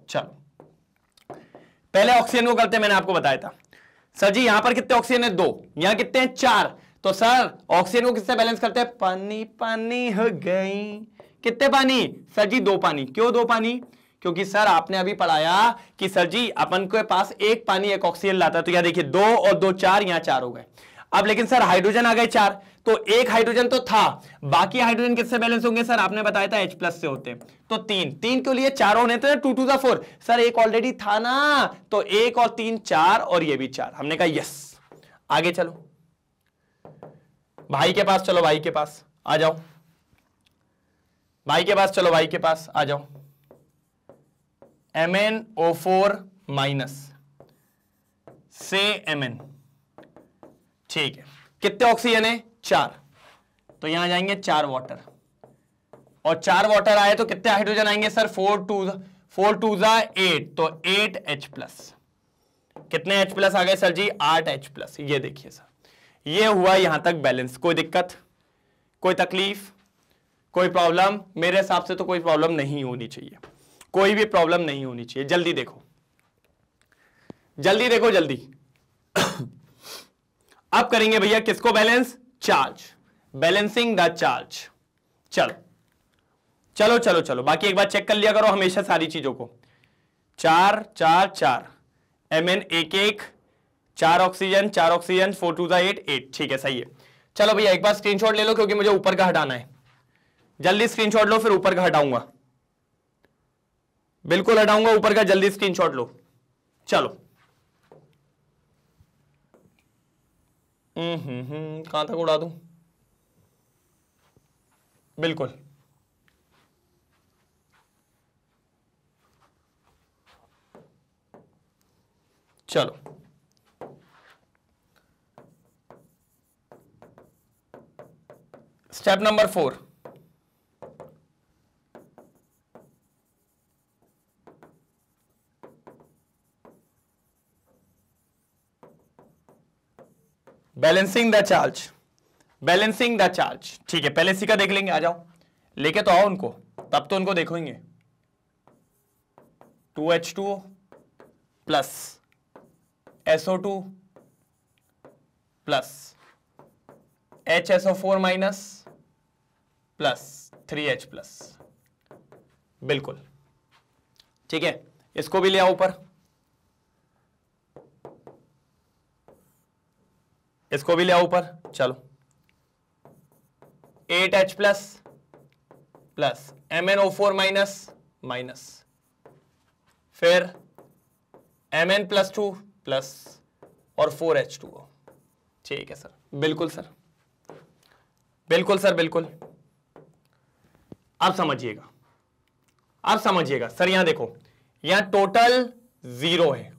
चलो पहले ऑक्सीजन को करते मैंने आपको बताया था सर जी यहां पर कितने ऑक्सीजन है दो यहां कितने हैं चार तो सर ऑक्सीजन को किससे बैलेंस करते हैं पानी पानी हो गई कितने पानी सर जी दो पानी क्यों दो पानी क्योंकि सर आपने अभी पढ़ाया कि सर जी अपन के पास एक पानी एक ऑक्सीजन लाता तो यहां देखिए दो और दो चार यहां चार हो गए अब लेकिन सर हाइड्रोजन आ गए चार तो एक हाइड्रोजन तो था बाकी हाइड्रोजन किससे बैलेंस होंगे सर आपने बताया था H प्लस से होते तो तीन तीन के लिए चार होने थे टू टू का फोर सर एक ऑलरेडी था ना तो एक और तीन चार और ये भी चार हमने कहा यस आगे चलो भाई के पास चलो भाई के पास आ जाओ भाई के पास चलो भाई के पास आ जाओ M N O four minus से एम एन ठीक है कितने ऑक्सीजन है चार तो यहां जाएंगे चार वाटर और चार वाटर आए तो कितने हाइड्रोजन आएंगे sir four two four two जा एट तो एट एच प्लस कितने एच प्लस आ गए सर जी आठ एच प्लस ये देखिए सर ये हुआ यहां तक बैलेंस कोई दिक्कत कोई तकलीफ कोई प्रॉब्लम मेरे हिसाब से तो कोई प्रॉब्लम नहीं होनी चाहिए कोई भी प्रॉब्लम नहीं होनी चाहिए जल्दी देखो जल्दी देखो जल्दी [COUGHS] अब करेंगे भैया किसको balance charge balancing the charge चलो चलो चलो चलो बाकी एक बार चेक कर लिया करो हमेशा सारी चीजों को चार चार चार एम एन एक एक चार ऑक्सीजन चार ऑक्सीजन फोर टू जो एट एट ठीक है सही है चलो भैया एक बार स्क्रीनशॉट ले लो क्योंकि मुझे ऊपर का हटाना है जल्दी स्क्रीनशॉट लो फिर ऊपर का हटाऊंगा बिल्कुल हटाऊंगा ऊपर का जल्दी स्क्रीनशॉट लो चलो हम्म, हम्म, हम्म कहां तक उड़ा दू बिल्कुल चलो step number four balancing the charge balancing the charge ठीक है पहले सीखा देख लेंगे आ जाओ लेके तो आओ उनको तब तो उनको देखोगे two H two plus SO two plus H SO four minus plus three H plus बिल्कुल ठीक है इसको भी ले आओ ऊपर इसको भी ले आओ ऊपर चलो eight H plus plus M N O four minus minus फिर M N plus two plus और फोर एच टू ठीक है सर बिल्कुल सर बिल्कुल सर बिल्कुल अब समझिएगा अब समझिएगा सर यहां देखो यहां टोटल जीरो है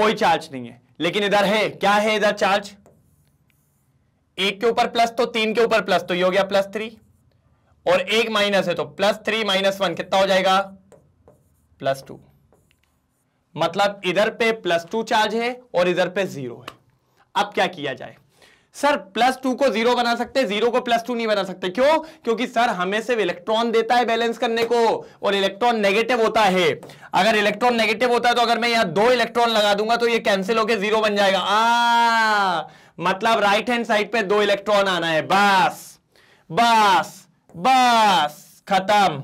कोई चार्ज नहीं है लेकिन इधर है क्या है इधर चार्ज एक के ऊपर प्लस तो तीन के ऊपर प्लस तो ये हो गया प्लस थ्री और एक माइनस है तो प्लस थ्री माइनस वन कितना हो जाएगा प्लस टू मतलब इधर पे प्लस टू चार्ज है और इधर पे जीरो है अब क्या किया जाए सर प्लस टू को जीरो बना सकते हैं जीरो को प्लस टू नहीं बना सकते क्यों क्योंकि सर हमें सिर्फ इलेक्ट्रॉन देता है बैलेंस करने को और इलेक्ट्रॉन नेगेटिव होता है अगर इलेक्ट्रॉन नेगेटिव होता है तो अगर मैं यहां दो इलेक्ट्रॉन लगा दूंगा तो ये कैंसिल होकर जीरो बन जाएगा आ मतलब राइट हैंड साइड पे दो इलेक्ट्रॉन आना है बस बस बस खत्म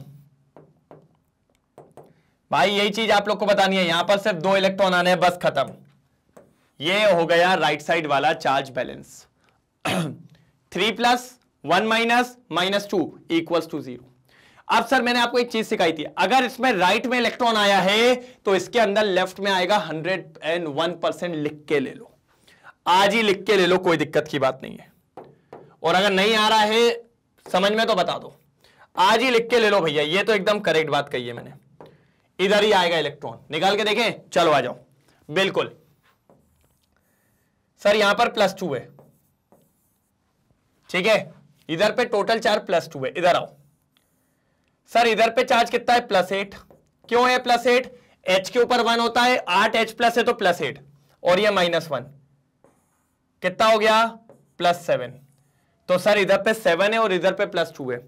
भाई यही चीज आप लोग को बतानी है यहां पर सिर्फ दो इलेक्ट्रॉन आने हैं बस खत्म ये हो गया राइट साइड वाला charge balance three plus one minus minus two equals to zero अब सर मैंने आपको एक चीज सिखाई थी अगर इसमें राइट में इलेक्ट्रॉन आया है तो इसके अंदर लेफ्ट में आएगा हंड्रेड एंड वन परसेंट लिख के ले लो आज ही लिख के ले लो कोई दिक्कत की बात नहीं है और अगर नहीं आ रहा है समझ में तो बता दो आज ही लिख के ले लो भैया ये तो एकदम करेक्ट बात कही है मैंने इधर ही आएगा इलेक्ट्रॉन निकाल के देखें चलो आ जाओ बिल्कुल सर यहां पर प्लस टू है ठीक है इधर पे टोटल चार्ज प्लस टू है इधर आओ सर इधर पे चार्ज कितना है प्लस एट क्यों है प्लस एट एच के ऊपर वन होता है आठ एच प्लस है तो प्लस एट और ये माइनस वन कितना हो गया प्लस सेवन तो सर इधर पे सेवन है और इधर पे प्लस टू है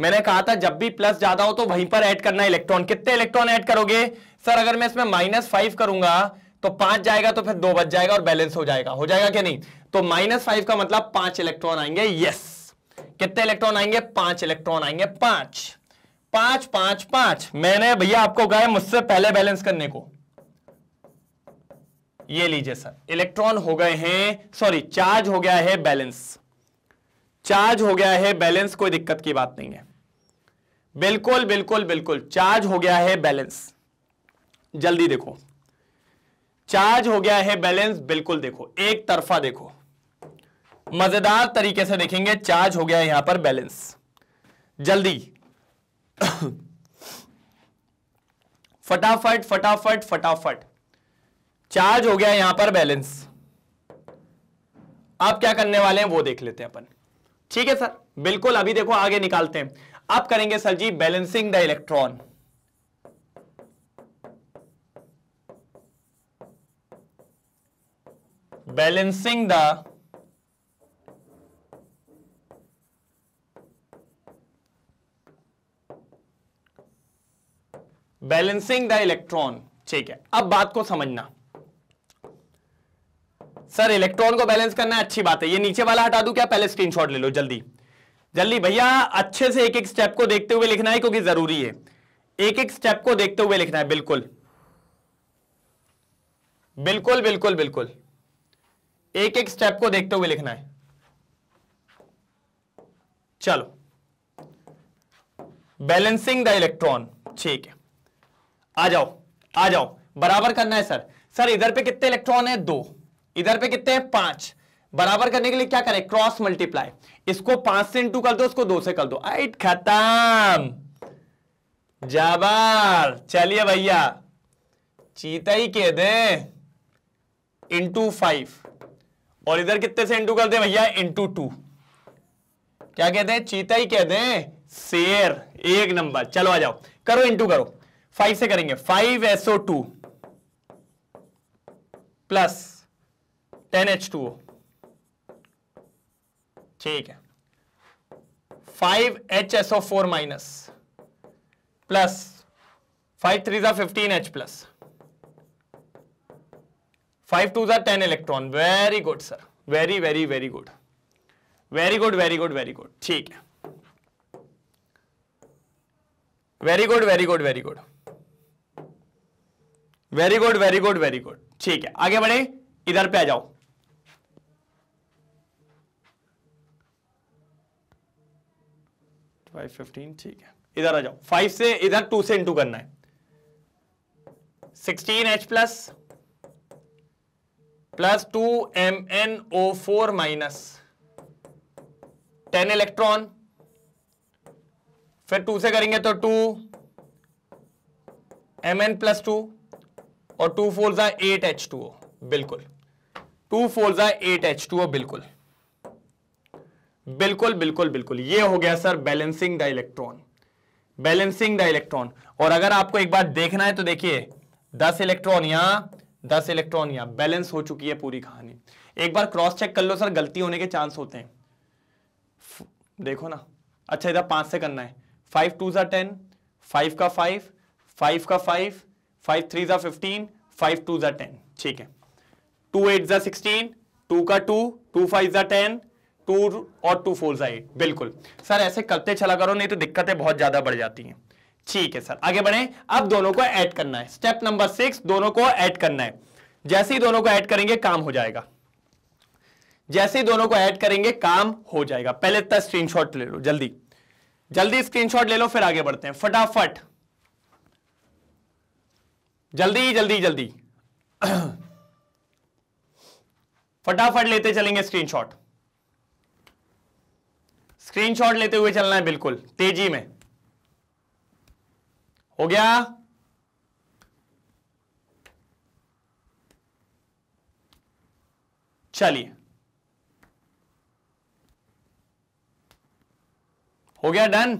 मैंने कहा था जब भी प्लस ज्यादा हो तो वहीं पर ऐड करना इलेक्ट्रॉन कितने इलेक्ट्रॉन ऐड करोगे सर अगर मैं इसमें माइनस फाइव करूंगा तो पांच जाएगा तो फिर दो बच जाएगा और बैलेंस हो जाएगा हो जाएगा क्या नहीं तो माइनस फाइव का मतलब पांच इलेक्ट्रॉन आएंगे यस कितने इलेक्ट्रॉन आएंगे पांच इलेक्ट्रॉन आएंगे पांच पांच पांच पांच मैंने भैया आपको कहा मुझसे पहले बैलेंस करने को ये लीजिए सर इलेक्ट्रॉन हो गए हैं सॉरी चार्ज हो गया है बैलेंस चार्ज हो गया है बैलेंस कोई दिक्कत की बात नहीं है बिल्कुल बिल्कुल बिल्कुल चार्ज हो गया है बैलेंस जल्दी देखो चार्ज हो गया है बैलेंस बिल्कुल देखो एक तरफा देखो मजेदार तरीके से देखेंगे चार्ज हो गया यहां पर बैलेंस जल्दी फटाफट फटाफट फटाफट चार्ज हो गया यहां पर बैलेंस आप क्या करने वाले हैं वो देख लेते हैं अपन ठीक है सर बिल्कुल अभी देखो आगे निकालते हैं आप करेंगे sir ji balancing the electron balancing the balancing the electron ठीक है अब बात को समझना सर इलेक्ट्रॉन को बैलेंस करना है अच्छी बात है ये नीचे वाला हटा दू क्या पहले स्क्रीनशॉट ले लो जल्दी जल्दी भैया अच्छे से एक एक स्टेप को देखते हुए लिखना है क्योंकि जरूरी है एक एक स्टेप को देखते हुए लिखना है बिल्कुल बिल्कुल बिल्कुल बिल्कुल एक एक स्टेप को देखते हुए लिखना है चलो बैलेंसिंग द इलेक्ट्रॉन ठीक है आ जाओ आ जाओ बराबर करना है सर सर इधर पे कितने इलेक्ट्रॉन है दो इधर पे कितने हैं पांच बराबर करने के लिए क्या करें क्रॉस मल्टीप्लाई इसको पांच से इंटू कर दो इसको दो से कर दो आइट खत्म जाबार चलिए भैया चीता ही कह दे इंटू फाइव और इधर कितने से इंटू कर दे भैया इंटू टू क्या कहते हैं चीता ही कह दे शेर एक नंबर चलो आ जाओ करो इंटू करो फाइव से करेंगे five SO two plus ten H two O ठीक है five H S O four minus plus five three ज़ा fifteen H plus five two ज़ा ten electron very good sir very very very good very good very good very good ठीक है very good very good very good very good very good very good ठीक है आगे बढ़े इधर पे आ जाओ फाइव फिफ्टीन ठीक है इधर आ जाओ फाइव से इधर टू से इंटू करना है sixteen H plus plus two M N O four minus ten electron फिर टू से करेंगे तो two M N plus two और टू फोर जा एट एच टू ओ बिल्कुल टू फोर जा एट एच टू ओ बिल्कुल बिल्कुल बिल्कुल बिल्कुल ये हो गया sir balancing the electron balancing the electron और अगर आपको एक बार देखना है तो देखिए दस इलेक्ट्रॉन या दस इलेक्ट्रॉन या बैलेंस हो चुकी है पूरी कहानी एक बार क्रॉस चेक कर लो सर गलती होने के चांस होते हैं देखो ना अच्छा इधर पांच से करना है फाइव टू सा टेन फाइव का फाइव फाइव का फाइव फाइव थ्री ज़ा फिफ्टीन फाइव टू ज़ा टेन ठीक है टू एट ज़ा सिक्सटीन टू का टू टू फाइव ज़ा टेन टू और टू फोर ज़ा एट बिल्कुल सर ऐसे करते चला करो नहीं तो दिक्कतें बहुत ज़्यादा बढ़ जाती हैं ठीक है सर आगे बढ़े अब दोनों को ऐड करना है स्टेप नंबर सिक्स दोनों को ऐड करना है जैसे ही दोनों को ऐड करेंगे काम हो जाएगा जैसे ही दोनों को ऐड करेंगे काम हो जाएगा पहले इतना स्क्रीनशॉट ले लो जल्दी जल्दी स्क्रीनशॉट ले लो फिर आगे बढ़ते हैं फटाफट जल्दी जल्दी जल्दी फटाफट लेते चलेंगे स्क्रीनशॉट स्क्रीनशॉट लेते हुए चलना है बिल्कुल तेजी में हो गया चलिए हो गया डन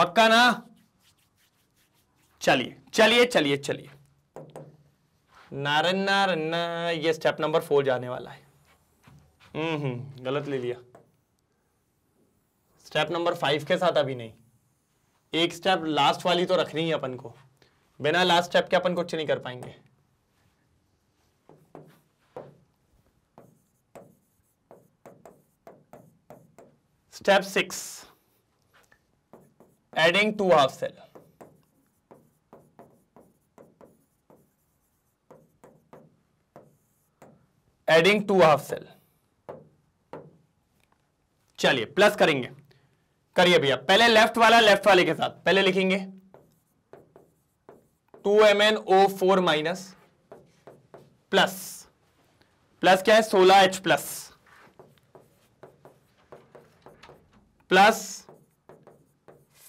पक्का ना चलिए चलिए चलिए चलिए नारन्ना रन्ना ये स्टेप नंबर फोर जाने वाला है हम्म, हम्म गलत ले लिया स्टेप नंबर फाइव के साथ अभी नहीं एक स्टेप लास्ट वाली तो रखनी है अपन को बिना लास्ट स्टेप के अपन कुछ नहीं कर पाएंगे step six adding two half cell adding two half cell चलिए प्लस करेंगे करिए भैया पहले लेफ्ट वाला लेफ्ट वाले के साथ पहले लिखेंगे two M N O four minus plus plus क्या है सोलह H plus plus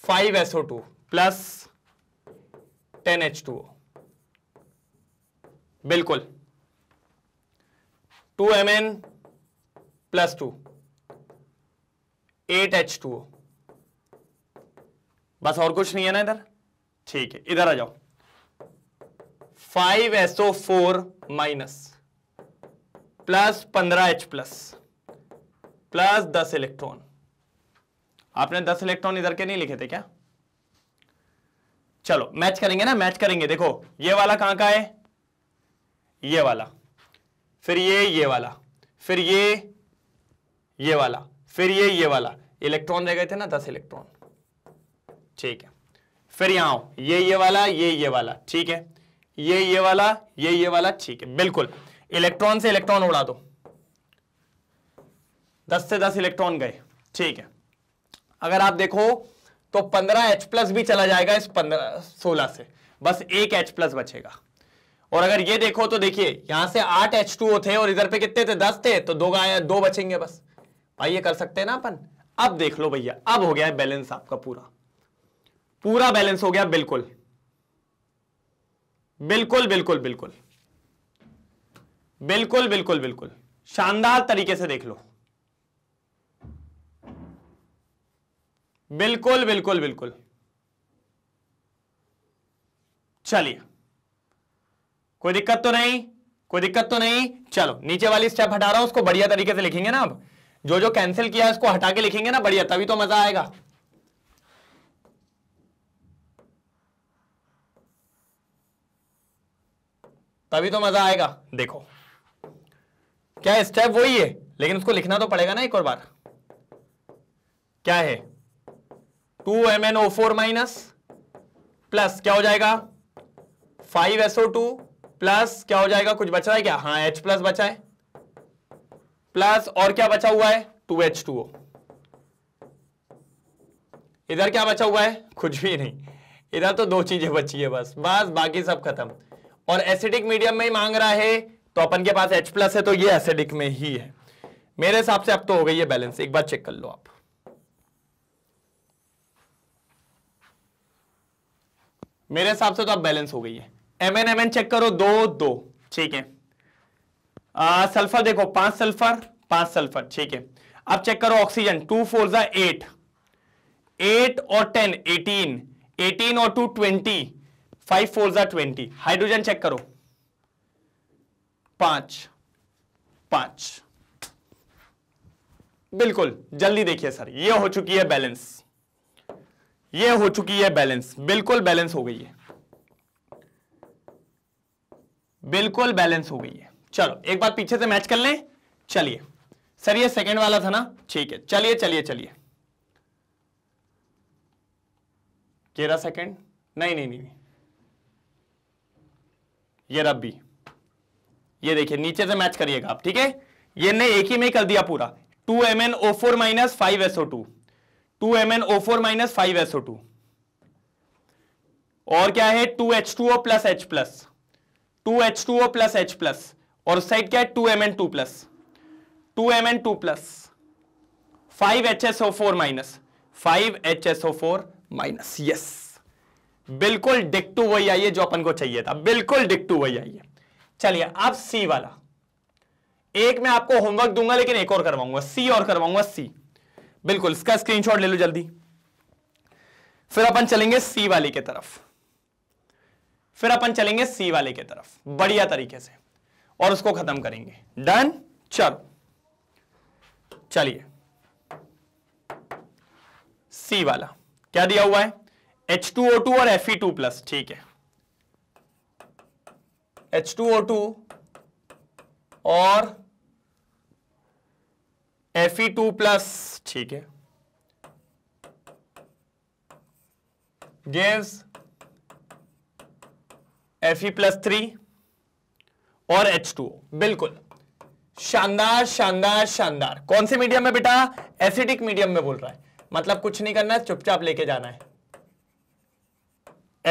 five SO two plus ten H two बिल्कुल two M N plus two eight H two बस और कुछ नहीं है ना इधर ठीक है इधर आ जाओ five SO four minus plus पंद्रह एच प्लस प्लस दस इलेक्ट्रॉन आपने दस इलेक्ट्रॉन इधर के नहीं लिखे थे क्या चलो मैच करेंगे ना मैच करेंगे देखो ये वाला कहां का है ये वाला फिर ये ये वाला फिर ये ये वाला फिर ये ये वाला इलेक्ट्रॉन रह गए थे ना दस इलेक्ट्रॉन ठीक है फिर यहां ये ये वाला ये ये वाला ठीक है ये ये वाला ये ये वाला ठीक है बिल्कुल इलेक्ट्रॉन से इलेक्ट्रॉन उड़ा दो दस से दस इलेक्ट्रॉन गए ठीक है अगर आप देखो तो 15H प्लस भी चला जाएगा इस 15 16 से बस एक H प्लस बचेगा और अगर ये देखो तो देखिए यहां से आठ एच टू थे और इधर पे कितने थे दस थे तो दो गाय दो बचेंगे बस भाई ये कर सकते हैं ना अपन अब देख लो भैया अब हो गया है बैलेंस आपका पूरा पूरा बैलेंस हो गया बिल्कुल बिल्कुल बिल्कुल बिल्कुल बिल्कुल बिल्कुल बिल्कुल शानदार तरीके से देख लो बिल्कुल बिल्कुल बिल्कुल चलिए कोई दिक्कत तो नहीं कोई दिक्कत तो नहीं चलो नीचे वाली स्टेप हटा रहा हूं उसको बढ़िया तरीके से लिखेंगे ना अब जो जो कैंसिल किया है उसको हटा के लिखेंगे ना बढ़िया तभी तो मजा आएगा तभी तो मजा आएगा देखो क्या स्टेप वही है लेकिन उसको लिखना तो पड़ेगा ना एक और बार क्या है two M N O four minus plus क्या हो जाएगा फाइव ओ टू प्लस क्या हो जाएगा कुछ बच रहा है क्या हाँ एच प्लस बचा है प्लस और क्या बचा हुआ है टू एच टू ओ इधर क्या बचा हुआ है कुछ भी नहीं इधर तो दो चीजें बची है बस बस बाकी सब खत्म और एसिडिक मीडियम में ही मांग रहा है तो अपन के पास H प्लस है तो ये एसिडिक में ही है मेरे हिसाब से अब तो हो गई है बैलेंस एक बार चेक कर लो आप मेरे हिसाब से तो अब बैलेंस हो गई है M N M N check करो दो दो ठीक है आ, सल्फर देखो पांच सल्फर पांच सल्फर ठीक है अब चेक करो ऑक्सीजन टू फोर जा एट एट और टेन एटीन एटीन और टू ट्वेंटी फाइव फोर जा ट्वेंटी हाइड्रोजन चेक करो पांच पांच बिल्कुल जल्दी देखिए सर ये हो चुकी है बैलेंस ये हो चुकी है बैलेंस बिल्कुल बैलेंस हो गई है बिल्कुल बैलेंस हो गई है चलो एक बार पीछे से मैच कर लें चलिए सर ये सेकंड वाला था ना ठीक है चलिए चलिए चलिए केरा सेकंड नहीं नहीं नहीं ये रबी ये देखिए नीचे से मैच करिएगा आप ठीक है ये ने एक ही में कर दिया पूरा two M N O four minus five SO two two M N O four minus five SO two और क्या है two H two O plus H plus two H two O plus H plus और साइड क्या है two M N two plus two M N two plus five H S O four minus five H S O four minus yes बिल्कुल डिक्टू वही आई है जो अपन को चाहिए था बिल्कुल डिक्टू वही आइए चलिए अब सी वाला एक मैं आपको होमवर्क दूंगा लेकिन एक और करवाऊंगा सी और करवाऊंगा सी बिल्कुल इसका स्क्रीनशॉट ले लो जल्दी फिर अपन चलेंगे सी वाले की तरफ फिर अपन चलेंगे सी वाले की तरफ बढ़िया तरीके से और उसको खत्म करेंगे डन चलो चलिए सी वाला क्या दिया हुआ है एच टू ओ टू और एफ टू प्लस ठीक है एच टू ओ टू और एफ ई टू प्लस ठीक है gas F E plus three और एच टू बिल्कुल शानदार शानदार शानदार कौन से मीडियम में बेटा एसिडिक मीडियम में बोल रहा है मतलब कुछ नहीं करना है चुपचाप लेके जाना है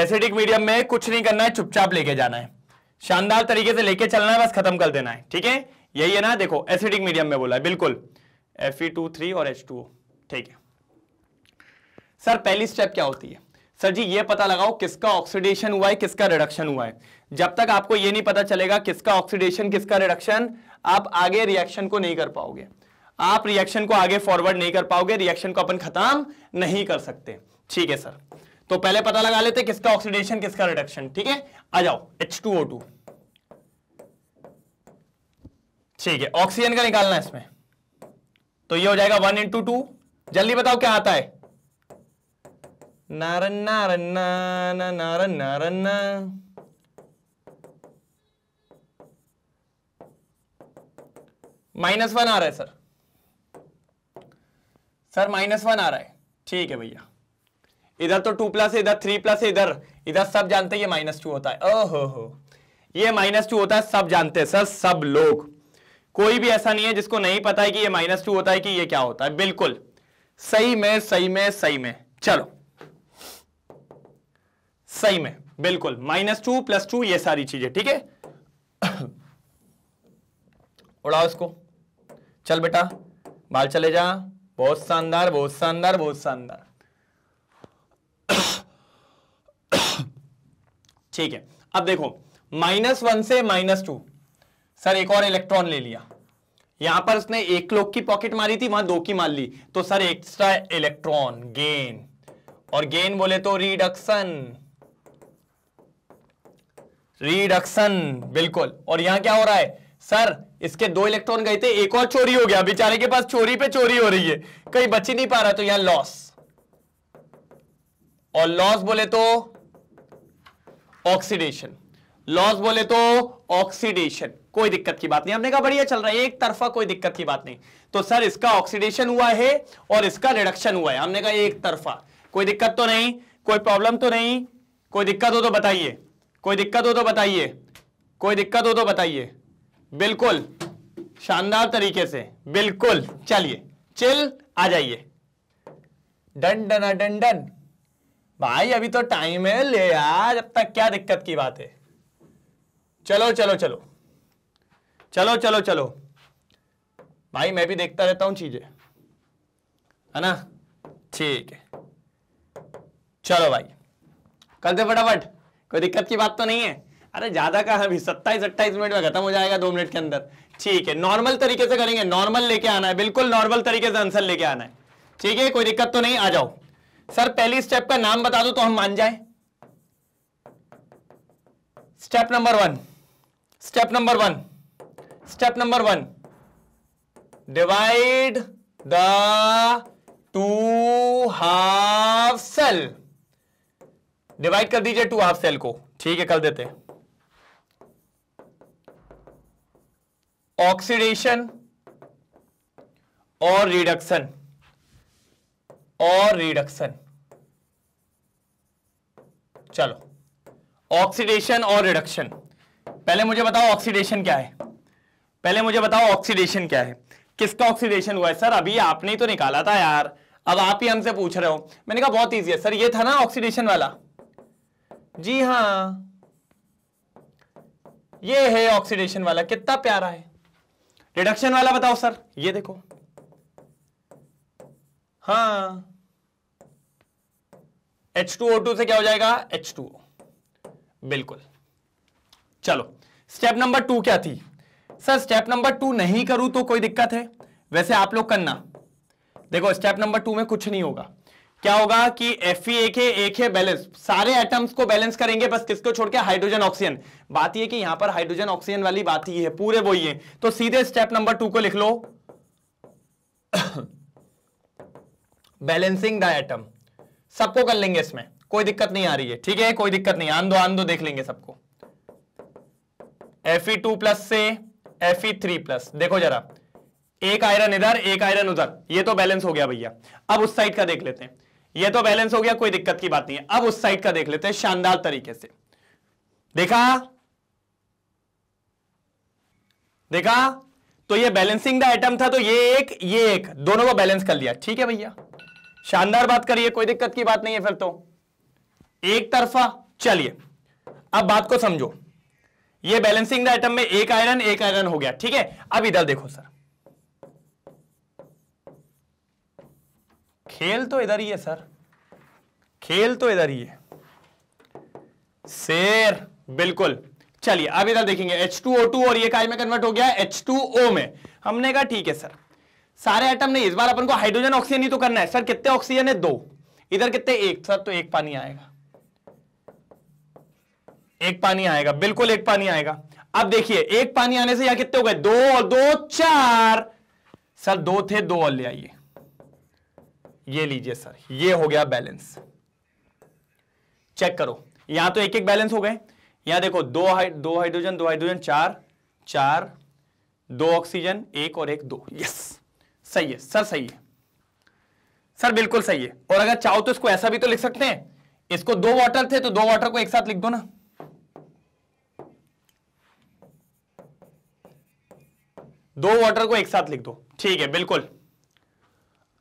एसिडिक मीडियम में कुछ नहीं करना है चुपचाप लेके जाना है शानदार तरीके से लेके चलना है बस खत्म कर देना है ठीक है यही है ना देखो एसिडिक मीडियम में बोला है बिल्कुल एफ ई टू थ्री और एच टू ओ ठीक है सर पहली स्टेप क्या होती है सर जी ये पता लगाओ किसका ऑक्सीडेशन हुआ है किसका रिडक्शन हुआ है जब तक आपको ये नहीं पता चलेगा किसका ऑक्सीडेशन किसका रिडक्शन आप आगे रिएक्शन को नहीं कर पाओगे आप रिएक्शन को आगे फॉरवर्ड नहीं कर पाओगे रिएक्शन को अपन खत्म नहीं कर सकते ठीक है सर तो पहले पता लगा लेते किसका ऑक्सीडेशन किसका रिडक्शन ठीक है आ जाओ टू ठीक है ऑक्सीजन का निकालना है इसमें तो ये हो जाएगा वन इंटू टू जल्दी बताओ क्या आता है नारन नारन ना नारन नारन ना माइनस वन आ रहा है सर सर माइनस वन आ रहा है ठीक है भैया इधर तो टू प्लस इधर थ्री प्लस इधर इधर सब जानते हैं ये माइनस टू होता है ओहो हो ये माइनस टू होता है सब जानते हैं सर सब लोग कोई भी ऐसा नहीं है जिसको नहीं पता है कि ये माइनस टू होता है कि ये क्या होता है बिल्कुल सही में सही में सही में चलो सही में बिल्कुल माइनस टू प्लस टू ये सारी चीजें ठीक है [COUGHS] उड़ाओ इसको चल बेटा बाल चले जा बहुत शानदार बहुत शानदार बहुत शानदार [COUGHS] ठीक है अब देखो माइनस वन से माइनस टू सर एक और इलेक्ट्रॉन ले लिया यहां पर उसने एक लोग की पॉकेट मारी थी वहां दो की मार ली तो सर एक्स्ट्रा इलेक्ट्रॉन गेन और गेन बोले तो रिडक्शन रिडक्शन बिल्कुल और यहां क्या हो रहा है सर इसके दो इलेक्ट्रॉन गए थे एक और चोरी हो गया बेचारे के पास चोरी पे चोरी हो रही है कहीं बची नहीं पा रहा तो यहां लॉस और लॉस बोले तो ऑक्सीडेशन लॉस बोले तो ऑक्सीडेशन कोई दिक्कत की बात नहीं हमने कहा बढ़िया चल रहा है एक तरफा कोई दिक्कत की बात नहीं तो सर इसका ऑक्सीडेशन हुआ है और इसका रिडक्शन हुआ है हमने कहा एक तरफा कोई दिक्कत तो नहीं कोई प्रॉब्लम तो नहीं कोई दिक्कत हो तो बताइए कोई दिक्कत हो तो बताइए कोई दिक्कत हो तो बताइए बिल्कुल शानदार तरीके से बिल्कुल चलिए चिल आ जाइए डन डन डन डन भाई अभी तो टाइम है ले यार अब तक क्या दिक्कत की बात है चलो चलो चलो चलो चलो चलो भाई मैं भी देखता रहता हूं चीजें है ना ठीक है चलो भाई कर दे फटाफट कोई दिक्कत की बात तो नहीं है अरे ज्यादा कहा अभी सत्ताईस अट्ठाईस मिनट में खत्म हो जाएगा दो मिनट के अंदर ठीक है नॉर्मल तरीके से करेंगे नॉर्मल लेके आना है बिल्कुल नॉर्मल तरीके से आंसर लेके आना है ठीक है कोई दिक्कत तो नहीं आ जाओ सर पहली स्टेप का नाम बता दो तो हम मान जाए step number one step number one step number one divide the two half cell divide कर दीजिए टू हाफ सेल को ठीक है कर देते ऑक्सीडेशन और रिडक्शन और रिडक्शन चलो ऑक्सीडेशन और रिडक्शन पहले मुझे बताओ ऑक्सीडेशन क्या है पहले मुझे बताओ ऑक्सीडेशन क्या है किसका ऑक्सीडेशन हुआ है सर अभी आपने तो निकाला था यार अब आप ही हमसे पूछ रहे हो मैंने कहा बहुत ईजी है सर ये था ना ऑक्सीडेशन वाला जी हाँ ये है ऑक्सीडेशन वाला कितना प्यारा है रिडक्शन वाला बताओ सर ये देखो हाँ H2O2 से क्या हो जाएगा H2O बिल्कुल चलो स्टेप नंबर टू क्या थी सर स्टेप नंबर टू नहीं करूं तो कोई दिक्कत है वैसे आप लोग करना देखो स्टेप नंबर टू में कुछ नहीं होगा क्या होगा कि एफ ई एक एक है बैलेंस सारे एटम्स को बैलेंस करेंगे बस किसको छोड़ के हाइड्रोजन ऑक्सीजन बात यह कि यहां पर हाइड्रोजन ऑक्सीजन वाली बात ही है पूरे वो ही है तो सीधे स्टेप नंबर टू को लिख लो बैलेंसिंग द एटम सबको कर लेंगे इसमें कोई दिक्कत नहीं आ रही है ठीक है कोई दिक्कत नहीं आन दो आन दो देख लेंगे सबको एफ ई टू प्लस से एफ थ्री प्लस देखो जरा एक आयरन इधर एक आयरन उधर ये तो बैलेंस हो गया भैया अब उस साइड का देख लेते हैं ये तो बैलेंस हो गया कोई दिक्कत की बात नहीं है अब उस साइड का देख लेते हैं शानदार तरीके से देखा देखा तो ये बैलेंसिंग द आइटम था तो ये एक ये एक दोनों को बैलेंस कर लिया ठीक है भैया शानदार बात करिए कोई दिक्कत की बात नहीं है फिर तो एक तरफा चलिए अब बात को समझो ये बैलेंसिंग द में एक आयरन एक आयरन हो गया ठीक है अब इधर देखो सर खेल तो इधर ही है सर खेल तो इधर ही है शेर बिल्कुल चलिए अब इधर देखेंगे H2O2 और ये काय में कन्वर्ट हो गया H2O में हमने कहा ठीक है सर सारे आइटम नहीं इस बार अपन को हाइड्रोजन ऑक्सीजन ही तो करना है सर कितने ऑक्सीजन है दो इधर कितने एक सर तो एक पानी आएगा एक पानी आएगा बिल्कुल एक पानी आएगा अब देखिए एक पानी आने से यहां कितने हो गए दो और दो चार सर दो थे दो और ले आइए ये लीजिए सर ये हो गया बैलेंस चेक करो यहां तो एक एक बैलेंस हो गए यहां देखो दो हाइड दो हाइड्रोजन दो हाइड्रोजन चार चार दो ऑक्सीजन एक और एक दो यस सही है सर सही है सर बिल्कुल सही है और अगर चाहो तो इसको ऐसा भी तो लिख सकते हैं इसको दो वाटर थे तो दो वाटर को एक साथ लिख दो ना दो वाटर को एक साथ लिख दो ठीक है बिल्कुल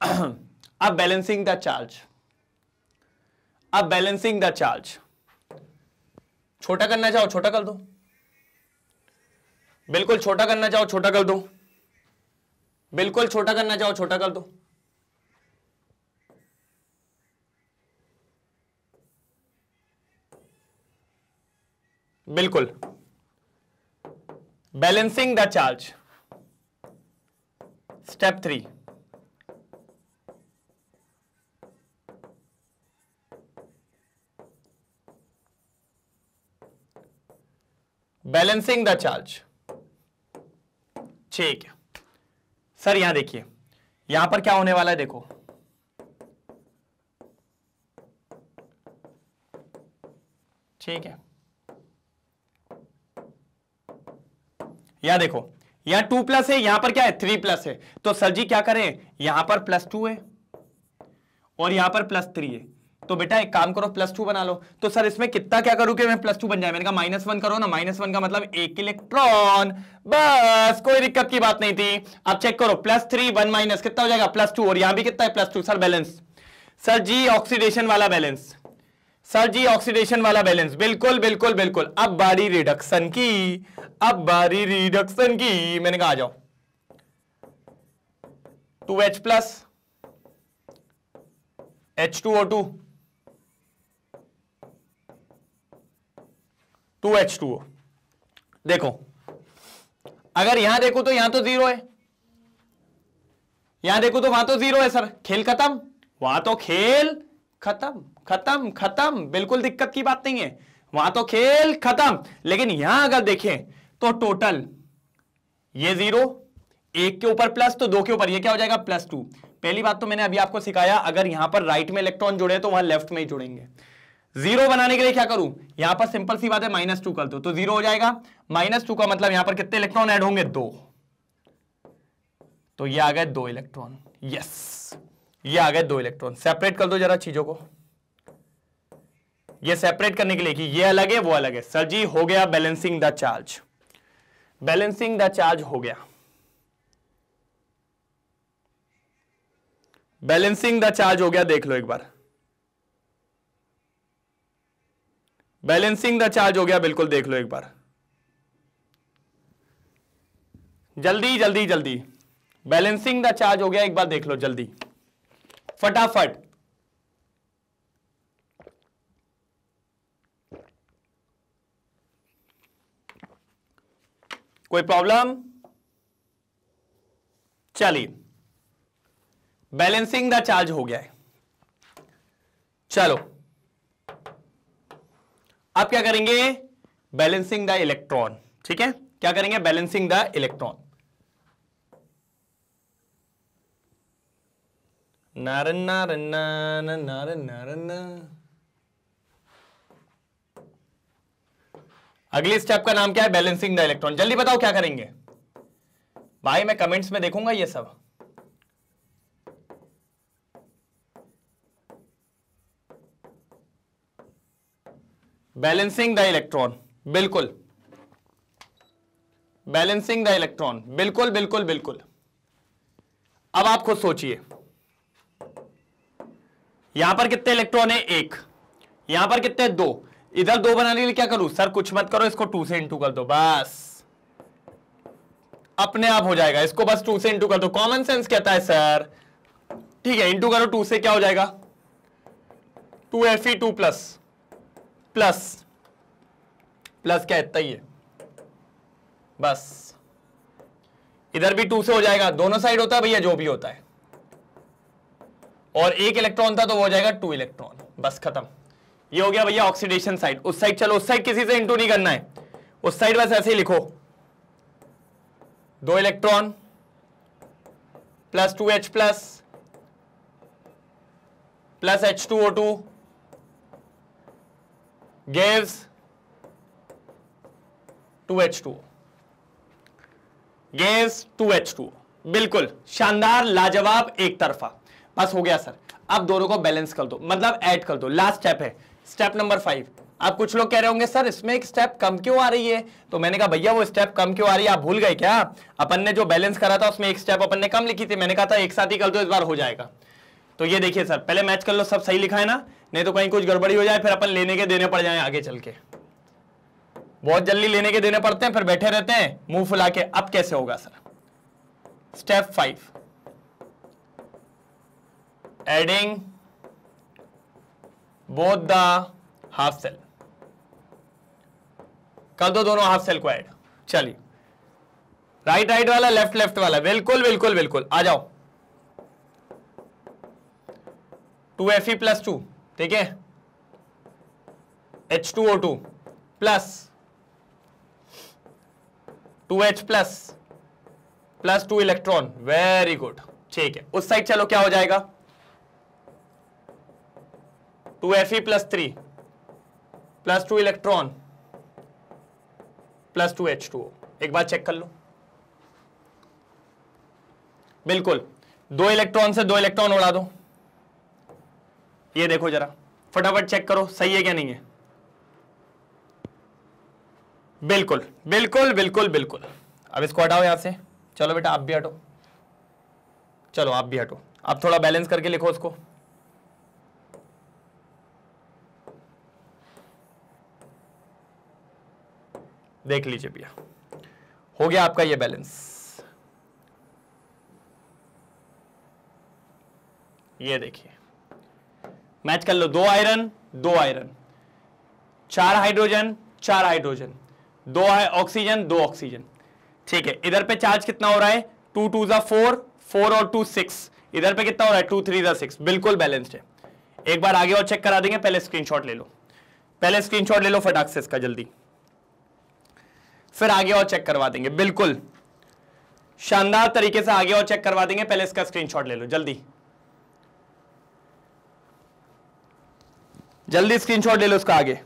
[CLEARS THROAT] अब बैलेंसिंग द चार्ज अब बैलेंसिंग द चार्ज छोटा करना चाहो छोटा कर दो बिल्कुल छोटा करना चाहो छोटा कर दो बिल्कुल छोटा करना चाहो छोटा कर दो बिल्कुल balancing the charge step three balancing the charge ठीक है सर यहां देखिए यहां पर क्या होने वाला है देखो ठीक है यहां देखो यहां टू प्लस है यहां पर क्या है थ्री प्लस है तो सर जी क्या करें यहां पर प्लस टू है और यहां पर प्लस थ्री है तो बेटा एक काम करो प्लस टू बना लो तो सर इसमें कितना क्या करूं कि मैं प्लस टू बन जाए मैंने कहा माइनस वन करो ना माइनस वन का मतलब एक इलेक्ट्रॉन बस कोई दिक्कत की बात नहीं थी अब चेक करो प्लस थ्री वन माइनस कितना हो जाएगा प्लस टू और यहां भी कितना है plus two sir balance sir ji oxidation वाला बैलेंस सर जी ऑक्सीडेशन वाला बैलेंस बिल्कुल बिल्कुल बिल्कुल अब बारी रिडक्शन की अब बारी रिडक्शन की मैंने कहा आ जाओ two H plus H two O two two H two O देखो अगर यहां देखो तो यहां तो जीरो है यहां देखो तो वहां तो जीरो है सर खेल खत्म वहां तो खेल खत्म खत्म खत्म बिल्कुल दिक्कत की बात नहीं है वहां तो खेल खत्म लेकिन यहां अगर देखें तो टोटल ये जीरो एक के ऊपर प्लस तो दो के ऊपर ये क्या हो जाएगा प्लस टू पहली बात तो मैंने अभी आपको सिखाया अगर यहां पर राइट में इलेक्ट्रॉन जुड़े तो वहां लेफ्ट में ही जुड़ेंगे जीरो बनाने के लिए क्या करूं यहां पर सिंपल सी बात है माइनस टू कर दो तो जीरो हो जाएगा माइनस टू का मतलब यहां पर कितने इलेक्ट्रॉन ऐड होंगे दो तो ये आ गए दो इलेक्ट्रॉन यस ये आ गए दो इलेक्ट्रॉन सेपरेट कर दो जरा चीजों को ये सेपरेट करने के लिए कि ये अलग है वो अलग है सर जी हो गया balancing the charge balancing the charge हो गया बैलेंसिंग द चार्ज हो गया देख लो एक बार बैलेंसिंग द चार्ज हो गया बिल्कुल देख लो एक बार जल्दी जल्दी जल्दी बैलेंसिंग द चार्ज हो गया एक बार देख लो जल्दी फटाफट कोई प्रॉब्लम चलिए बैलेंसिंग द चार्ज हो गया है चलो अब क्या करेंगे बैलेंसिंग द इलेक्ट्रॉन ठीक है क्या करेंगे बैलेंसिंग द इलेक्ट्रॉन नारन नारन नारन नारन नारन अगली स्टेप का नाम क्या है बैलेंसिंग द इलेक्ट्रॉन जल्दी बताओ क्या करेंगे भाई मैं कमेंट्स में देखूंगा ये सब बैलेंसिंग द इलेक्ट्रॉन बिल्कुल बैलेंसिंग द इलेक्ट्रॉन बिल्कुल बिल्कुल बिल्कुल अब आप खुद सोचिए यहां पर कितने इलेक्ट्रॉन है एक यहां पर कितने दो इधर दो बनाने के लिए क्या करूं सर कुछ मत करो इसको टू से इंटू कर दो बस अपने आप हो जाएगा इसको बस टू से इंटू कर दो कॉमन सेंस कहता है सर ठीक है इंटू करो टू से क्या हो जाएगा two F E two plus plus plus क्या इतना ही है बस इधर भी टू से हो जाएगा दोनों साइड होता है भैया जो भी होता है और एक इलेक्ट्रॉन था तो वो हो जाएगा टू इलेक्ट्रॉन बस खत्म ये हो गया भैया ऑक्सीडेशन साइड उस साइड चलो उस साइड किसी से इंटू नहीं करना है उस साइड बस ऐसे ही लिखो दो electron plus two H plus plus H two O two gives two H two gives two H two बिल्कुल शानदार लाजवाब एक तरफा बस हो गया सर अब दोनों को बैलेंस कर दो मतलब ऐड कर दो लास्ट स्टेप है स्टेप नंबर फाइव आप कुछ लोग कह रहे होंगे सर इसमें एक स्टेप कम क्यों आ रही है तो मैंने कहा भैया वो स्टेप कम क्यों आ रही है आप भूल गए क्या अपन ने जो बैलेंस करा था उसमें एक स्टेप अपन ने कम लिखी थी मैंने कहा था एक साथ ही कर दो इस बार हो जाएगा तो ये देखिए सर पहले मैच कर लो सब सही लिखा है ना नहीं तो कहीं कुछ गड़बड़ी हो जाए फिर अपन लेने के देने पड़ जाए आगे चल के बहुत जल्दी लेने के देने पड़ते हैं फिर बैठे रहते हैं मुंह फुला के अब कैसे होगा sir step five adding both the half cell कर दो दोनों हाफ सेल को ऐड चलिए राइट राइट वाला लेफ्ट लेफ्ट वाला बिल्कुल बिल्कुल बिल्कुल आ जाओ two F E plus two ठीक है H two O two plus two H plus plus two electron very good ठीक है उस साइड चलो क्या हो जाएगा two F E plus three plus two electron plus two H to एक बार चेक कर लो बिल्कुल दो इलेक्ट्रॉन से दो इलेक्ट्रॉन उड़ा दो ये देखो जरा फटाफट चेक करो सही है क्या नहीं है बिल्कुल बिल्कुल बिल्कुल बिल्कुल अब इसको हटाओ यहां से चलो बेटा आप भी हटो चलो आप भी हटो आप थोड़ा बैलेंस करके लिखो उसको देख लीजिए भैया हो गया आपका ये बैलेंस ये देखिए मैच कर लो दो आयरन दो आयरन चार हाइड्रोजन चार हाइड्रोजन दो ऑक्सीजन दो ऑक्सीजन ठीक है इधर पे चार्ज कितना हो रहा है टू टू जा फोर फोर और टू सिक्स इधर पे कितना हो रहा है टू थ्री जा सिक्स बिल्कुल बैलेंस्ड है एक बार आगे और चेक करा देंगे पहले स्क्रीनशॉट ले लो पहले स्क्रीनशॉट ले लो फटाक से इसका जल्दी फिर आगे और चेक करवा देंगे बिल्कुल शानदार तरीके से आगे और चेक करवा देंगे पहले इसका स्क्रीनशॉट ले लो जल्दी जल्दी स्क्रीनशॉट ले लो उसका आगे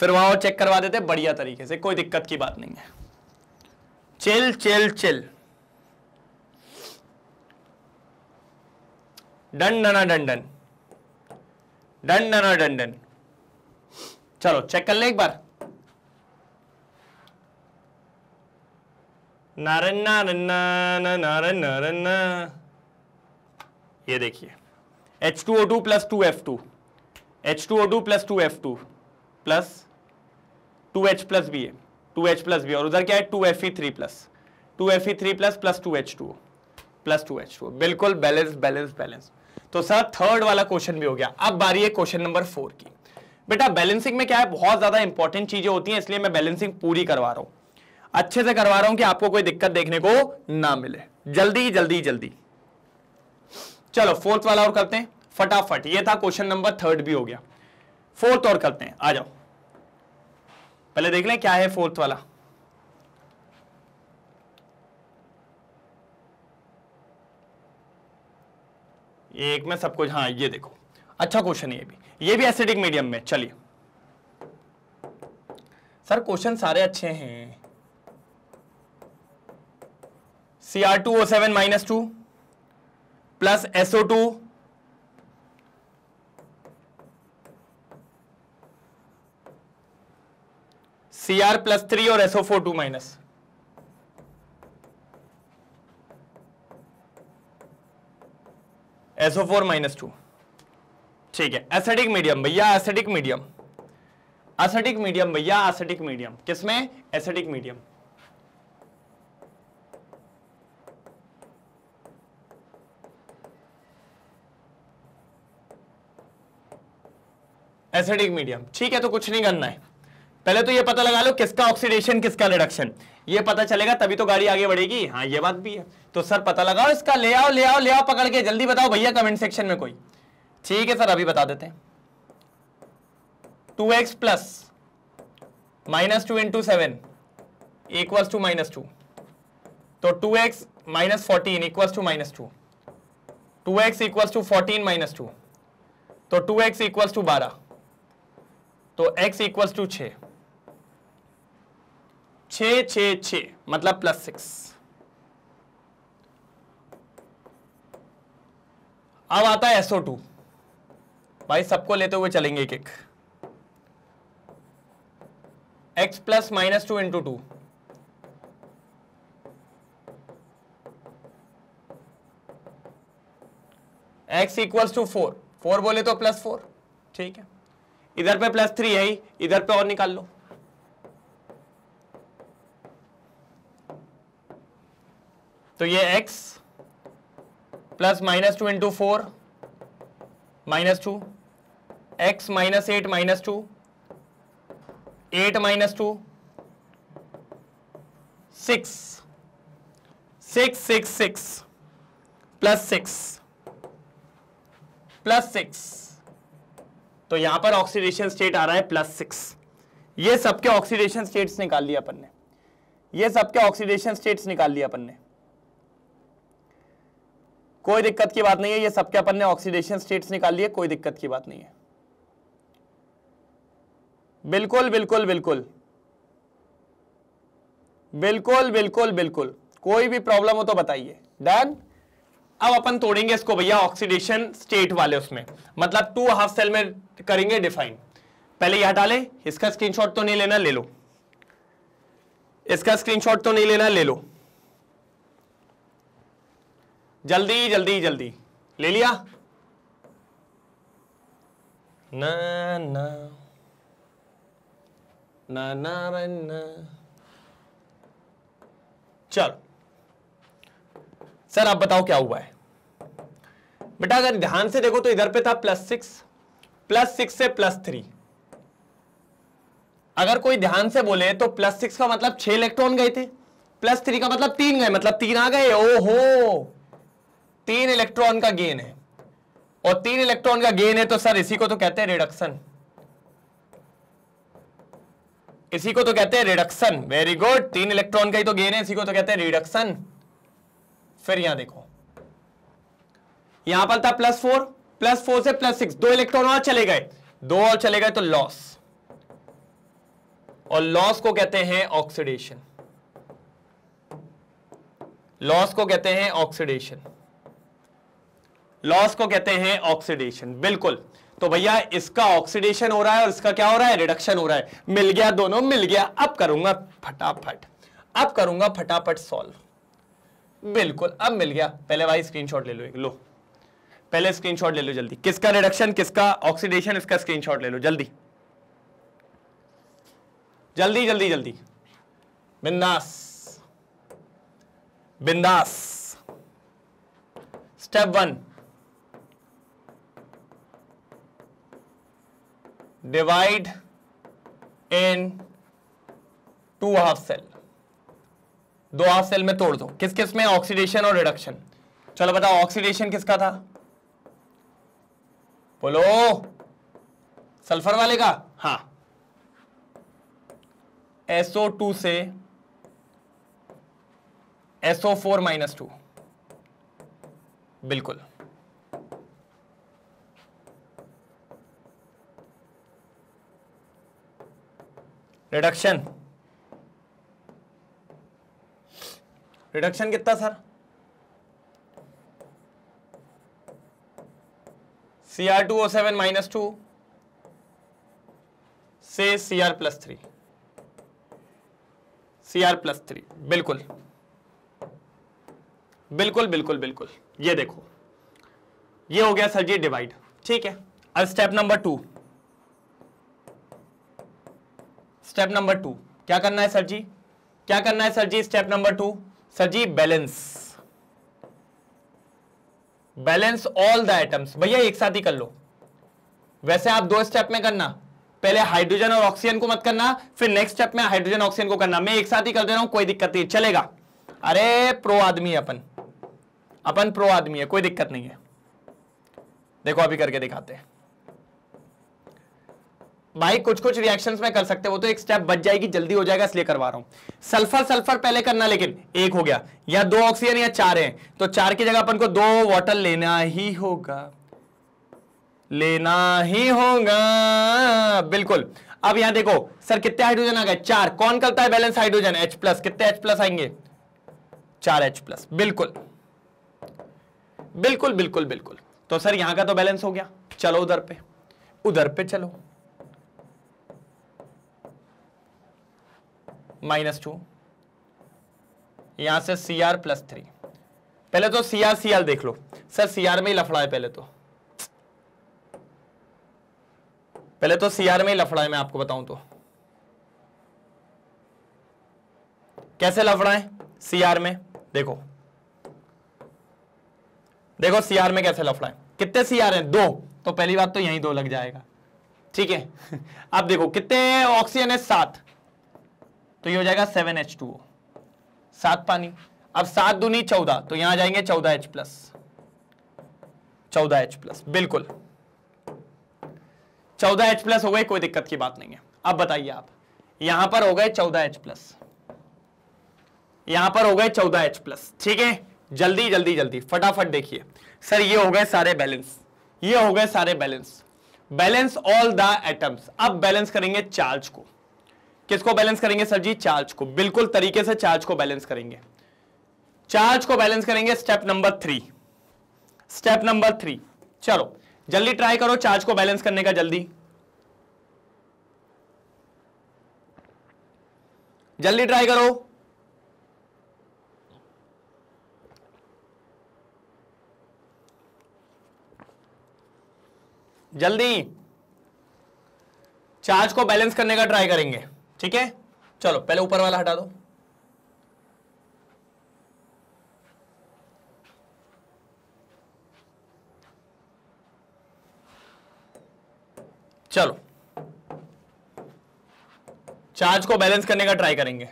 फिर वहां और चेक करवा देते बढ़िया तरीके से कोई दिक्कत की बात नहीं है चिल चिल चिल डन डना डंडन डन डना डंडन चलो चेक कर ले एक बार नारन्ना नन्ना ना नारन नारन्ना ये देखिए H two O two plus two F two H two O two plus two F two plus two H plus B A two H plus B और उधर क्या है two F E three plus two F E three plus plus two H two plus two H two balance balance balance बैलेंस तो सर थर्ड वाला क्वेश्चन भी हो गया अब बारी है क्वेश्चन नंबर फोर की बेटा बैलेंसिंग में क्या है बहुत ज्यादा इंपॉर्टेंट चीजें होती हैं इसलिए मैं बैलेंसिंग पूरी करवा रहा हूं अच्छे से करवा रहा हूं कि आपको कोई दिक्कत देखने को ना मिले जल्दी जल्दी जल्दी चलो फोर्थ वाला और करते हैं फटाफट ये था क्वेश्चन नंबर थर्ड भी हो गया फोर्थ और करते हैं आ जाओ पहले देख लें क्या है फोर्थ वाला एक में सब कुछ हाँ ये देखो अच्छा क्वेश्चन है ये भी ये भी एसिडिक मीडियम में चलिए सर क्वेश्चन सारे अच्छे हैं C R two O seven minus two plus SO two C R plus three और SO four two minus SO four minus two ठीक है एसेटिक मीडियम भैया एसेटिक मीडियम एसेटिक मीडियम भैया एसेटिक मीडियम किसमें एसेटिक मीडियम एसिडिक मीडियम ठीक है तो कुछ नहीं करना है पहले तो ये पता लगा लो किसका ऑक्सीडेशन किसका रिडक्शन ये पता चलेगा तभी तो गाड़ी आगे बढ़ेगी हाँ ये बात भी है तो सर पता लगाओ इसका ले आओ ले आओ ले आओ पकड़ के जल्दी बताओ भैया कमेंट सेक्शन में कोई ठीक है सर अभी बता देते हैं two x plus minus two into seven equals to minus two तो two x minus fourteen equals to minus two two x equals two fourteen minus two तो टू एक्स इक्वल्स टू बारह तो x इक्वल्स टू छ मतलब प्लस सिक्स अब आता है SO2 भाई सबको लेते हुए चलेंगे एक एक x plus minus two into two x equals to four four बोले तो प्लस फोर ठीक है इधर पे प्लस थ्री है ही इधर पे और निकाल लो तो ये x plus minus two into four minus two x minus eight minus two eight minus two six six six six plus six plus six तो यहां पर ऑक्सीडेशन स्टेट आ रहा है प्लस सिक्स ये सबके ऑक्सीडेशन स्टेट्स निकाल लिया अपन ने ये सबके ऑक्सीडेशन स्टेट्स निकाल लिया अपन ने कोई दिक्कत की बात नहीं है ये सबके अपन ने ऑक्सीडेशन स्टेट्स निकाल लिए कोई दिक्कत की बात नहीं है बिल्कुल बिल्कुल बिल्कुल बिल्कुल बिल्कुल बिल्कुल कोई भी प्रॉब्लम हो तो बताइए डन अब अपन तोड़ेंगे इसको भैया ऑक्सीडेशन स्टेट वाले उसमें मतलब टू हाफ सेल में करेंगे डिफाइन पहले यह हटा ले इसका स्क्रीनशॉट तो नहीं लेना ले लो इसका स्क्रीनशॉट तो नहीं लेना ले लो जल्दी जल्दी जल्दी ले लिया ना ना ना ना ना, ना। चलो सर आप बताओ क्या हुआ है बेटा अगर ध्यान से देखो तो इधर पे था प्लस सिक्स प्लस सिक्स से प्लस थ्री अगर कोई ध्यान से बोले तो प्लस सिक्स का मतलब छह इलेक्ट्रॉन गए थे प्लस थ्री का मतलब तीन गए मतलब तीन आ गए ओहो तीन इलेक्ट्रॉन का गेन है और तीन इलेक्ट्रॉन का गेन है तो सर इसी को तो कहते हैं रिडक्शन इसी को तो कहते हैं रिडक्शन वेरी गुड तीन इलेक्ट्रॉन का ही तो गेन है इसी को तो कहते हैं रिडक्शन फिर यहां देखो यहां पर था प्लस फोर प्लस फोर से प्लस सिक्स दो इलेक्ट्रॉन और चले गए दो और चले गए तो लॉस और लॉस को कहते हैं ऑक्सीडेशन लॉस को कहते हैं ऑक्सीडेशन लॉस को कहते हैं ऑक्सीडेशन बिल्कुल तो भैया इसका ऑक्सीडेशन हो रहा है और इसका क्या हो रहा है रिडक्शन हो रहा है मिल गया दोनों मिल गया अब करूंगा फटाफट अब करूंगा फटाफट सॉल्व बिल्कुल अब मिल गया पहले भाई स्क्रीनशॉट ले लो एक लो पहले स्क्रीनशॉट ले लो जल्दी किसका रिडक्शन किसका ऑक्सीडेशन इसका स्क्रीनशॉट ले लो जल्दी जल्दी जल्दी जल्दी बिंदास बिंदास step one divide in two half cell दो हाफ सेल में तोड़ दो किस किस में ऑक्सीडेशन और रिडक्शन चलो बताओ ऑक्सीडेशन किसका था बोलो सल्फर वाले का हाँ SO2 से SO4 माइनस टू बिल्कुल रिडक्शन रिडक्शन कितना sir C R two O seven minus two से C R plus three C R plus three बिल्कुल बिल्कुल बिल्कुल बिल्कुल ये देखो ये हो गया सर जी डिवाइड ठीक है अब step number two step number two क्या करना है सर जी क्या करना है sir ji step number two sir ji balance balance all the atoms भैया एक साथ ही कर लो वैसे आप दो स्टेप में करना पहले हाइड्रोजन और ऑक्सीजन को मत करना फिर नेक्स्ट स्टेप में हाइड्रोजन ऑक्सीजन को करना मैं एक साथ ही कर दे रहा हूं कोई दिक्कत नहीं चलेगा अरे प्रो आदमी है अपन अपन प्रो आदमी है कोई दिक्कत नहीं है देखो अभी करके दिखाते हैं भाई कुछ कुछ रिएक्शंस में कर सकते हो तो एक स्टेप बच जाएगी जल्दी हो जाएगा इसलिए करवा रहा हूं सल्फर सल्फर पहले करना लेकिन एक हो गया या दो ऑक्सीजन या चार है तो चार की जगह अपन को दो वॉटर लेना ही होगा लेना ही होगा बिल्कुल अब यहां देखो सर कितने हाइड्रोजन आ गए चार कौन करता है बैलेंस हाइड्रोजन एच प्लस कितने एच प्लस आएंगे चार एच प्लस बिल्कुल बिल्कुल बिल्कुल बिल्कुल तो सर यहां का तो बैलेंस हो गया चलो उधर पे उधर पे चलो माइनस टू यहां से सी आर प्लस थ्री पहले तो सी आर सी आर देख लो सर सी आर में ही लफड़ा है पहले तो पहले तो सी आर में ही लफड़ा है मैं आपको बताऊं तो कैसे लफड़ा है सी आर में देखो देखो सी आर में कैसे लफड़ा है कितने सी आर हैं दो तो पहली बात तो यही दो लग जाएगा ठीक है अब [LAUGHS] देखो कितने ऑक्सीजन है सात तो ये हो जाएगा सेवन एच टू सात पानी अब सात दूनी चौदह तो यहां जाएंगे चौदह एच प्लस चौदह एच प्लस बिल्कुल चौदह एच प्लस हो गए कोई दिक्कत की बात नहीं है अब बताइए आप यहां पर हो गए चौदह एच प्लस यहां पर हो गए चौदह एच प्लस ठीक है जल्दी जल्दी जल्दी फटाफट देखिए सर ये हो गए सारे बैलेंस ये हो गए सारे balance balance all the atoms अब बैलेंस करेंगे चार्ज को किसको बैलेंस करेंगे सर जी चार्ज को बिल्कुल तरीके से चार्ज को बैलेंस करेंगे चार्ज को बैलेंस करेंगे step number three step number three चलो जल्दी ट्राई करो चार्ज को बैलेंस करने का जल्दी जल्दी ट्राई करो जल्दी चार्ज को बैलेंस करने का ट्राई करेंगे ठीक है चलो पहले ऊपर वाला हटा दो चलो चार्ज को बैलेंस करने का ट्राई करेंगे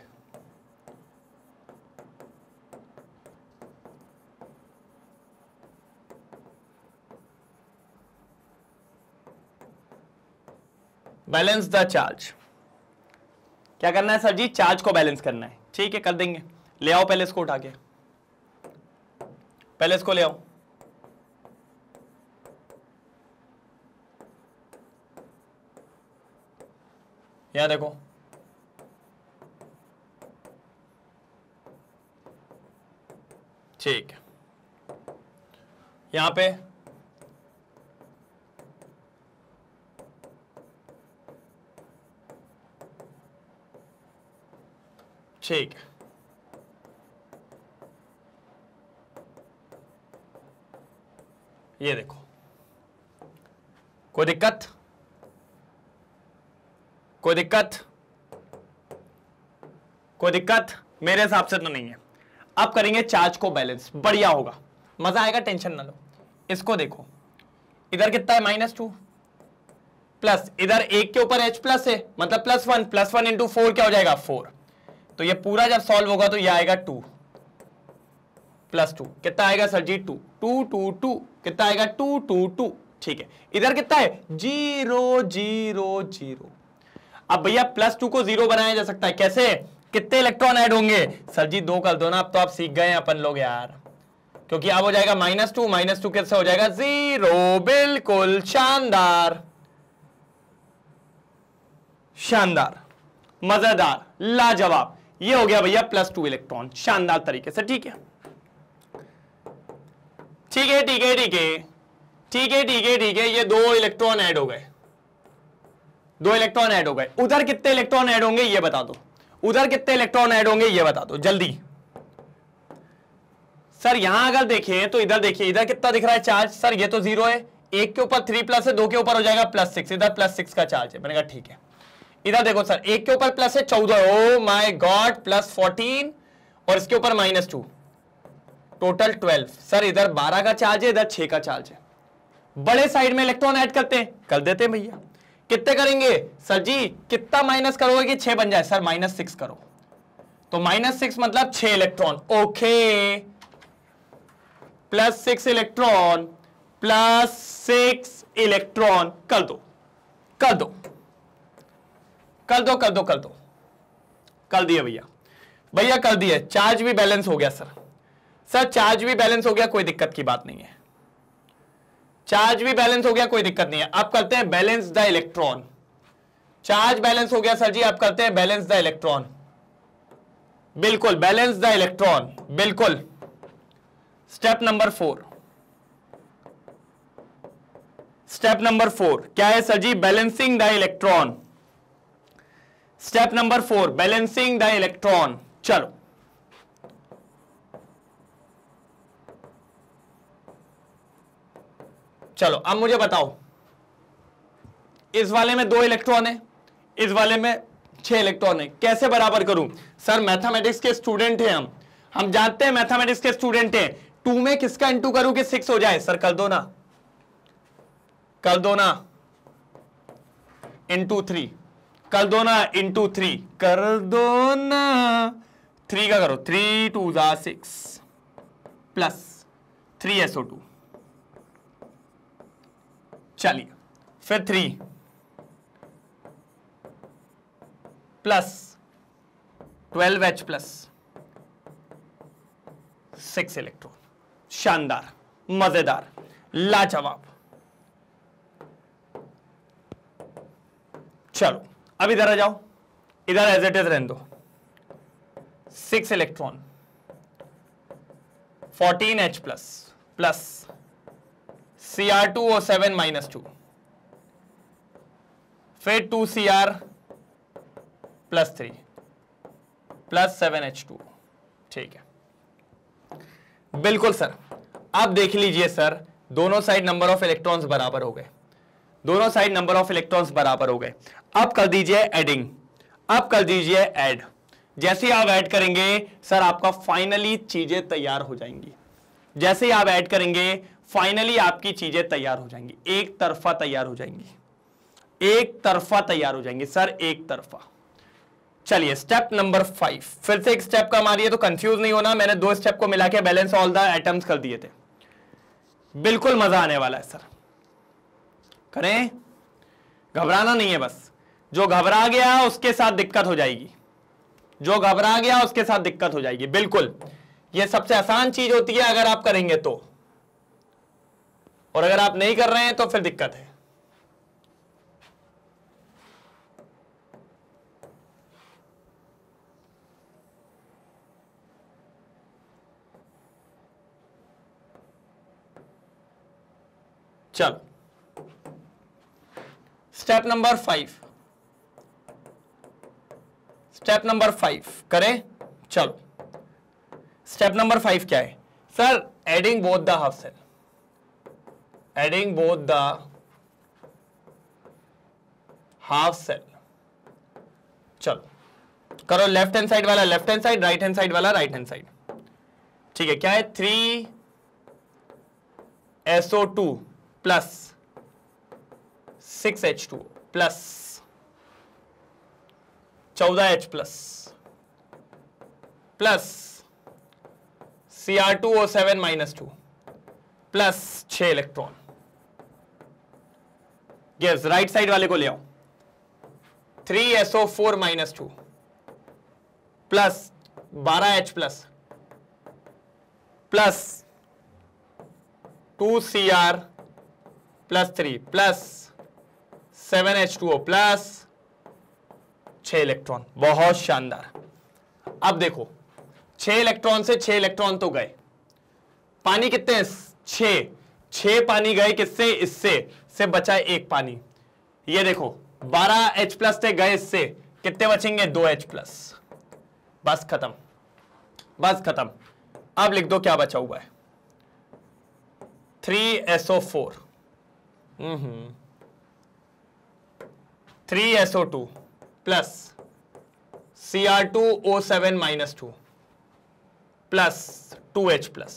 बैलेंस द चार्ज क्या करना है सर जी चार्ज को बैलेंस करना है ठीक है कर देंगे ले आओ पहले इसको उठा के पहले इसको ले आओ यहां देखो ठीक यहां पे ठीक ये देखो कोई दिक्कत कोई दिक्कत कोई दिक्कत मेरे हिसाब से तो नहीं है अब करेंगे चार्ज को बैलेंस बढ़िया होगा मजा आएगा टेंशन ना लो इसको देखो इधर कितना है माइनस टू प्लस इधर एक के ऊपर एच प्लस है मतलब plus one plus one into four क्या हो जाएगा फोर तो ये पूरा जब सॉल्व होगा तो ये आएगा टू प्लस टू कितना आएगा sir ji two two two two कितना आएगा टू टू टू ठीक है इधर कितना है जीरो जीरो जीरो अब भैया प्लस टू को जीरो बनाया जा सकता है कैसे कितने इलेक्ट्रॉन ऐड होंगे सर जी दो कर दो ना अब तो आप सीख गए अपन लोग यार क्योंकि अब हो जाएगा माइनस टू माइनस टू कैसे हो जाएगा जीरो बिल्कुल शानदार शानदार मजेदार लाजवाब ये हो गया भैया प्लस टू इलेक्ट्रॉन शानदार तरीके से ठीक है ठीक है ठीक है ठीक है ठीक है ठीक है ठीक है ये दो इलेक्ट्रॉन ऐड हो गए दो इलेक्ट्रॉन ऐड हो गए उधर कितने इलेक्ट्रॉन ऐड होंगे ये बता दो उधर कितने इलेक्ट्रॉन ऐड होंगे ये बता दो जल्दी सर यहां अगर देखें तो इधर देखिए इधर कितना दिख रहा है चार्ज सर ये तो जीरो है एक के ऊपर थ्री प्लस है दो के ऊपर हो जाएगा प्लस सिक्स इधर प्लस सिक्स का चार्ज है मैंने कहा ठीक है इधर देखो सर एक के ऊपर प्लस है चौदह oh my god plus fourteen और इसके ऊपर minus two total twelve sir इधर बारह का चार्ज है इधर छह का चार्ज है बड़े साइड में इलेक्ट्रॉन ऐड करते हैं कर देते हैं भैया कितने करेंगे सर जी कितना माइनस करोगे कि छह बन जाए सर माइनस सिक्स करो तो माइनस सिक्स मतलब छह electron okay plus six electron plus six electron कर दो कर दो कर दो कर दो कर दो कर दिए भैया भैया कर दिए चार्ज भी बैलेंस हो गया सर सर चार्ज भी बैलेंस हो गया कोई दिक्कत की बात नहीं है चार्ज भी बैलेंस हो गया कोई दिक्कत नहीं है आप करते हैं balance the electron charge balance हो गया सर जी आप करते हैं बैलेंस द इलेक्ट्रॉन बिल्कुल बैलेंस द इलेक्ट्रॉन बिल्कुल step number four step number four क्या है sir ji balancing the electron step number four balancing the electron चलो चलो अब मुझे बताओ इस वाले में दो इलेक्ट्रॉन है इस वाले में छह इलेक्ट्रॉन है कैसे बराबर करूं सर मैथमेटिक्स के स्टूडेंट हैं हम हम जानते हैं मैथमेटिक्स के स्टूडेंट हैं टू में किसका इंटू करूं कि सिक्स हो जाए सर कर दो ना कर दो ना इंटू थ्री कर दो ना इंटू थ्री कर दो ना थ्री का करो थ्री टू जा six plus three SO two चलिए फिर three plus twelve H plus six electron शानदार मजेदार लाजवाब चलो अब इधर आ जाओ इधर एज इट इज रहने दो six electron fourteen H plus plus C R two और सेवन माइनस टू फिर two C R plus three plus seven H two ठीक है बिल्कुल सर आप देख लीजिए सर दोनों साइड नंबर ऑफ इलेक्ट्रॉन्स बराबर हो गए दोनों साइड नंबर ऑफ इलेक्ट्रॉन्स बराबर हो गए अब कर दीजिए एडिंग अब कर दीजिए एड जैसे आप ऐड करेंगे सर आपका फाइनली चीजें तैयार हो जाएंगी जैसे आप ऐड करेंगे फाइनली आपकी चीजें तैयार हो जाएंगी एक तरफा तैयार हो जाएंगी एक तरफा तैयार हो जाएंगी सर एक तरफा चलिए स्टेप नंबर फाइव फिर से एक स्टेप का मारिए तो कंफ्यूज नहीं होना मैंने दो स्टेप को मिला के बैलेंस ऑल द एटम्स कर दिए थे बिल्कुल मजा आने वाला है सर करें घबराना नहीं है बस जो घबरा गया उसके साथ दिक्कत हो जाएगी जो घबरा गया उसके साथ दिक्कत हो जाएगी बिल्कुल ये सबसे आसान चीज होती है अगर आप करेंगे तो और अगर आप नहीं कर रहे हैं तो फिर दिक्कत है चल step number five step number five करें चलो स्टेप नंबर फाइव क्या है sir adding both the half cell adding both the half cell चलो करो लेफ्ट हैंड साइड वाला left hand side right hand side वाला राइट हैंड साइड ठीक है क्या है three SO two plus six H two plus चौदह H plus plus C R two O seven minus two plus छ इलेक्ट्रॉन यस राइट साइड वाले को ले आओ three S O four minus two plus बारह H plus plus two C R plus three plus seven H two O plus छह इलेक्ट्रॉन बहुत शानदार अब देखो छह इलेक्ट्रॉन से छह इलेक्ट्रॉन तो गए पानी कितने छह छ पानी गए किससे इससे से बचा एक पानी ये देखो बारह एच प्लस थे गए इससे कितने बचेंगे दो एच प्लस बस खत्म बस खत्म अब लिख दो क्या बचा हुआ है three S O four hmm, hmm. Three SO two plus C R two O seven minus two plus two H plus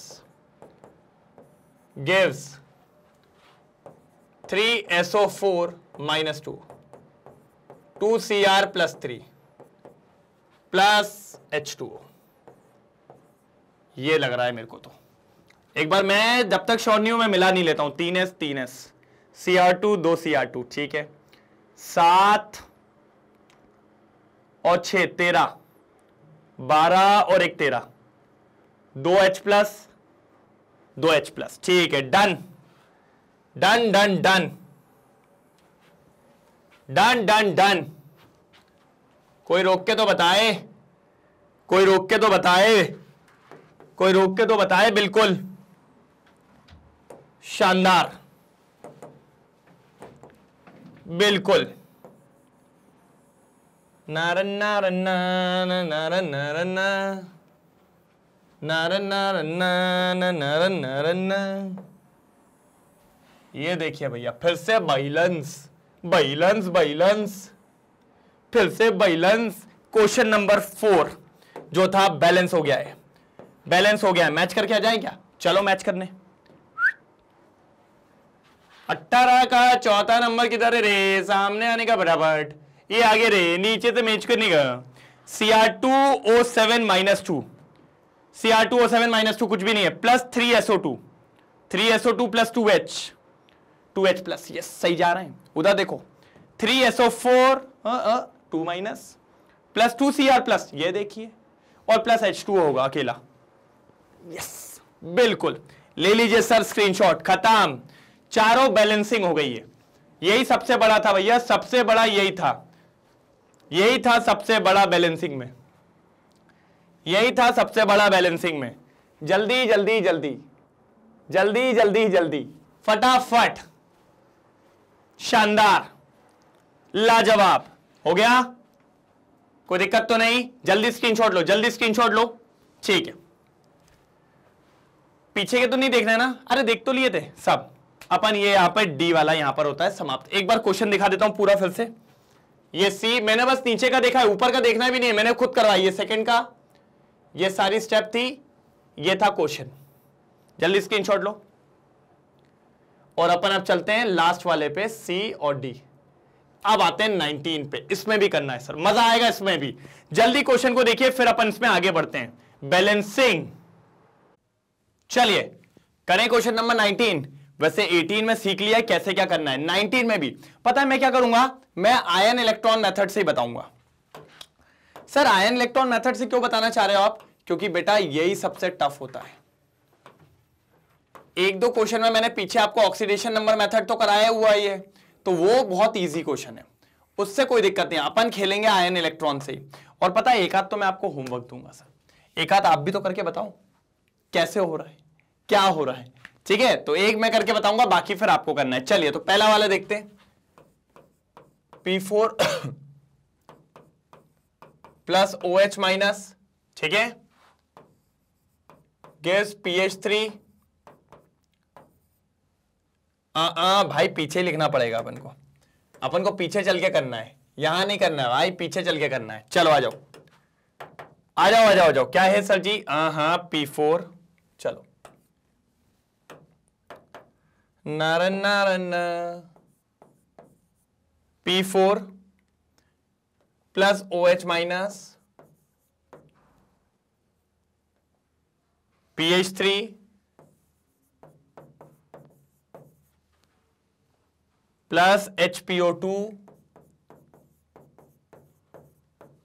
three S O four minus two two C R plus three plus H two ये लग रहा है मेरे को तो एक बार मैं जब तक शॉर्ट नहीं हूं मैं मिला नहीं लेता हूं तीन एस तीन एस सी आर टू दो सी आर टू ठीक है सात और छह तेरह बारह और एक तेरह दो एच प्लस दो एच प्लस ठीक है done done done done done done done कोई रोक के तो बताए कोई रोक के तो बताए कोई रोक के तो बताए बिल्कुल शानदार बिल्कुल ये देखिए भैया फिर से बैलेंस बैलेंस बैलेंस फिर से बैलेंस क्वेश्चन नंबर फोर जो था बैलेंस हो गया है बैलेंस हो गया है मैच करके आ जाए क्या चलो मैच करने अट्ठारह का चौथा नंबर किधर है रे सामने आने का बराबर ये आगे रे नीचे तो मैच कर नहीं गया C R two O seven minus two C R two O seven minus two कुछ भी नहीं है plus three SO two three SO two plus two H two H plus yes सही जा रहे हैं उधर देखो three S O four two minus plus two C R plus ये देखिए और प्लस एच टू होगा अकेला यस बिल्कुल ले लीजिए सर स्क्रीनशॉट खत्म चारों बैलेंसिंग हो गई है यही सबसे बड़ा था भैया सबसे बड़ा यही था यही था सबसे बड़ा बैलेंसिंग में यही था सबसे बड़ा बैलेंसिंग में जल्दी जल्दी जल्दी जल्दी जल्दी जल्दी फटाफट शानदार लाजवाब हो गया कोई दिक्कत तो नहीं जल्दी स्क्रीनशॉट लो जल्दी स्क्रीनशॉट लो ठीक है पीछे के तो नहीं देख रहे ना अरे देख तो लिए थे सब अपन ये यहां पर डी वाला यहां पर होता है समाप्त एक बार क्वेश्चन दिखा देता हूं पूरा फिर से ये सी मैंने बस नीचे का देखा है ऊपर का देखना भी नहीं है मैंने खुद करवाई ये सेकंड का ये सारी स्टेप थी ये था क्वेश्चन जल्दी स्क्रीन शॉट लो और अपन अब चलते हैं लास्ट वाले पे सी और डी अब आते हैं नाइनटीन पे इसमें भी करना है सर मजा आएगा इसमें भी जल्दी क्वेश्चन को देखिए फिर अपन इसमें आगे बढ़ते हैं बैलेंसिंग चलिए करें क्वेश्चन नंबर नाइनटीन वैसे 18 में सीख लिया कैसे क्या करना है 19 में भी पता है मैं क्या करूंगा मैं आयन इलेक्ट्रॉन मेथड से ही बताऊंगा सर आयन इलेक्ट्रॉन मेथड से क्यों बताना चाह रहे हो आप क्योंकि बेटा यही सबसे टफ होता है एक दो क्वेश्चन में मैंने पीछे आपको ऑक्सीडेशन नंबर मेथड तो कराया हुआ ही है तो वो बहुत ईजी क्वेश्चन है उससे कोई दिक्कत नहीं अपन खेलेंगे आयन इलेक्ट्रॉन से और पता है एक हाथ तो मैं आपको होमवर्क दूंगा सर एक हाथ आप भी तो करके बताओ कैसे हो रहा है क्या हो रहा है ठीक है तो एक मैं करके बताऊंगा बाकी फिर आपको करना है चलिए तो पहला वाला देखते हैं P four plus O H minus ठीक है गैस पी एच थ्री भाई पीछे लिखना पड़ेगा अपन को अपन को पीछे चल के करना है यहां नहीं करना है भाई पीछे चल के करना है चलो आ जाओ आ जाओ आ जाओ आ जाओ क्या है सर जी हाँ पी हाँ, फोर चलो नारन नारन P four plus O H minus P H three plus H P O two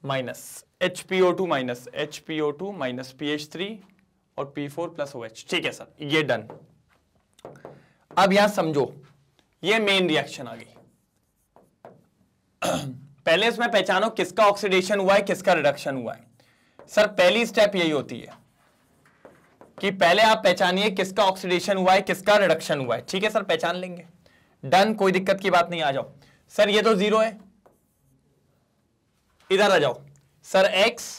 minus H P O two minus H P O two minus P H three और P four plus O H ठीक है सर ये डन अब यहां समझो ये मेन रिएक्शन आ गई [CLEARS THROAT] पहले इसमें पहचानो किसका ऑक्सीडेशन हुआ है किसका रिडक्शन हुआ है सर पहली स्टेप यही होती है कि पहले आप पहचानिए किसका ऑक्सीडेशन हुआ है किसका रिडक्शन हुआ है ठीक है सर पहचान लेंगे डन कोई दिक्कत की बात नहीं आ जाओ सर ये तो जीरो है इधर आ जाओ sir x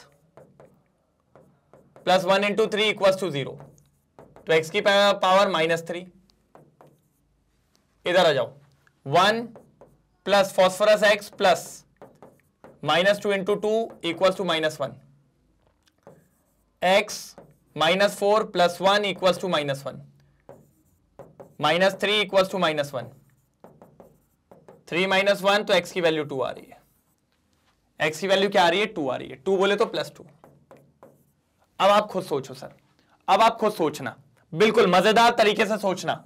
plus one into three equal to zero तो एक्स की पावर माइनस थ्री इधर आ जाओ one plus phosphorus x plus minus two into two equal to minus one x minus four plus one equal to minus one minus three equal to minus one three minus one तो एक्स की वैल्यू टू आ रही है एक्स की वैल्यू क्या आ रही है टू आ रही है टू बोले तो प्लस टू अब आप खुद सोचो सर अब आप खुद सोचना बिल्कुल मजेदार तरीके से सोचना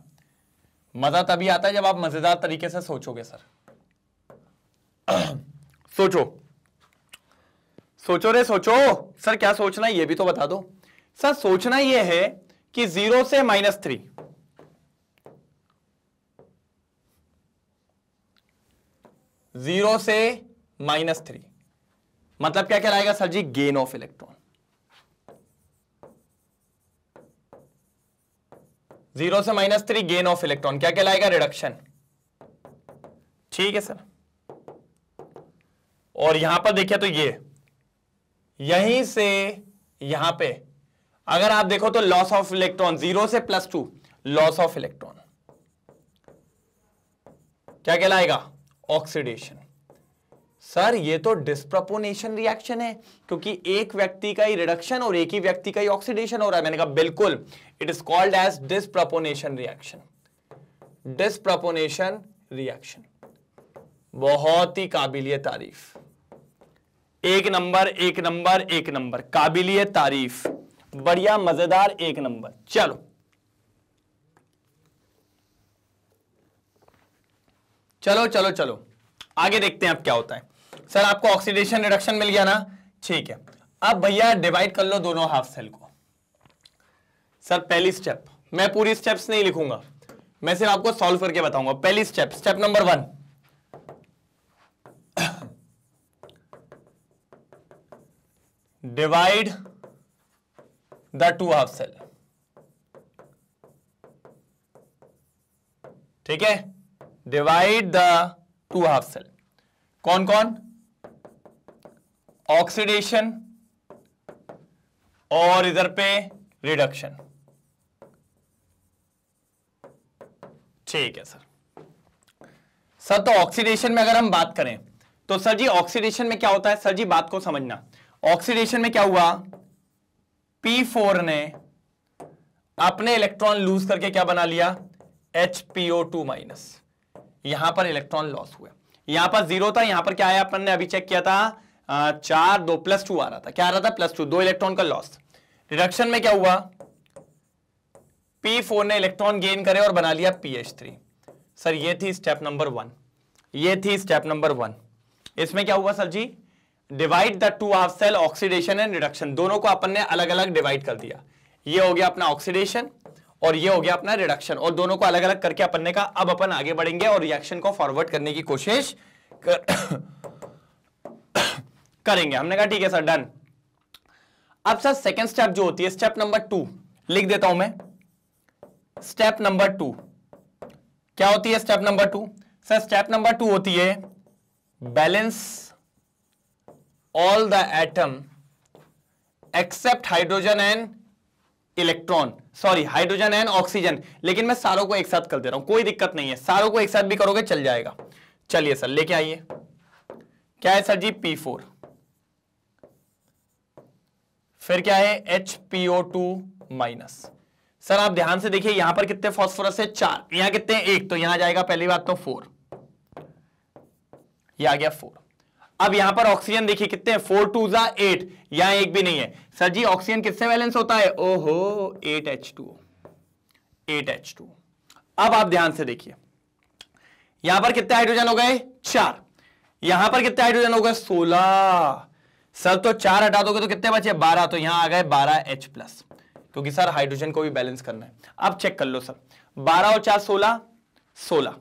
मजा तभी आता है जब आप मजेदार तरीके से सोचोगे सर [CLEARS THROAT] सोचो सोचो रे सोचो सर क्या सोचना है ये भी तो बता दो सर सोचना ये है कि जीरो से माइनस थ्री जीरो से माइनस थ्री मतलब क्या कहलाएगा सर जी गेन ऑफ इलेक्ट्रॉन जीरो से minus three gain of electron क्या कहलाएगा रिडक्शन ठीक है सर और यहां पर देखिए तो ये यहीं से यहां पे अगर आप देखो तो लॉस ऑफ इलेक्ट्रॉन जीरो से plus two loss of electron क्या कहलाएगा ऑक्सीडेशन सर ये तो डिस्प्रपोनेशन रिएक्शन है क्योंकि एक व्यक्ति का ही रिडक्शन और एक ही व्यक्ति का ही ऑक्सीडेशन हो रहा है मैंने कहा बिल्कुल it is called as disproportionation reaction disproportionation reaction बहुत ही काबिलियत तारीफ एक नंबर एक नंबर एक नंबर काबिलियत तारीफ बढ़िया मजेदार एक नंबर चलो चलो चलो चलो आगे देखते हैं अब क्या होता है सर आपको ऑक्सीडेशन रिडक्शन मिल गया ना ठीक है अब भैया डिवाइड कर लो दोनों हाफ सेल को सर पहली स्टेप मैं पूरी स्टेप्स नहीं लिखूंगा मैं सिर्फ आपको सॉल्व करके बताऊंगा पहली step step number one divide the two half cell ठीक है divide the two half cell कौन कौन ऑक्सीडेशन और इधर पे रिडक्शन ठीक है सर सर तो ऑक्सीडेशन में अगर हम बात करें तो सर जी ऑक्सीडेशन में क्या होता है सर जी बात को समझना ऑक्सीडेशन में क्या हुआ P4 ने अपने इलेक्ट्रॉन लूज करके क्या बना लिया HPO2 माइनस यहां पर इलेक्ट्रॉन लॉस हुआ यहां पर जीरो था यहां पर क्या आया अपन ने अभी चेक किया था चार दो प्लस टू आ रहा था क्या आ रहा था प्लस टू दो इलेक्ट्रॉन का लॉस रिडक्शन में क्या हुआ P4 ने इलेक्ट्रॉन गेन करे और बना लिया PH3 सर ये थी स्टेप नंबर वन ये थी स्टेप नंबर वन इसमें क्या हुआ सर जी divide the two half cell oxidation and reduction दोनों को अपन ने अलग अलग डिवाइड कर दिया ये हो गया अपना ऑक्सीडेशन और ये हो गया अपना रिडक्शन और दोनों को अलग अलग करके अपन ने कहा अब अपन आगे बढ़ेंगे और रिएक्शन को फॉरवर्ड करने की कोशिश कर करेंगे हमने कहा ठीक है सर डन अब सर सेकेंड स्टेप जो होती है स्टेप नंबर टू लिख देता हूं मैं स्टेप नंबर टू क्या होती है step number two sir step number two होती है balance all the atom except hydrogen and electron sorry hydrogen and oxygen लेकिन मैं सारों को एक साथ कर दे रहा हूं कोई दिक्कत नहीं है सारों को एक साथ भी करोगे चल जाएगा चलिए सर लेके आइए क्या है सर जी पी फोर फिर क्या है H P O two minus sir आप ध्यान से देखिए यहां पर कितने फॉस्फोरस है चार यहां कितने हैं एक तो यहां जाएगा पहली बात तो फोर ये आ गया फोर अब यहां पर ऑक्सीजन देखिए कितने फोर टू जा एट यहां एक भी नहीं है सर जी ऑक्सीजन किससे बैलेंस होता है ओहो eight H two eight H two अब आप ध्यान से देखिए यहां पर कितने हाइड्रोजन हो गए चार यहां पर कितने हाइड्रोजन हो गए सोलह सर तो चार हटा दोगे तो कितने बचे बारह तो यहां आ गए बारह एच प्लस क्योंकि सर हाइड्रोजन को भी बैलेंस करना है अब चेक कर लो सर बारह और चार सोलह सोलह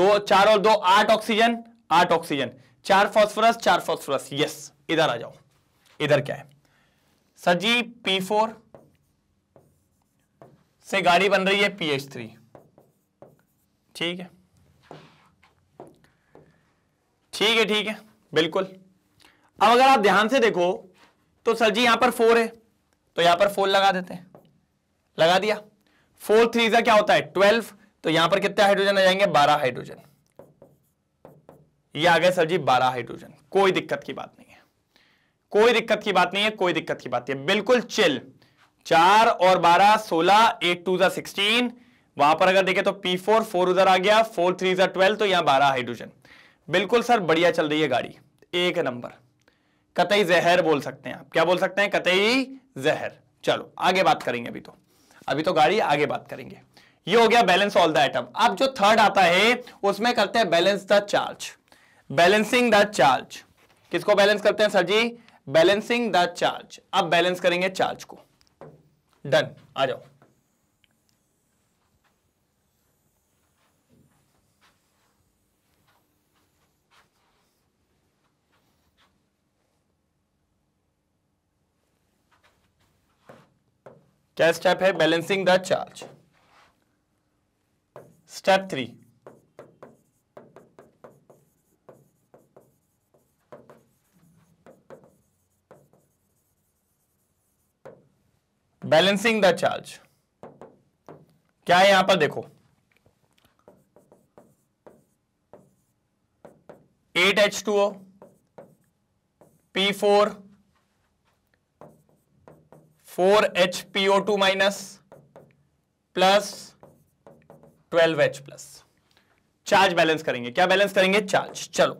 दो चार और दो आठ ऑक्सीजन आठ ऑक्सीजन चार फॉस्फोरस चार फॉस्फोरस यस इधर आ जाओ इधर क्या है सर जी पी फोर से गाड़ी बन रही है पी एच थ्री ठीक है ठीक है ठीक है बिल्कुल अब अगर आप ध्यान से देखो तो सर जी यहां पर फोर है तो यहां पर फोर लगा देते हैं लगा दिया फोर थ्री का क्या होता है ट्वेल्व तो यहां पर कितने हाइड्रोजन आ जाएंगे बारह हाइड्रोजन ये आ गए सर जी बारह हाइड्रोजन कोई दिक्कत की बात नहीं है कोई दिक्कत की बात नहीं है कोई दिक्कत की बात नहीं है बिल्कुल चिल चार और बारह सोलह एट टू सिक्सटीन वहां पर अगर देखे तो पी फोर फोर उधर आ गया फोर थ्री ट्वेल्व तो यहां बारह हाइड्रोजन बिल्कुल सर बढ़िया चल रही है गाड़ी एक नंबर कतई जहर बोल सकते हैं आप क्या बोल सकते हैं कतई जहर चलो आगे बात करेंगे अभी तो अभी तो गाड़ी आगे बात करेंगे ये हो गया बैलेंस ऑल द एटम अब जो थर्ड आता है उसमें करते हैं balance the charge balancing the charge किसको बैलेंस करते हैं sir ji balancing the charge अब बैलेंस करेंगे चार्ज को डन आ जाओ क्या स्टेप है balancing the charge step three balancing the charge क्या है यहां पर देखो eight H two O P four four H P O two minus plus twelve H plus charge balance करेंगे क्या बैलेंस करेंगे चार्ज चलो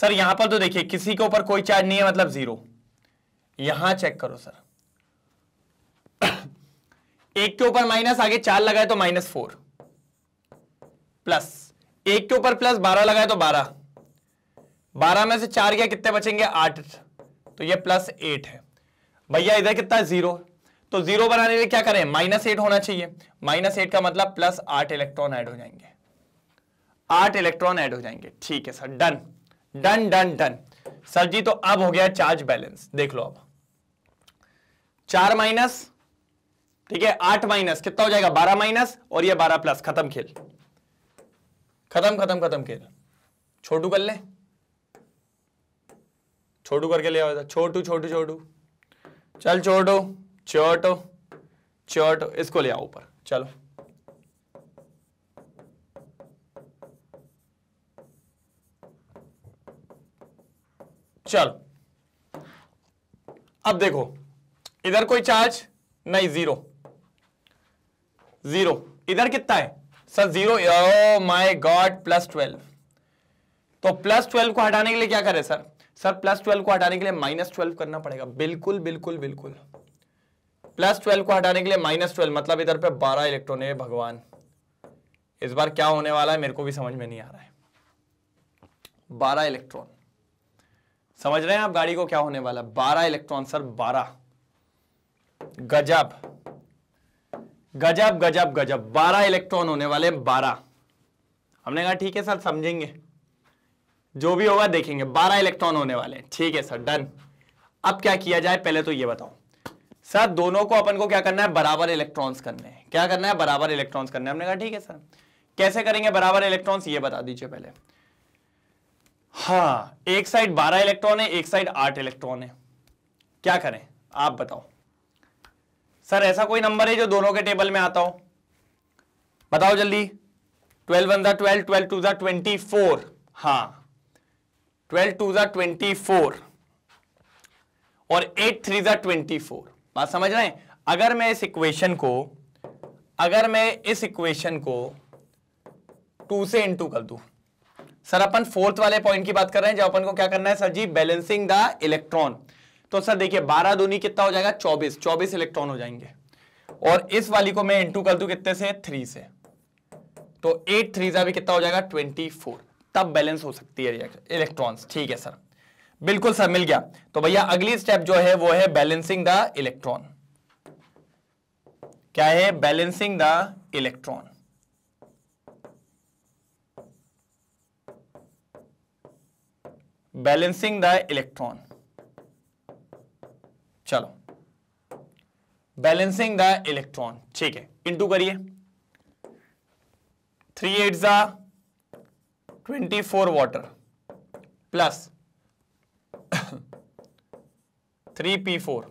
सर यहां पर तो देखिए किसी के ऊपर कोई चार्ज नहीं है मतलब जीरो यहां चेक करो सर [COUGHS] एक के ऊपर माइनस आगे चार लगाए तो माइनस फोर प्लस एक के ऊपर प्लस बारह लगाए तो बारह बारह में से चार गया कितने बचेंगे आठ तो ये प्लस एट है भैया इधर कितना जीरो तो जीरो बनाने के लिए क्या करें माइनस एट होना चाहिए माइनस एट का मतलब प्लस आठ इलेक्ट्रॉन ऐड हो जाएंगे आठ इलेक्ट्रॉन ऐड हो जाएंगे ठीक है sir done done done done sir जी तो अब हो गया चार्ज बैलेंस देख लो अब चार माइनस ठीक है आठ माइनस कितना हो जाएगा बारह माइनस और ये बारह प्लस खत्म खेल खत्म खत्म खत्म खेल छोटू कर ले छोटू करके ले आओ छोटू छोटू छोटू चल चोटो चोटो चोटो इसको ले आओ ऊपर चलो चलो अब देखो इधर कोई चार्ज नहीं जीरो जीरो इधर कितना है sir zero my god plus twelve तो प्लस ट्वेल्व को हटाने के लिए क्या करें सर सर प्लस ट्वेल्व को हटाने के लिए माइनस ट्वेल्व करना पड़ेगा बिल्कुल बिल्कुल बिल्कुल प्लस ट्वेल्व को हटाने के लिए माइनस ट्वेल्व मतलब इधर पे बारह इलेक्ट्रॉन है भगवान इस बार क्या होने वाला है मेरे को भी समझ में नहीं आ रहा है बारह इलेक्ट्रॉन समझ रहे हैं आप गाड़ी को क्या होने वाला है बारह इलेक्ट्रॉन सर बारह गजब गजब गजब गजब बारह इलेक्ट्रॉन होने वाले बारह हमने कहा ठीक है सर समझेंगे जो भी होगा देखेंगे बारह इलेक्ट्रॉन होने वाले ठीक है सर डन अब क्या किया जाए पहले तो ये बताओ सर दोनों को अपन को क्या करना है बराबर इलेक्ट्रॉन्स करने हैं क्या करना है बराबर इलेक्ट्रॉन्स करने हमने कहा ठीक है सर कैसे करेंगे बराबर इलेक्ट्रॉन्स ये बता दीजिए पहले हाँ एक साइड बारह इलेक्ट्रॉन है एक साइड आठ इलेक्ट्रॉन है क्या करें आप बताओ सर ऐसा कोई नंबर है जो दोनों के टेबल में आता हो बताओ जल्दी ट्वेल्व वन दा ट्वेल्व ट्वेल्व टू दा ट्वेंटी फोर हाँ ट्वेल्व टू ज़ा ट्वेंटी फोर और एट थ्री ज़ा ट्वेंटी फोर बात समझ रहे हैं अगर मैं इस इक्वेशन को अगर मैं इस इक्वेशन को टू से इंटू कर दू सर अपन फोर्थ वाले पॉइंट की बात कर रहे हैं जब अपन को क्या करना है sir ji balancing the electron तो सर देखिए बारह दूनी कितना हो जाएगा चौबीस चौबीस इलेक्ट्रॉन हो जाएंगे और इस वाली को मैं इंटू कर दू कितने से थ्री से तो एट थ्री भी कितना हो जाएगा ट्वेंटी फोर तब बैलेंस हो सकती है इलेक्ट्रॉन्स ठीक है सर बिल्कुल सर मिल गया तो भैया अगली स्टेप जो है वो है बैलेंसिंग द इलेक्ट्रॉन क्या है balancing the electron balancing the electron चलो बैलेंसिंग द इलेक्ट्रॉन ठीक है इनटू करिए थ्री एट जा twenty four water plus three P four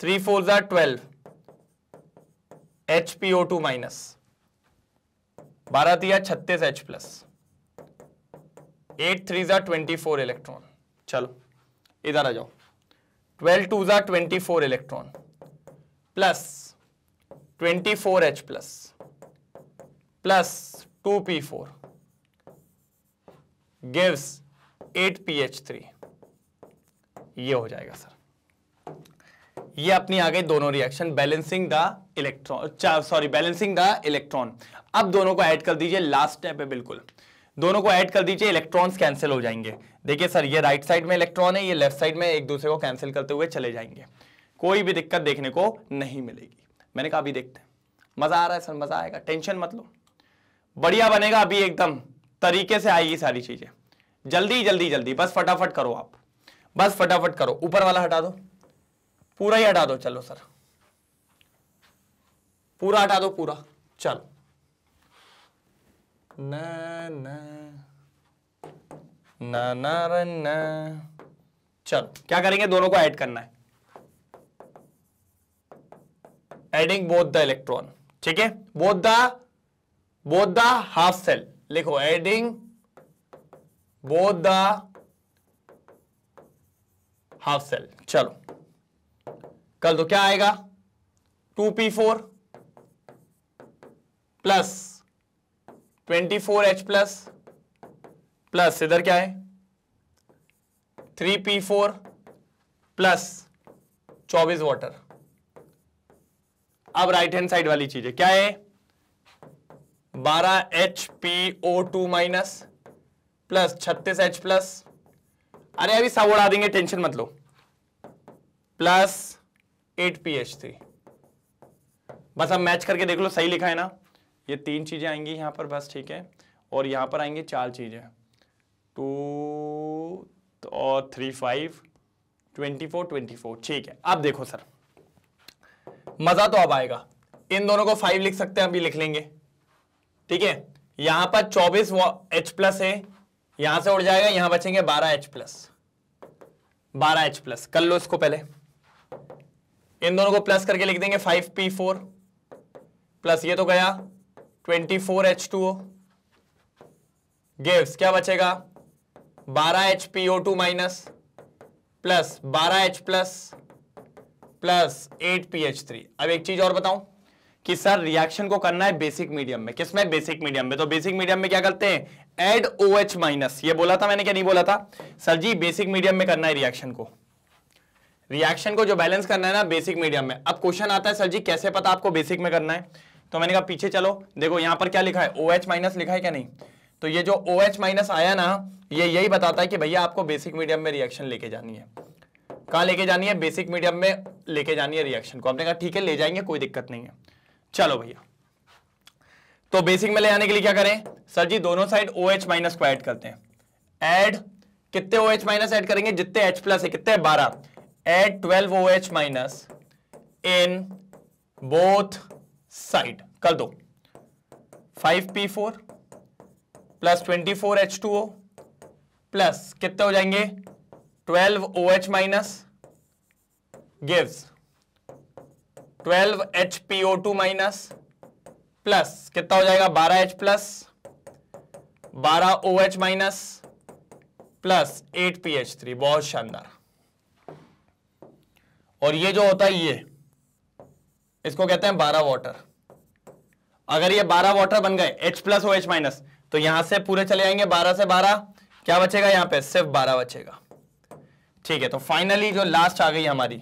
three four जार twelve H P O two minus बारह दिया छत्तीस एच प्लस एट थ्री जार ट्वेंटी फोर इलेक्ट्रॉन चलो इधर आ जाओ ट्वेल्व टू जार twenty four electron plus twenty four H plus plus two P four gives 8 three ये हो जाएगा सर ये अपनी आ गई दोनों reaction balancing the electron sorry balancing the electron अब दोनों को ऐड कर दीजिए लास्ट स्टेप है बिल्कुल दोनों को ऐड कर दीजिए इलेक्ट्रॉन्स कैंसिल हो जाएंगे देखिए सर ये राइट साइड में इलेक्ट्रॉन है ये लेफ्ट साइड में एक दूसरे को कैंसिल करते हुए चले जाएंगे कोई भी दिक्कत देखने को नहीं मिलेगी मैंने कहा अभी देखते हैं मज़ा आ रहा है सर मज़ा आएगा टेंशन मत लो बढ़िया बनेगा अभी एकदम तरीके से आएगी सारी चीजें जल्दी जल्दी जल्दी बस फटाफट करो आप बस फटाफट करो ऊपर वाला हटा दो पूरा ही हटा दो चलो सर पूरा हटा दो पूरा चलो ना ना ना ना ना चलो क्या करेंगे दोनों को ऐड करना है एडिंग बोथ द इलेक्ट्रॉन ठीक है both the both the half cell लिखो adding both the half cell चलो कल तो क्या आएगा two P four plus twenty four H plus plus इधर क्या है थ्री पी फोर प्लस चौबीस वाटर अब राइट हैंड साइड वाली चीज है क्या है बारह H P O two minus plus छत्तीस एच प्लस अरे अभी सब उड़ा देंगे टेंशन मत लो plus eight P H three बस अब मैच करके देख लो सही लिखा है ना ये तीन चीज़ें आएंगी यहां पर बस ठीक है और यहां पर आएंगे चार चीज़ें टू और three five twenty four twenty four ठीक है अब देखो सर मज़ा तो अब आएगा इन दोनों को फाइव लिख सकते हैं अभी लिख लेंगे ठीक है यहां पर 24 एच प्लस है यहां से उड़ जाएगा यहां बचेंगे 12 एच प्लस बारह एच प्लस कर लो इसको पहले इन दोनों को प्लस करके लिख देंगे फाइव पी फोर प्लस ये तो गया twenty four H two O gives क्या बचेगा बारह H P O two minus plus बारह H plus plus eight P H three अब एक चीज और बताऊं कि सर रिएक्शन को करना है बेसिक मीडियम में किसमें बेसिक मीडियम में तो बेसिक मीडियम में क्या करते हैं एड ओ एच माइनस ये बोला था मैंने क्या नहीं बोला था सर जी बेसिक मीडियम में करना है रिएक्शन को रिएक्शन को जो बैलेंस करना है ना बेसिक मीडियम में अब क्वेश्चन आता है सर जी कैसे पता आपको बेसिक में करना है तो मैंने कहा पीछे चलो देखो यहां पर क्या लिखा है ओ एच माइनस लिखा है क्या नहीं तो ये जो ओ एच माइनस आया ना ये यही बताता है कि भैया आपको बेसिक मीडियम में रिएक्शन लेके जानी है कहा लेके जानी है बेसिक मीडियम में लेके जानी है रिएक्शन को आपने कहा ठीक है ले जाएंगे कोई दिक्कत नहीं है चलो भैया तो बेसिक में ले आने के लिए क्या करें सर जी दोनों साइड ओ एच माइनस को एड करते हैं एड कितने ओ एच माइनस एड करेंगे जितने एच प्लस है कितने बारह add twelve O H minus in both side कर दो five P four plus twenty four H two O plus कितने हो जाएंगे twelve O H minus gives twelve H P O two minus plus कितना हो जाएगा बारह एच प्लस बारह O H minus plus eight P H three बहुत शानदार और ये जो होता है ये इसको कहते हैं बारह वाटर अगर ये बारह वाटर बन गए H plus O H minus तो यहां से पूरे चले जाएंगे बारह से बारह क्या बचेगा यहां पे सिर्फ बारह बचेगा ठीक है तो फाइनली जो लास्ट आ गई हमारी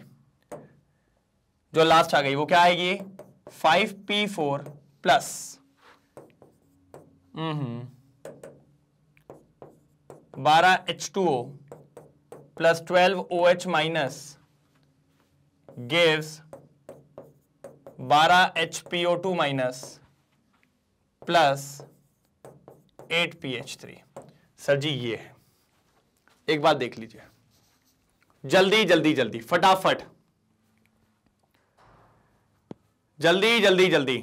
जो लास्ट आ गई वो क्या आएगी फाइव पी फोर प्लस बारह H two O plus twelve O H minus gives बारह H P O two minus plus eight P H three sir जी ये है एक बात देख लीजिए जल्दी जल्दी जल्दी फटाफट जल्दी जल्दी जल्दी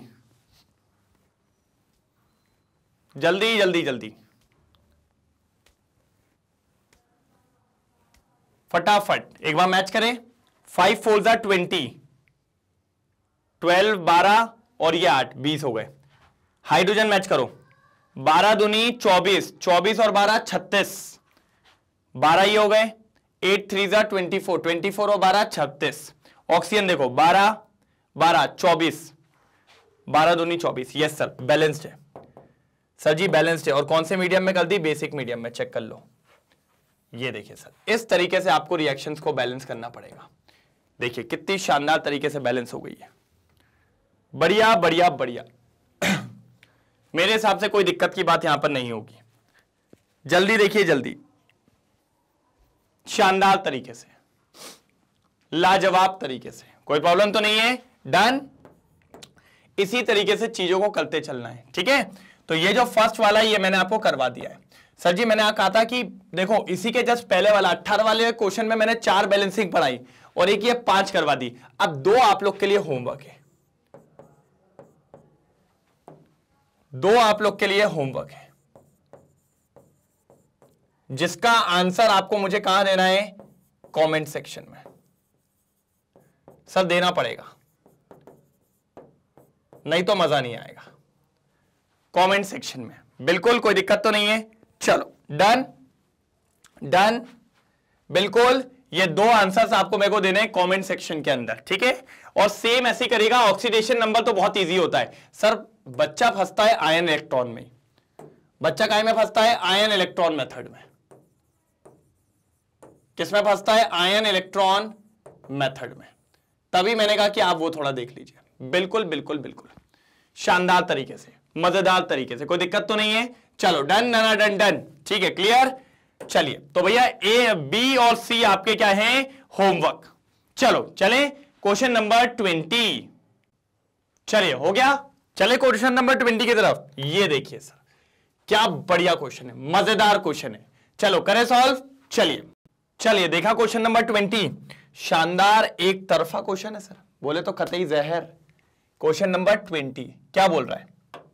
जल्दी जल्दी जल्दी फटाफट एक बार मैच करें फाइव फोर जार ट्वेंटी ट्वेल्व बारह और ये आठ बीस हो गए हाइड्रोजन मैच करो बारह दुनी चौबीस चौबीस और बारह छत्तीस बारह ये हो गए एट थ्री जार ट्वेंटी फोर ट्वेंटी फोर और बारह छत्तीस ऑक्सीजन देखो बारह बारह चौबीस बारह दूनी चौबीस यस सर बैलेंस्ड है सर जी बैलेंस्ड है और कौन से मीडियम में कर दी बेसिक मीडियम में चेक कर लो ये देखिए सर इस तरीके से आपको रिएक्शंस को बैलेंस करना पड़ेगा देखिए कितनी शानदार तरीके से बैलेंस हो गई है बढ़िया बढ़िया बढ़िया [CLEARS THROAT] मेरे हिसाब से कोई दिक्कत की बात यहां पर नहीं होगी जल्दी देखिए जल्दी शानदार तरीके से लाजवाब तरीके से कोई प्रॉब्लम तो नहीं है डन इसी तरीके से चीजों को करते चलना है ठीक है तो ये जो फर्स्ट वाला है ये मैंने आपको करवा दिया है सर जी मैंने कहा था कि देखो इसी के जस्ट पहले वाला अट्ठारह वाले क्वेश्चन में मैंने चार बैलेंसिंग पढ़ाई और एक ये पांच करवा दी अब दो आप लोग के लिए होमवर्क है दो आप लोग के लिए होमवर्क है जिसका आंसर आपको मुझे कहां देना है कमेंट सेक्शन में सर देना पड़ेगा नहीं तो मजा नहीं आएगा कमेंट सेक्शन में बिल्कुल कोई दिक्कत तो नहीं है चलो डन डन बिल्कुल ये दो आंसर्स आपको मेरे को देने हैं कमेंट सेक्शन के अंदर ठीक है और सेम ऐसे करेगा ऑक्सीडेशन नंबर तो बहुत इजी होता है सर बच्चा फंसता है आयन इलेक्ट्रॉन में बच्चा काय में फंसता है आयन इलेक्ट्रॉन मेथड में किसमें फंसता है आयन इलेक्ट्रॉन मेथड में तभी मैंने कहा कि आप वो थोड़ा देख लीजिए बिल्कुल बिल्कुल बिल्कुल शानदार तरीके से मजेदार तरीके से कोई दिक्कत तो नहीं है चलो डन डन डन डन ठीक है क्लियर चलिए तो भैया ए बी और सी आपके क्या है होमवर्क चलो चले क्वेश्चन नंबर ट्वेंटी चलिए हो गया चले क्वेश्चन नंबर ट्वेंटी की तरफ ये देखिए सर क्या बढ़िया क्वेश्चन है मजेदार क्वेश्चन है चलो करें सॉल्व चलिए चलिए देखा क्वेश्चन नंबर ट्वेंटी शानदार एक तरफा क्वेश्चन है सर बोले तो कतई जहर क्वेश्चन नंबर ट्वेंटी क्या बोल रहा है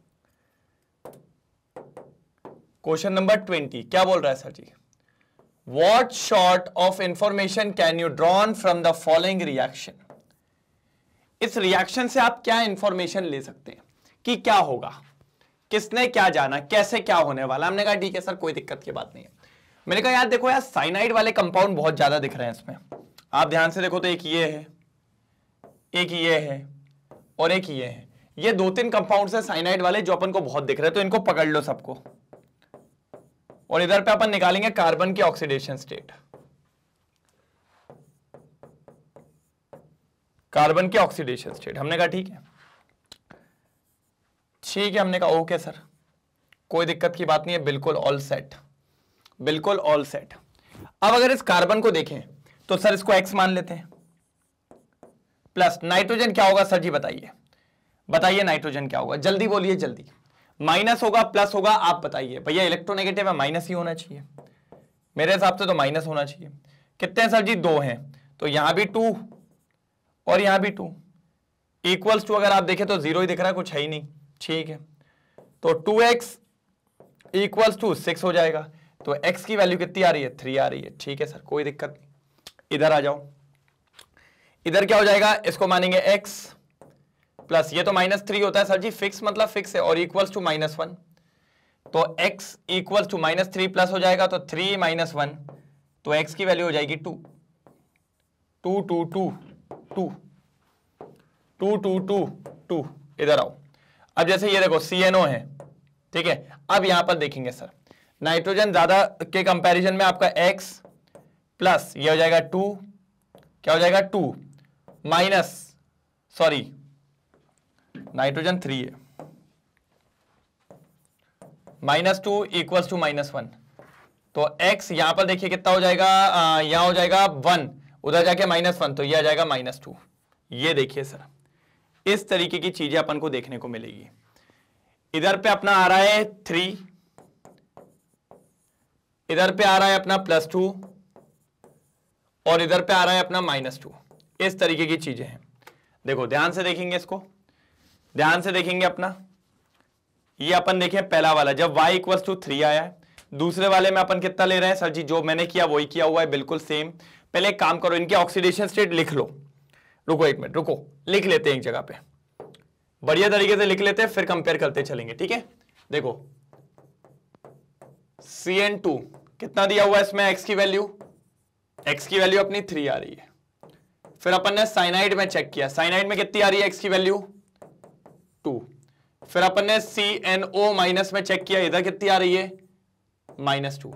क्वेश्चन नंबर ट्वेंटी क्या बोल रहा है सर जी what sort of information can you drawn from the following reaction इस रिएक्शन से आप क्या इंफॉर्मेशन ले सकते हैं कि क्या होगा किसने क्या जाना कैसे क्या होने वाला हमने कहा ठीक है सर कोई दिक्कत की बात नहीं है मैंने कहा यार देखो यार साइनाइड वाले कंपाउंड बहुत ज्यादा दिख रहे हैं इसमें आप ध्यान से देखो तो एक ये है एक ये है और एक ये है ये दो तीन कंपाउंड्स है साइनाइड वाले जो अपन को बहुत दिख रहे हैं तो इनको पकड़ लो सबको और इधर पे अपन निकालेंगे कार्बन की ऑक्सीडेशन स्टेट कार्बन की ऑक्सीडेशन स्टेट हमने कहा ठीक है ठीक है हमने कहा ओके सर कोई दिक्कत की बात नहीं है बिल्कुल ऑल सेट बिल्कुल ऑल सेट अब अगर इस कार्बन को देखें तो सर इसको एक्स मान लेते हैं प्लस नाइट्रोजन क्या होगा सर जी बताइए बताइए नाइट्रोजन क्या होगा जल्दी बोलिए जल्दी माइनस होगा प्लस होगा आप बताइए भैया इलेक्ट्रोनेगेटिव है माइनस ही होना चाहिए मेरे हिसाब से तो माइनस होना चाहिए कितने हैं सर जी दो हैं तो यहां भी टू और यहां भी टू इक्वल्स टू अगर आप देखें तो जीरो ही दिख रहा है कुछ है ही नहीं ठीक है तो two x equals to six हो जाएगा तो एक्स की वैल्यू कितनी आ रही है थ्री आ रही है ठीक है सर कोई दिक्कत नहीं इधर आ जाओ इधर क्या हो जाएगा इसको मानेंगे एक्स प्लस ये तो माइनस थ्री होता है सर जी फिक्स मतलब फिक्स है और इक्वल्स टू माइनस वन तो x equals to minus three plus हो जाएगा तो थ्री माइनस वन तो x की वैल्यू हो जाएगी two two two two two two two two two इधर आओ अब जैसे ये देखो सी एन ओ है ठीक है अब यहां पर देखेंगे सर नाइट्रोजन ज्यादा के कंपैरिजन में आपका x प्लस ये हो जाएगा टू क्या हो जाएगा two minus sorry nitrogen three है minus two equals to minus one तो एक्स यहां पर देखिए कितना हो जाएगा यहां हो जाएगा वन उधर जाके माइनस वन तो ये आ जाएगा माइनस टू ये देखिए सर इस तरीके की चीजें अपन को देखने को मिलेगी इधर पे अपना आ रहा है थ्री इधर पे आ रहा है अपना प्लस टू और इधर पे आ रहा है अपना माइनस टू इस तरीके की चीजें हैं देखो ध्यान से देखेंगे इसको ध्यान से देखेंगे अपना ये अपन देखें पहला वाला जब y इक्व टू थ्री आया है दूसरे वाले में अपन कितना ले रहे हैं सर जी जो मैंने किया वही किया हुआ है बिल्कुल सेम पहले काम करो इनके ऑक्सीडेशन स्टेट लिख लो रुको एक मिनट रुको लिख लेते हैं एक जगह पे बढ़िया तरीके से लिख लेते हैं फिर कंपेयर करते चलेंगे ठीक है देखो सी कितना दिया हुआ है इसमें एक्स की वैल्यू एक्स की वैल्यू अपनी थ्री आ रही है फिर अपन ने साइनाइड में चेक किया साइनाइड में कितनी आ रही है एक्स की वैल्यू टू फिर अपन ने सी एन ओ माइनस में चेक किया इधर कितनी आ रही है माइनस टू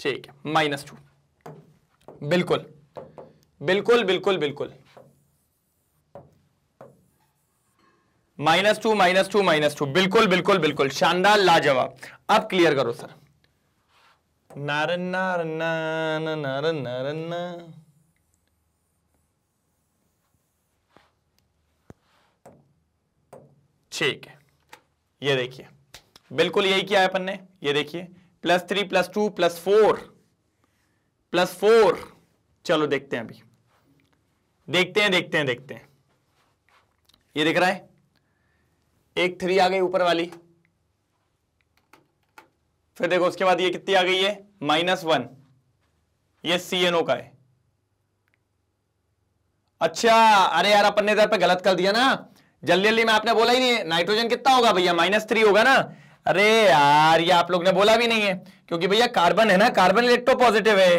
ठीक है माइनस टू बिल्कुल बिल्कुल बिल्कुल बिल्कुल minus two minus two minus two बिल्कुल बिल्कुल बिल्कुल शानदार लाजवाब अब क्लियर करो सर नर नर नारन नारन ठीक है ये देखिए बिल्कुल यही किया है अपन ने ये देखिए plus three plus two plus four plus four चलो देखते हैं अभी देखते हैं देखते हैं देखते हैं ये दिख रहा है एक थ्री आ गई ऊपर वाली फिर देखो उसके बाद ये कितनी आ गई है माइनस वन ये सी एन ओ का है अच्छा अरे यार अपन ने इधर पे गलत कर दिया ना जल्दी जल्दी में आपने बोला ही नहीं है नाइट्रोजन कितना होगा भैया माइनस थ्री होगा ना अरे यार ये आप लोग ने बोला भी नहीं है क्योंकि भैया कार्बन है ना कार्बन इलेक्ट्रो पॉजिटिव है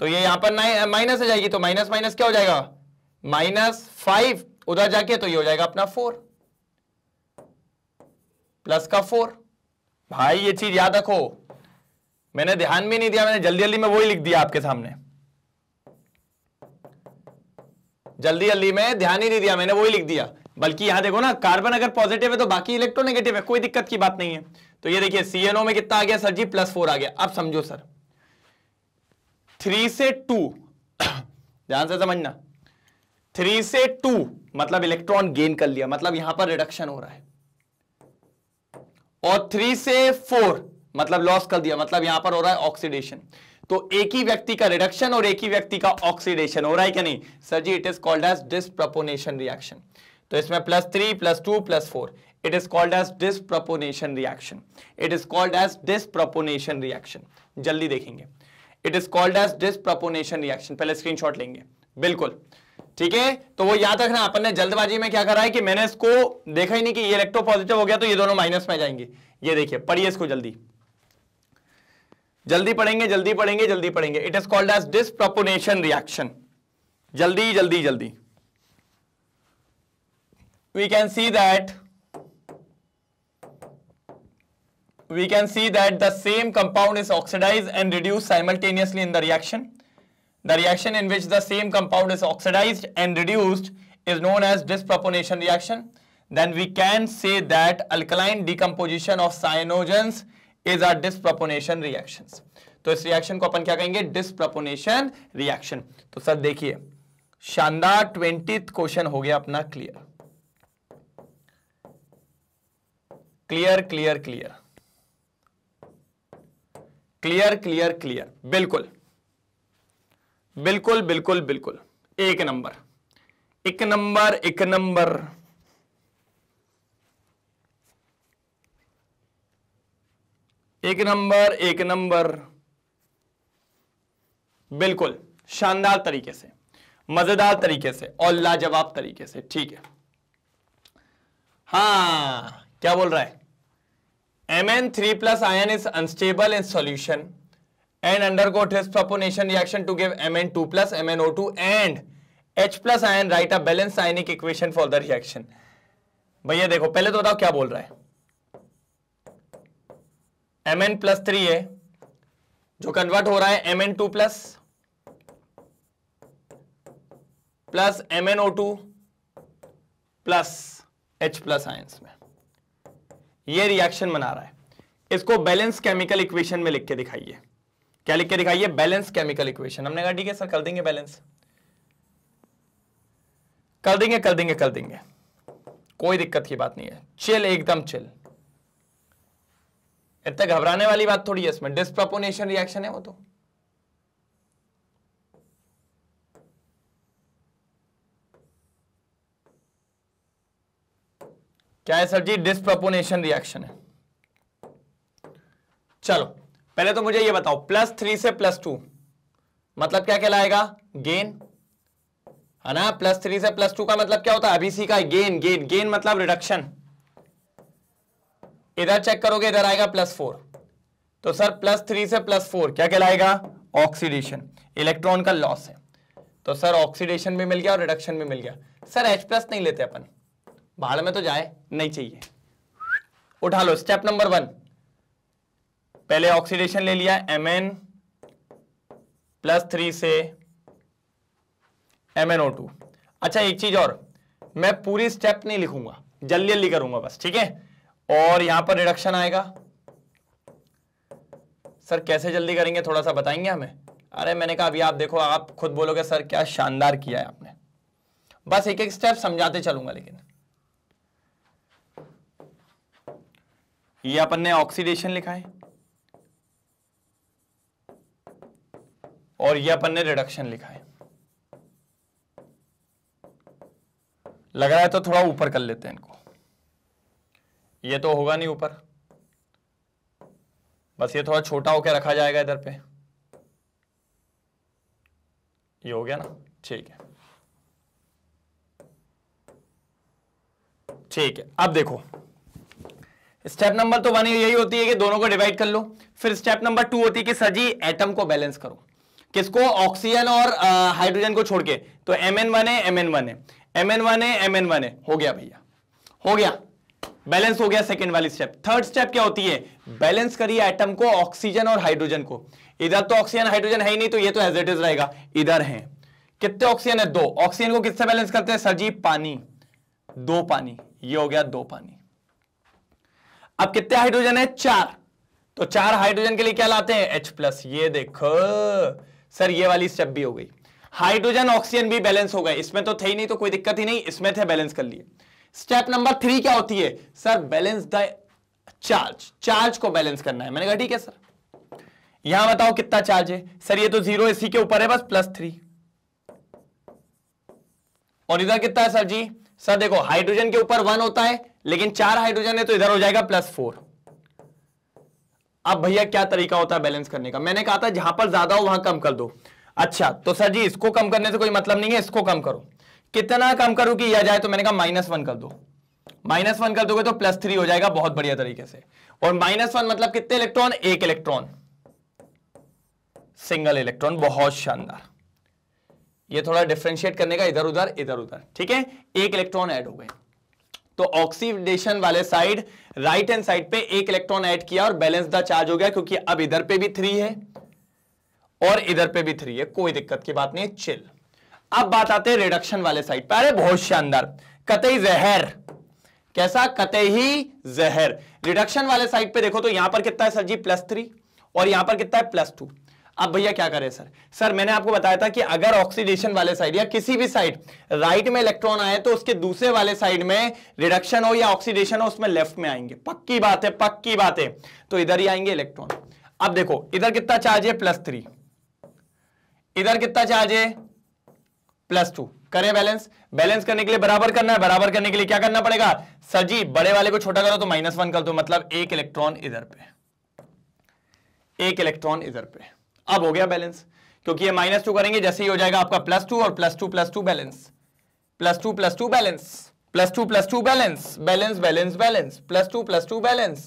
तो ये यहां पर माइनस हो जाएगी तो माइनस माइनस क्या हो जाएगा माइनस फाइव उधर जाके तो ये हो जाएगा अपना फोर प्लस का फोर भाई ये चीज याद रखो मैंने ध्यान भी नहीं दिया मैंने जल्दी जल्दी में वही लिख दिया आपके सामने जल्दी जल्दी में ध्यान ही नहीं दिया मैंने वही लिख दिया बल्कि यहां देखो ना कार्बन अगर पॉजिटिव है तो बाकी इलेक्ट्रोनेगेटिव है कोई दिक्कत की बात नहीं है तो ये देखिए सीएनओ में कितना आ गया सर जी प्लस फोर आ गया अब समझो सर थ्री से टू [COUGHS] ध्यान से समझना थ्री से टू मतलब इलेक्ट्रॉन गेन कर लिया मतलब यहां पर रिडक्शन हो रहा है और थ्री से फोर मतलब लॉस कर दिया मतलब यहां पर हो रहा है ऑक्सीडेशन तो एक ही व्यक्ति का रिडक्शन और एक ही व्यक्ति का ऑक्सीडेशन हो रहा है क्या नहीं sir ji it is called as disproportionation reaction तो इसमें plus three plus two plus four it is called as disproportionation reaction it is called as disproportionation reaction जल्दी देखेंगे it is called as disproportionation reaction पहले स्क्रीनशॉट लेंगे बिल्कुल ठीक है तो वो याद रखना अपन ने जल्दबाजी में क्या करा है कि मैंने इसको देखा ही नहीं कि ये इलेक्ट्रो पॉजिटिव हो गया तो ये दोनों माइनस में जाएंगे ये देखिए पढ़िए इसको जल्दी जल्दी पढ़ेंगे जल्दी पढ़ेंगे जल्दी पढ़ेंगे it is called as disproportionation reaction जल्दी जल्दी जल्दी we can see that we can see that the same compound is oxidized and reduced simultaneously in the reaction. The reaction in which the same compound is oxidized and reduced is known as disproportionation reaction. Then we can say that alkaline decomposition of cyanogens is a disproportionation reactions. तो इस रिएक्शन को अपन क्या कहेंगे डिस्प्रपोनेशन रिएक्शन तो सर देखिए शानदार ट्वेंटी क्वेश्चन हो गया अपना clear clear clear clear clear clear clear बिल्कुल बिल्कुल बिल्कुल बिल्कुल एक नंबर एक नंबर एक नंबर एक नंबर एक नंबर बिल्कुल शानदार तरीके से मजेदार तरीके से और लाजवाब तरीके से ठीक है हाँ क्या बोल रहा है M N three plus ion is unstable in solution and undergo disproportionation reaction to give M N two plus M N O two and H plus ion right a balance ionic equation for the reaction भैया देखो पहले तो बताओ क्या बोल रहा है एम एन प्लस थ्री है जो कन्वर्ट हो रहा है M N two plus plus M N O two plus H plus ion में ये रिएक्शन बना रहा है इसको बैलेंस केमिकल इक्वेशन में लिख के दिखाइए क्या लिख के दिखाइए बैलेंस केमिकल इक्वेशन हमने कहा ठीक है सर कर देंगे बैलेंस कर देंगे कर देंगे कर देंगे कोई दिक्कत की बात नहीं है चिल एकदम चिल इतना घबराने वाली बात थोड़ी है इसमें डिस्प्रपोनेशन रिएक्शन है वो तो क्या है सर जी डिस्प्रपोनेशन रिएक्शन है चलो पहले तो मुझे ये बताओ प्लस थ्री से प्लस टू मतलब क्या कहलाएगा गेन है ना प्लस थ्री से प्लस टू का मतलब क्या होता है अभी का गेन गेन गेन मतलब रिडक्शन इधर चेक करोगे इधर आएगा प्लस फोर तो सर प्लस थ्री से प्लस फोर क्या कहलाएगा ऑक्सीडेशन इलेक्ट्रॉन का लॉस है तो सर ऑक्सीडेशन भी मिल गया और रिडक्शन भी मिल गया सर एच प्लस नहीं लेते अपन भाड़ में तो जाए नहीं चाहिए उठा लो स्टेप नंबर वन पहले ऑक्सीडेशन ले लिया एम एन प्लस थ्री से एम एन ओ टू अच्छा एक चीज और मैं पूरी स्टेप नहीं लिखूंगा जल्दी जल्दी करूंगा बस ठीक है और यहां पर रिडक्शन आएगा सर कैसे जल्दी करेंगे थोड़ा सा बताएंगे हमें अरे मैंने कहा अभी आप देखो आप खुद बोलोगे सर क्या शानदार किया है आपने बस एक एक स्टेप समझाते चलूंगा लेकिन ये अपन ने ऑक्सीडेशन लिखा है और ये अपन ने रिडक्शन लिखा है लग रहा है तो थोड़ा ऊपर कर लेते हैं इनको ये तो होगा नहीं ऊपर बस ये थोड़ा छोटा होकर रखा जाएगा इधर पे ये हो गया ना ठीक है ठीक है अब देखो स्टेप नंबर तो वन यही होती है कि दोनों को डिवाइड कर लो फिर स्टेप नंबर टू होती है कि सर जी एटम को बैलेंस करो किसको ऑक्सीजन और हाइड्रोजन को छोड़ के तो एम एन वन है एम एन वन है एम एन वन है एम एन वन है हो गया भैया हो गया बैलेंस हो गया सेकेंड वाली स्टेप थर्ड स्टेप क्या होती है बैलेंस करिए एटम को ऑक्सीजन और हाइड्रोजन को इधर तो ऑक्सीजन हाइड्रोजन है ही नहीं तो ये तो एज इज रहेगा इधर है कितने ऑक्सीजन है दो ऑक्सीजन को किससे बैलेंस करते हैं सर जी पानी दो पानी ये हो गया दो पानी अब कितने हाइड्रोजन है चार तो चार हाइड्रोजन के लिए क्या लाते हैं H प्लस ये देखो सर ये वाली स्टेप भी हो गई हाइड्रोजन ऑक्सीजन भी बैलेंस हो गए इसमें तो थे ही नहीं तो कोई दिक्कत ही नहीं इसमें थे बैलेंस कर लिए स्टेप नंबर थ्री क्या होती है sir balance the charge charge को बैलेंस करना है मैंने कहा ठीक है सर यहां बताओ कितना चार्ज है सर ये तो जीरो इसी के ऊपर है बस प्लस थ्री और इधर कितना है सर जी सर देखो हाइड्रोजन के ऊपर वन होता है लेकिन चार हाइड्रोजन है तो इधर हो जाएगा प्लस फोर अब भैया क्या तरीका होता है बैलेंस करने का मैंने कहा था जहां पर ज्यादा हो वहां कम कर दो अच्छा तो सर जी इसको कम करने से कोई मतलब नहीं है इसको कम करो कितना कम करूं कि यह जाए तो मैंने कहा माइनस वन कर दो माइनस वन कर दोगे तो प्लस थ्री हो जाएगा बहुत बढ़िया तरीके से और माइनस वन मतलब कितने इलेक्ट्रॉन एक इलेक्ट्रॉन सिंगल इलेक्ट्रॉन बहुत शानदार ये थोड़ा डिफ्रेंशिएट करने का इधर उधर इधर उधर ठीक है एक इलेक्ट्रॉन ऐड हो गए तो ऑक्सीडेशन वाले साइड राइट हैंड साइड पे एक इलेक्ट्रॉन ऐड किया और बैलेंस द चार्ज हो गया क्योंकि अब इधर पे भी थ्री है और इधर पे भी थ्री है कोई दिक्कत की बात नहीं है चिल अब बात आते हैं रिडक्शन वाले साइड पर अरे बहुत शानदार कतई जहर कैसा कतई जहर रिडक्शन वाले साइड पे देखो तो यहां पर कितना है सर जी प्लस थ्री और यहां पर कितना है प्लस टू अब भैया क्या करें सर सर मैंने आपको बताया था कि अगर ऑक्सीडेशन वाले साइड या किसी भी साइड राइट में इलेक्ट्रॉन आए तो उसके दूसरे वाले साइड में रिडक्शन हो या ऑक्सीडेशन हो उसमें लेफ्ट में आएंगे पक्की बात है पक्की बात है तो इधर ही आएंगे इलेक्ट्रॉन अब देखो इधर कितना चार्ज है प्लस थ्री इधर कितना चार्ज है प्लस टू करें बैलेंस बैलेंस करने के लिए बराबर करना है बराबर करने के लिए क्या करना पड़ेगा सर जी बड़े वाले को छोटा करो तो माइनस वन कर दो मतलब एक इलेक्ट्रॉन इधर पे एक इलेक्ट्रॉन इधर पे अब हो गया बैलेंस क्योंकि ये माइनस टू करेंगे जैसे ही हो जाएगा आपका प्लस टू और plus two plus two balance plus two plus two balance plus two plus two balance balance balance balance plus two plus two balance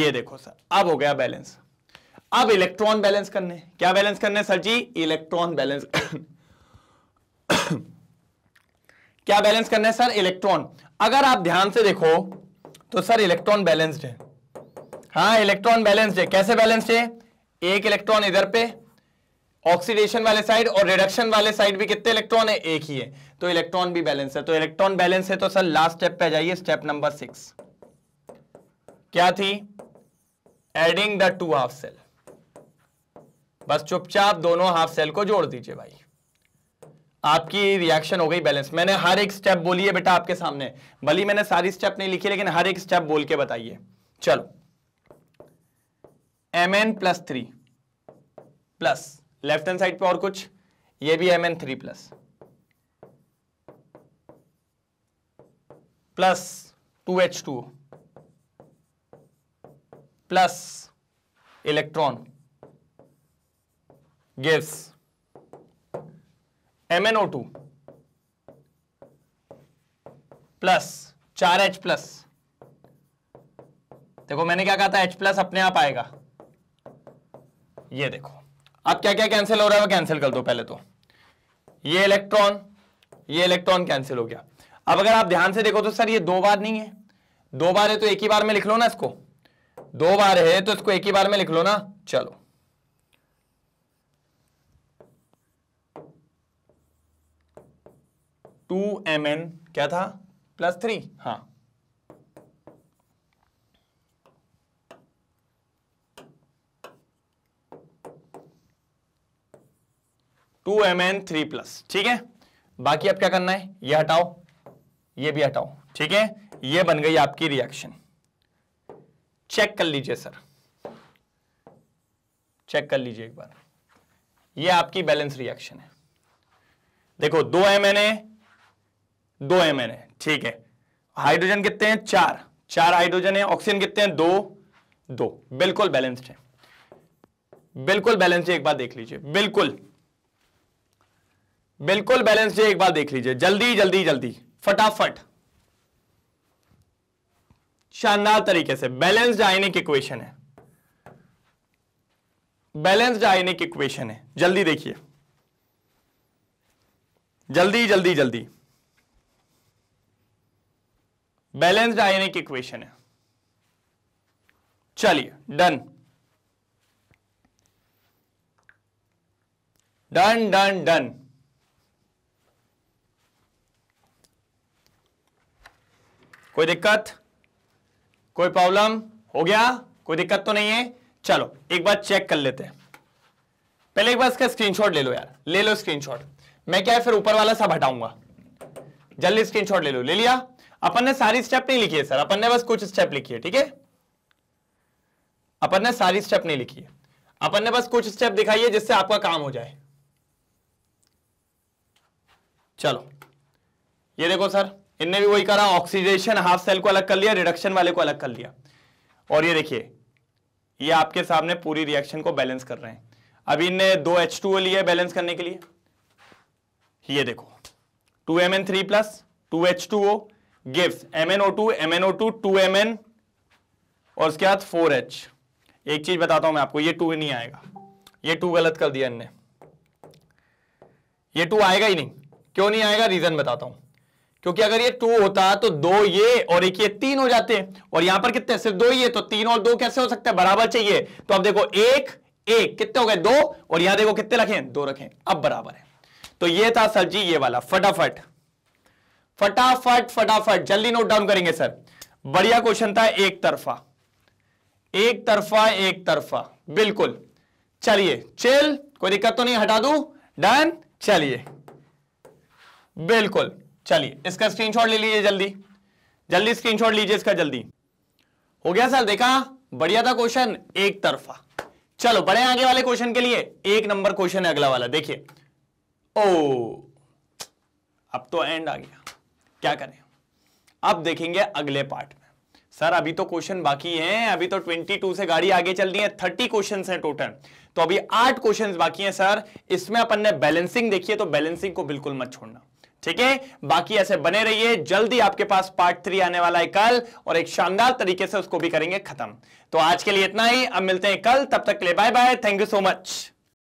ये देखो सर अब हो गया बैलेंस अब इलेक्ट्रॉन बैलेंस करने क्या बैलेंस करने सर जी इलेक्ट्रॉन बैलेंस [COUGHS] क्या बैलेंस करने सर इलेक्ट्रॉन अगर आप ध्यान से देखो तो सर इलेक्ट्रॉन बैलेंस्ड है हाँ इलेक्ट्रॉन बैलेंस्ड है कैसे बैलेंस्ड है एक इलेक्ट्रॉन इधर पे ऑक्सीडेशन वाले साइड और रिडक्शन वाले साइड भी कितने इलेक्ट्रॉन है एक ही है तो इलेक्ट्रॉन भी बैलेंस है तो इलेक्ट्रॉन बैलेंस है तो सर लास्ट स्टेप पे जाइए स्टेप नंबर सिक्स क्या थी adding the two half cell बस चुपचाप दोनों हाफ सेल को जोड़ दीजिए भाई आपकी रिएक्शन हो गई बैलेंस मैंने हर एक स्टेप बोली है बेटा आपके सामने भली मैंने सारी स्टेप नहीं लिखी लेकिन हर एक स्टेप बोल के बताइए चलो M N plus three plus left hand side पे और कुछ ये भी M N three plus plus two H two plus electron gives O two plus चार एच प्लस देखो मैंने क्या कहा था एच प्लस अपने आप आएगा ये देखो अब क्या क्या कैंसिल हो रहा है वो कैंसिल कर दो पहले तो ये इलेक्ट्रॉन ये इलेक्ट्रॉन कैंसिल हो गया अब अगर आप ध्यान से देखो तो सर ये दो बार नहीं है दो बार है तो एक ही बार में लिख लो ना इसको दो बार है तो इसको एक ही बार में लिख लो ना चलो टू एम एन क्या था प्लस थ्री हाँ two M N three plus ठीक है बाकी अब क्या करना है ये हटाओ ये भी हटाओ ठीक है ये बन गई आपकी रिएक्शन चेक कर लीजिए सर चेक कर लीजिए एक बार ये आपकी बैलेंस रिएक्शन है देखो दो एम एन ए दो एम एन ए ठीक है हाइड्रोजन कितने हैं चार चार हाइड्रोजन है ऑक्सीजन कितने हैं दो दो बिल्कुल बैलेंस्ड है बिल्कुल बैलेंस्ड एक बार देख लीजिए बिल्कुल बिल्कुल बैलेंस डे एक बार देख लीजिए जल्दी जल्दी जल्दी फटाफट शानदार तरीके से बैलेंस आयनिक इक्वेशन है बैलेंस्ड आइनिक इक्वेशन है जल्दी देखिए जल्दी जल्दी जल्दी बैलेंस्ड आयनिक इक्वेशन है चलिए डन डन डन डन कोई दिक्कत कोई प्रॉब्लम हो गया कोई दिक्कत तो नहीं है चलो एक बार चेक कर लेते हैं पहले एक बार इसका स्क्रीनशॉट ले लो यार ले लो स्क्रीनशॉट मैं क्या है फिर ऊपर वाला सब हटाऊंगा जल्दी स्क्रीनशॉट ले लो ले लिया अपन ने सारी स्टेप नहीं लिखी है सर अपन ने बस कुछ स्टेप लिखी है ठीक है अपन ने सारी स्टेप नहीं लिखी है अपन ने बस कुछ स्टेप दिखाई है जिससे आपका काम हो जाए चलो ये देखो सर इनने भी वही करा ऑक्सीडेशन हाफ सेल को अलग कर लिया रिडक्शन वाले को अलग कर लिया और ये देखिए ये आपके सामने पूरी रिएक्शन को बैलेंस कर रहे हैं अभी इनने दो एच टू लिया बैलेंस करने के लिए ये देखो two M N three plus two H two O gives M N O two M N O two two M N और उसके बाद फोर एच एक चीज बताता हूं मैं आपको ये टू नहीं आएगा ये टू गलत कर दिया इनने ये टू आएगा ही नहीं क्यों नहीं आएगा रीजन बताता हूं क्योंकि अगर ये टू होता तो दो ये और एक ये तीन हो जाते हैं और यहां पर कितने सिर्फ दो ही है तो तीन और दो कैसे हो सकते हैं बराबर चाहिए तो अब देखो एक एक कितने हो गए दो और यहां देखो कितने रखें दो रखें अब बराबर है तो ये था सर जी ये वाला फटाफट फटाफट फटाफट जल्दी नोट डाउन करेंगे सर बढ़िया क्वेश्चन था एक तरफा एक तरफा एक तरफा बिल्कुल चलिए चिल कोई दिक्कत तो नहीं हटा दू डन चलिए बिल्कुल चलिए इसका स्क्रीनशॉट ले लीजिए जल्दी जल्दी स्क्रीनशॉट लीजिए इसका जल्दी हो गया सर देखा बढ़िया था क्वेश्चन एक तरफा चलो बड़े आगे वाले क्वेश्चन के लिए एक नंबर क्वेश्चन है अगला वाला देखिए ओ अब तो एंड आ गया क्या करें अब देखेंगे अगले पार्ट में सर अभी तो क्वेश्चन बाकी हैं अभी तो 22 से गाड़ी आगे चल रही है 30 क्वेश्चन हैं टोटल तो अभी आठ क्वेश्चन बाकी हैं सर इसमें अपन ने बैलेंसिंग देखी है तो बैलेंसिंग को बिल्कुल मत छोड़ना ठीक है बाकी ऐसे बने रहिए जल्दी आपके पास पार्ट थ्री आने वाला है कल और एक शानदार तरीके से उसको भी करेंगे खत्म तो आज के लिए इतना ही अब मिलते हैं कल तब तक के लिए bye bye thank you so much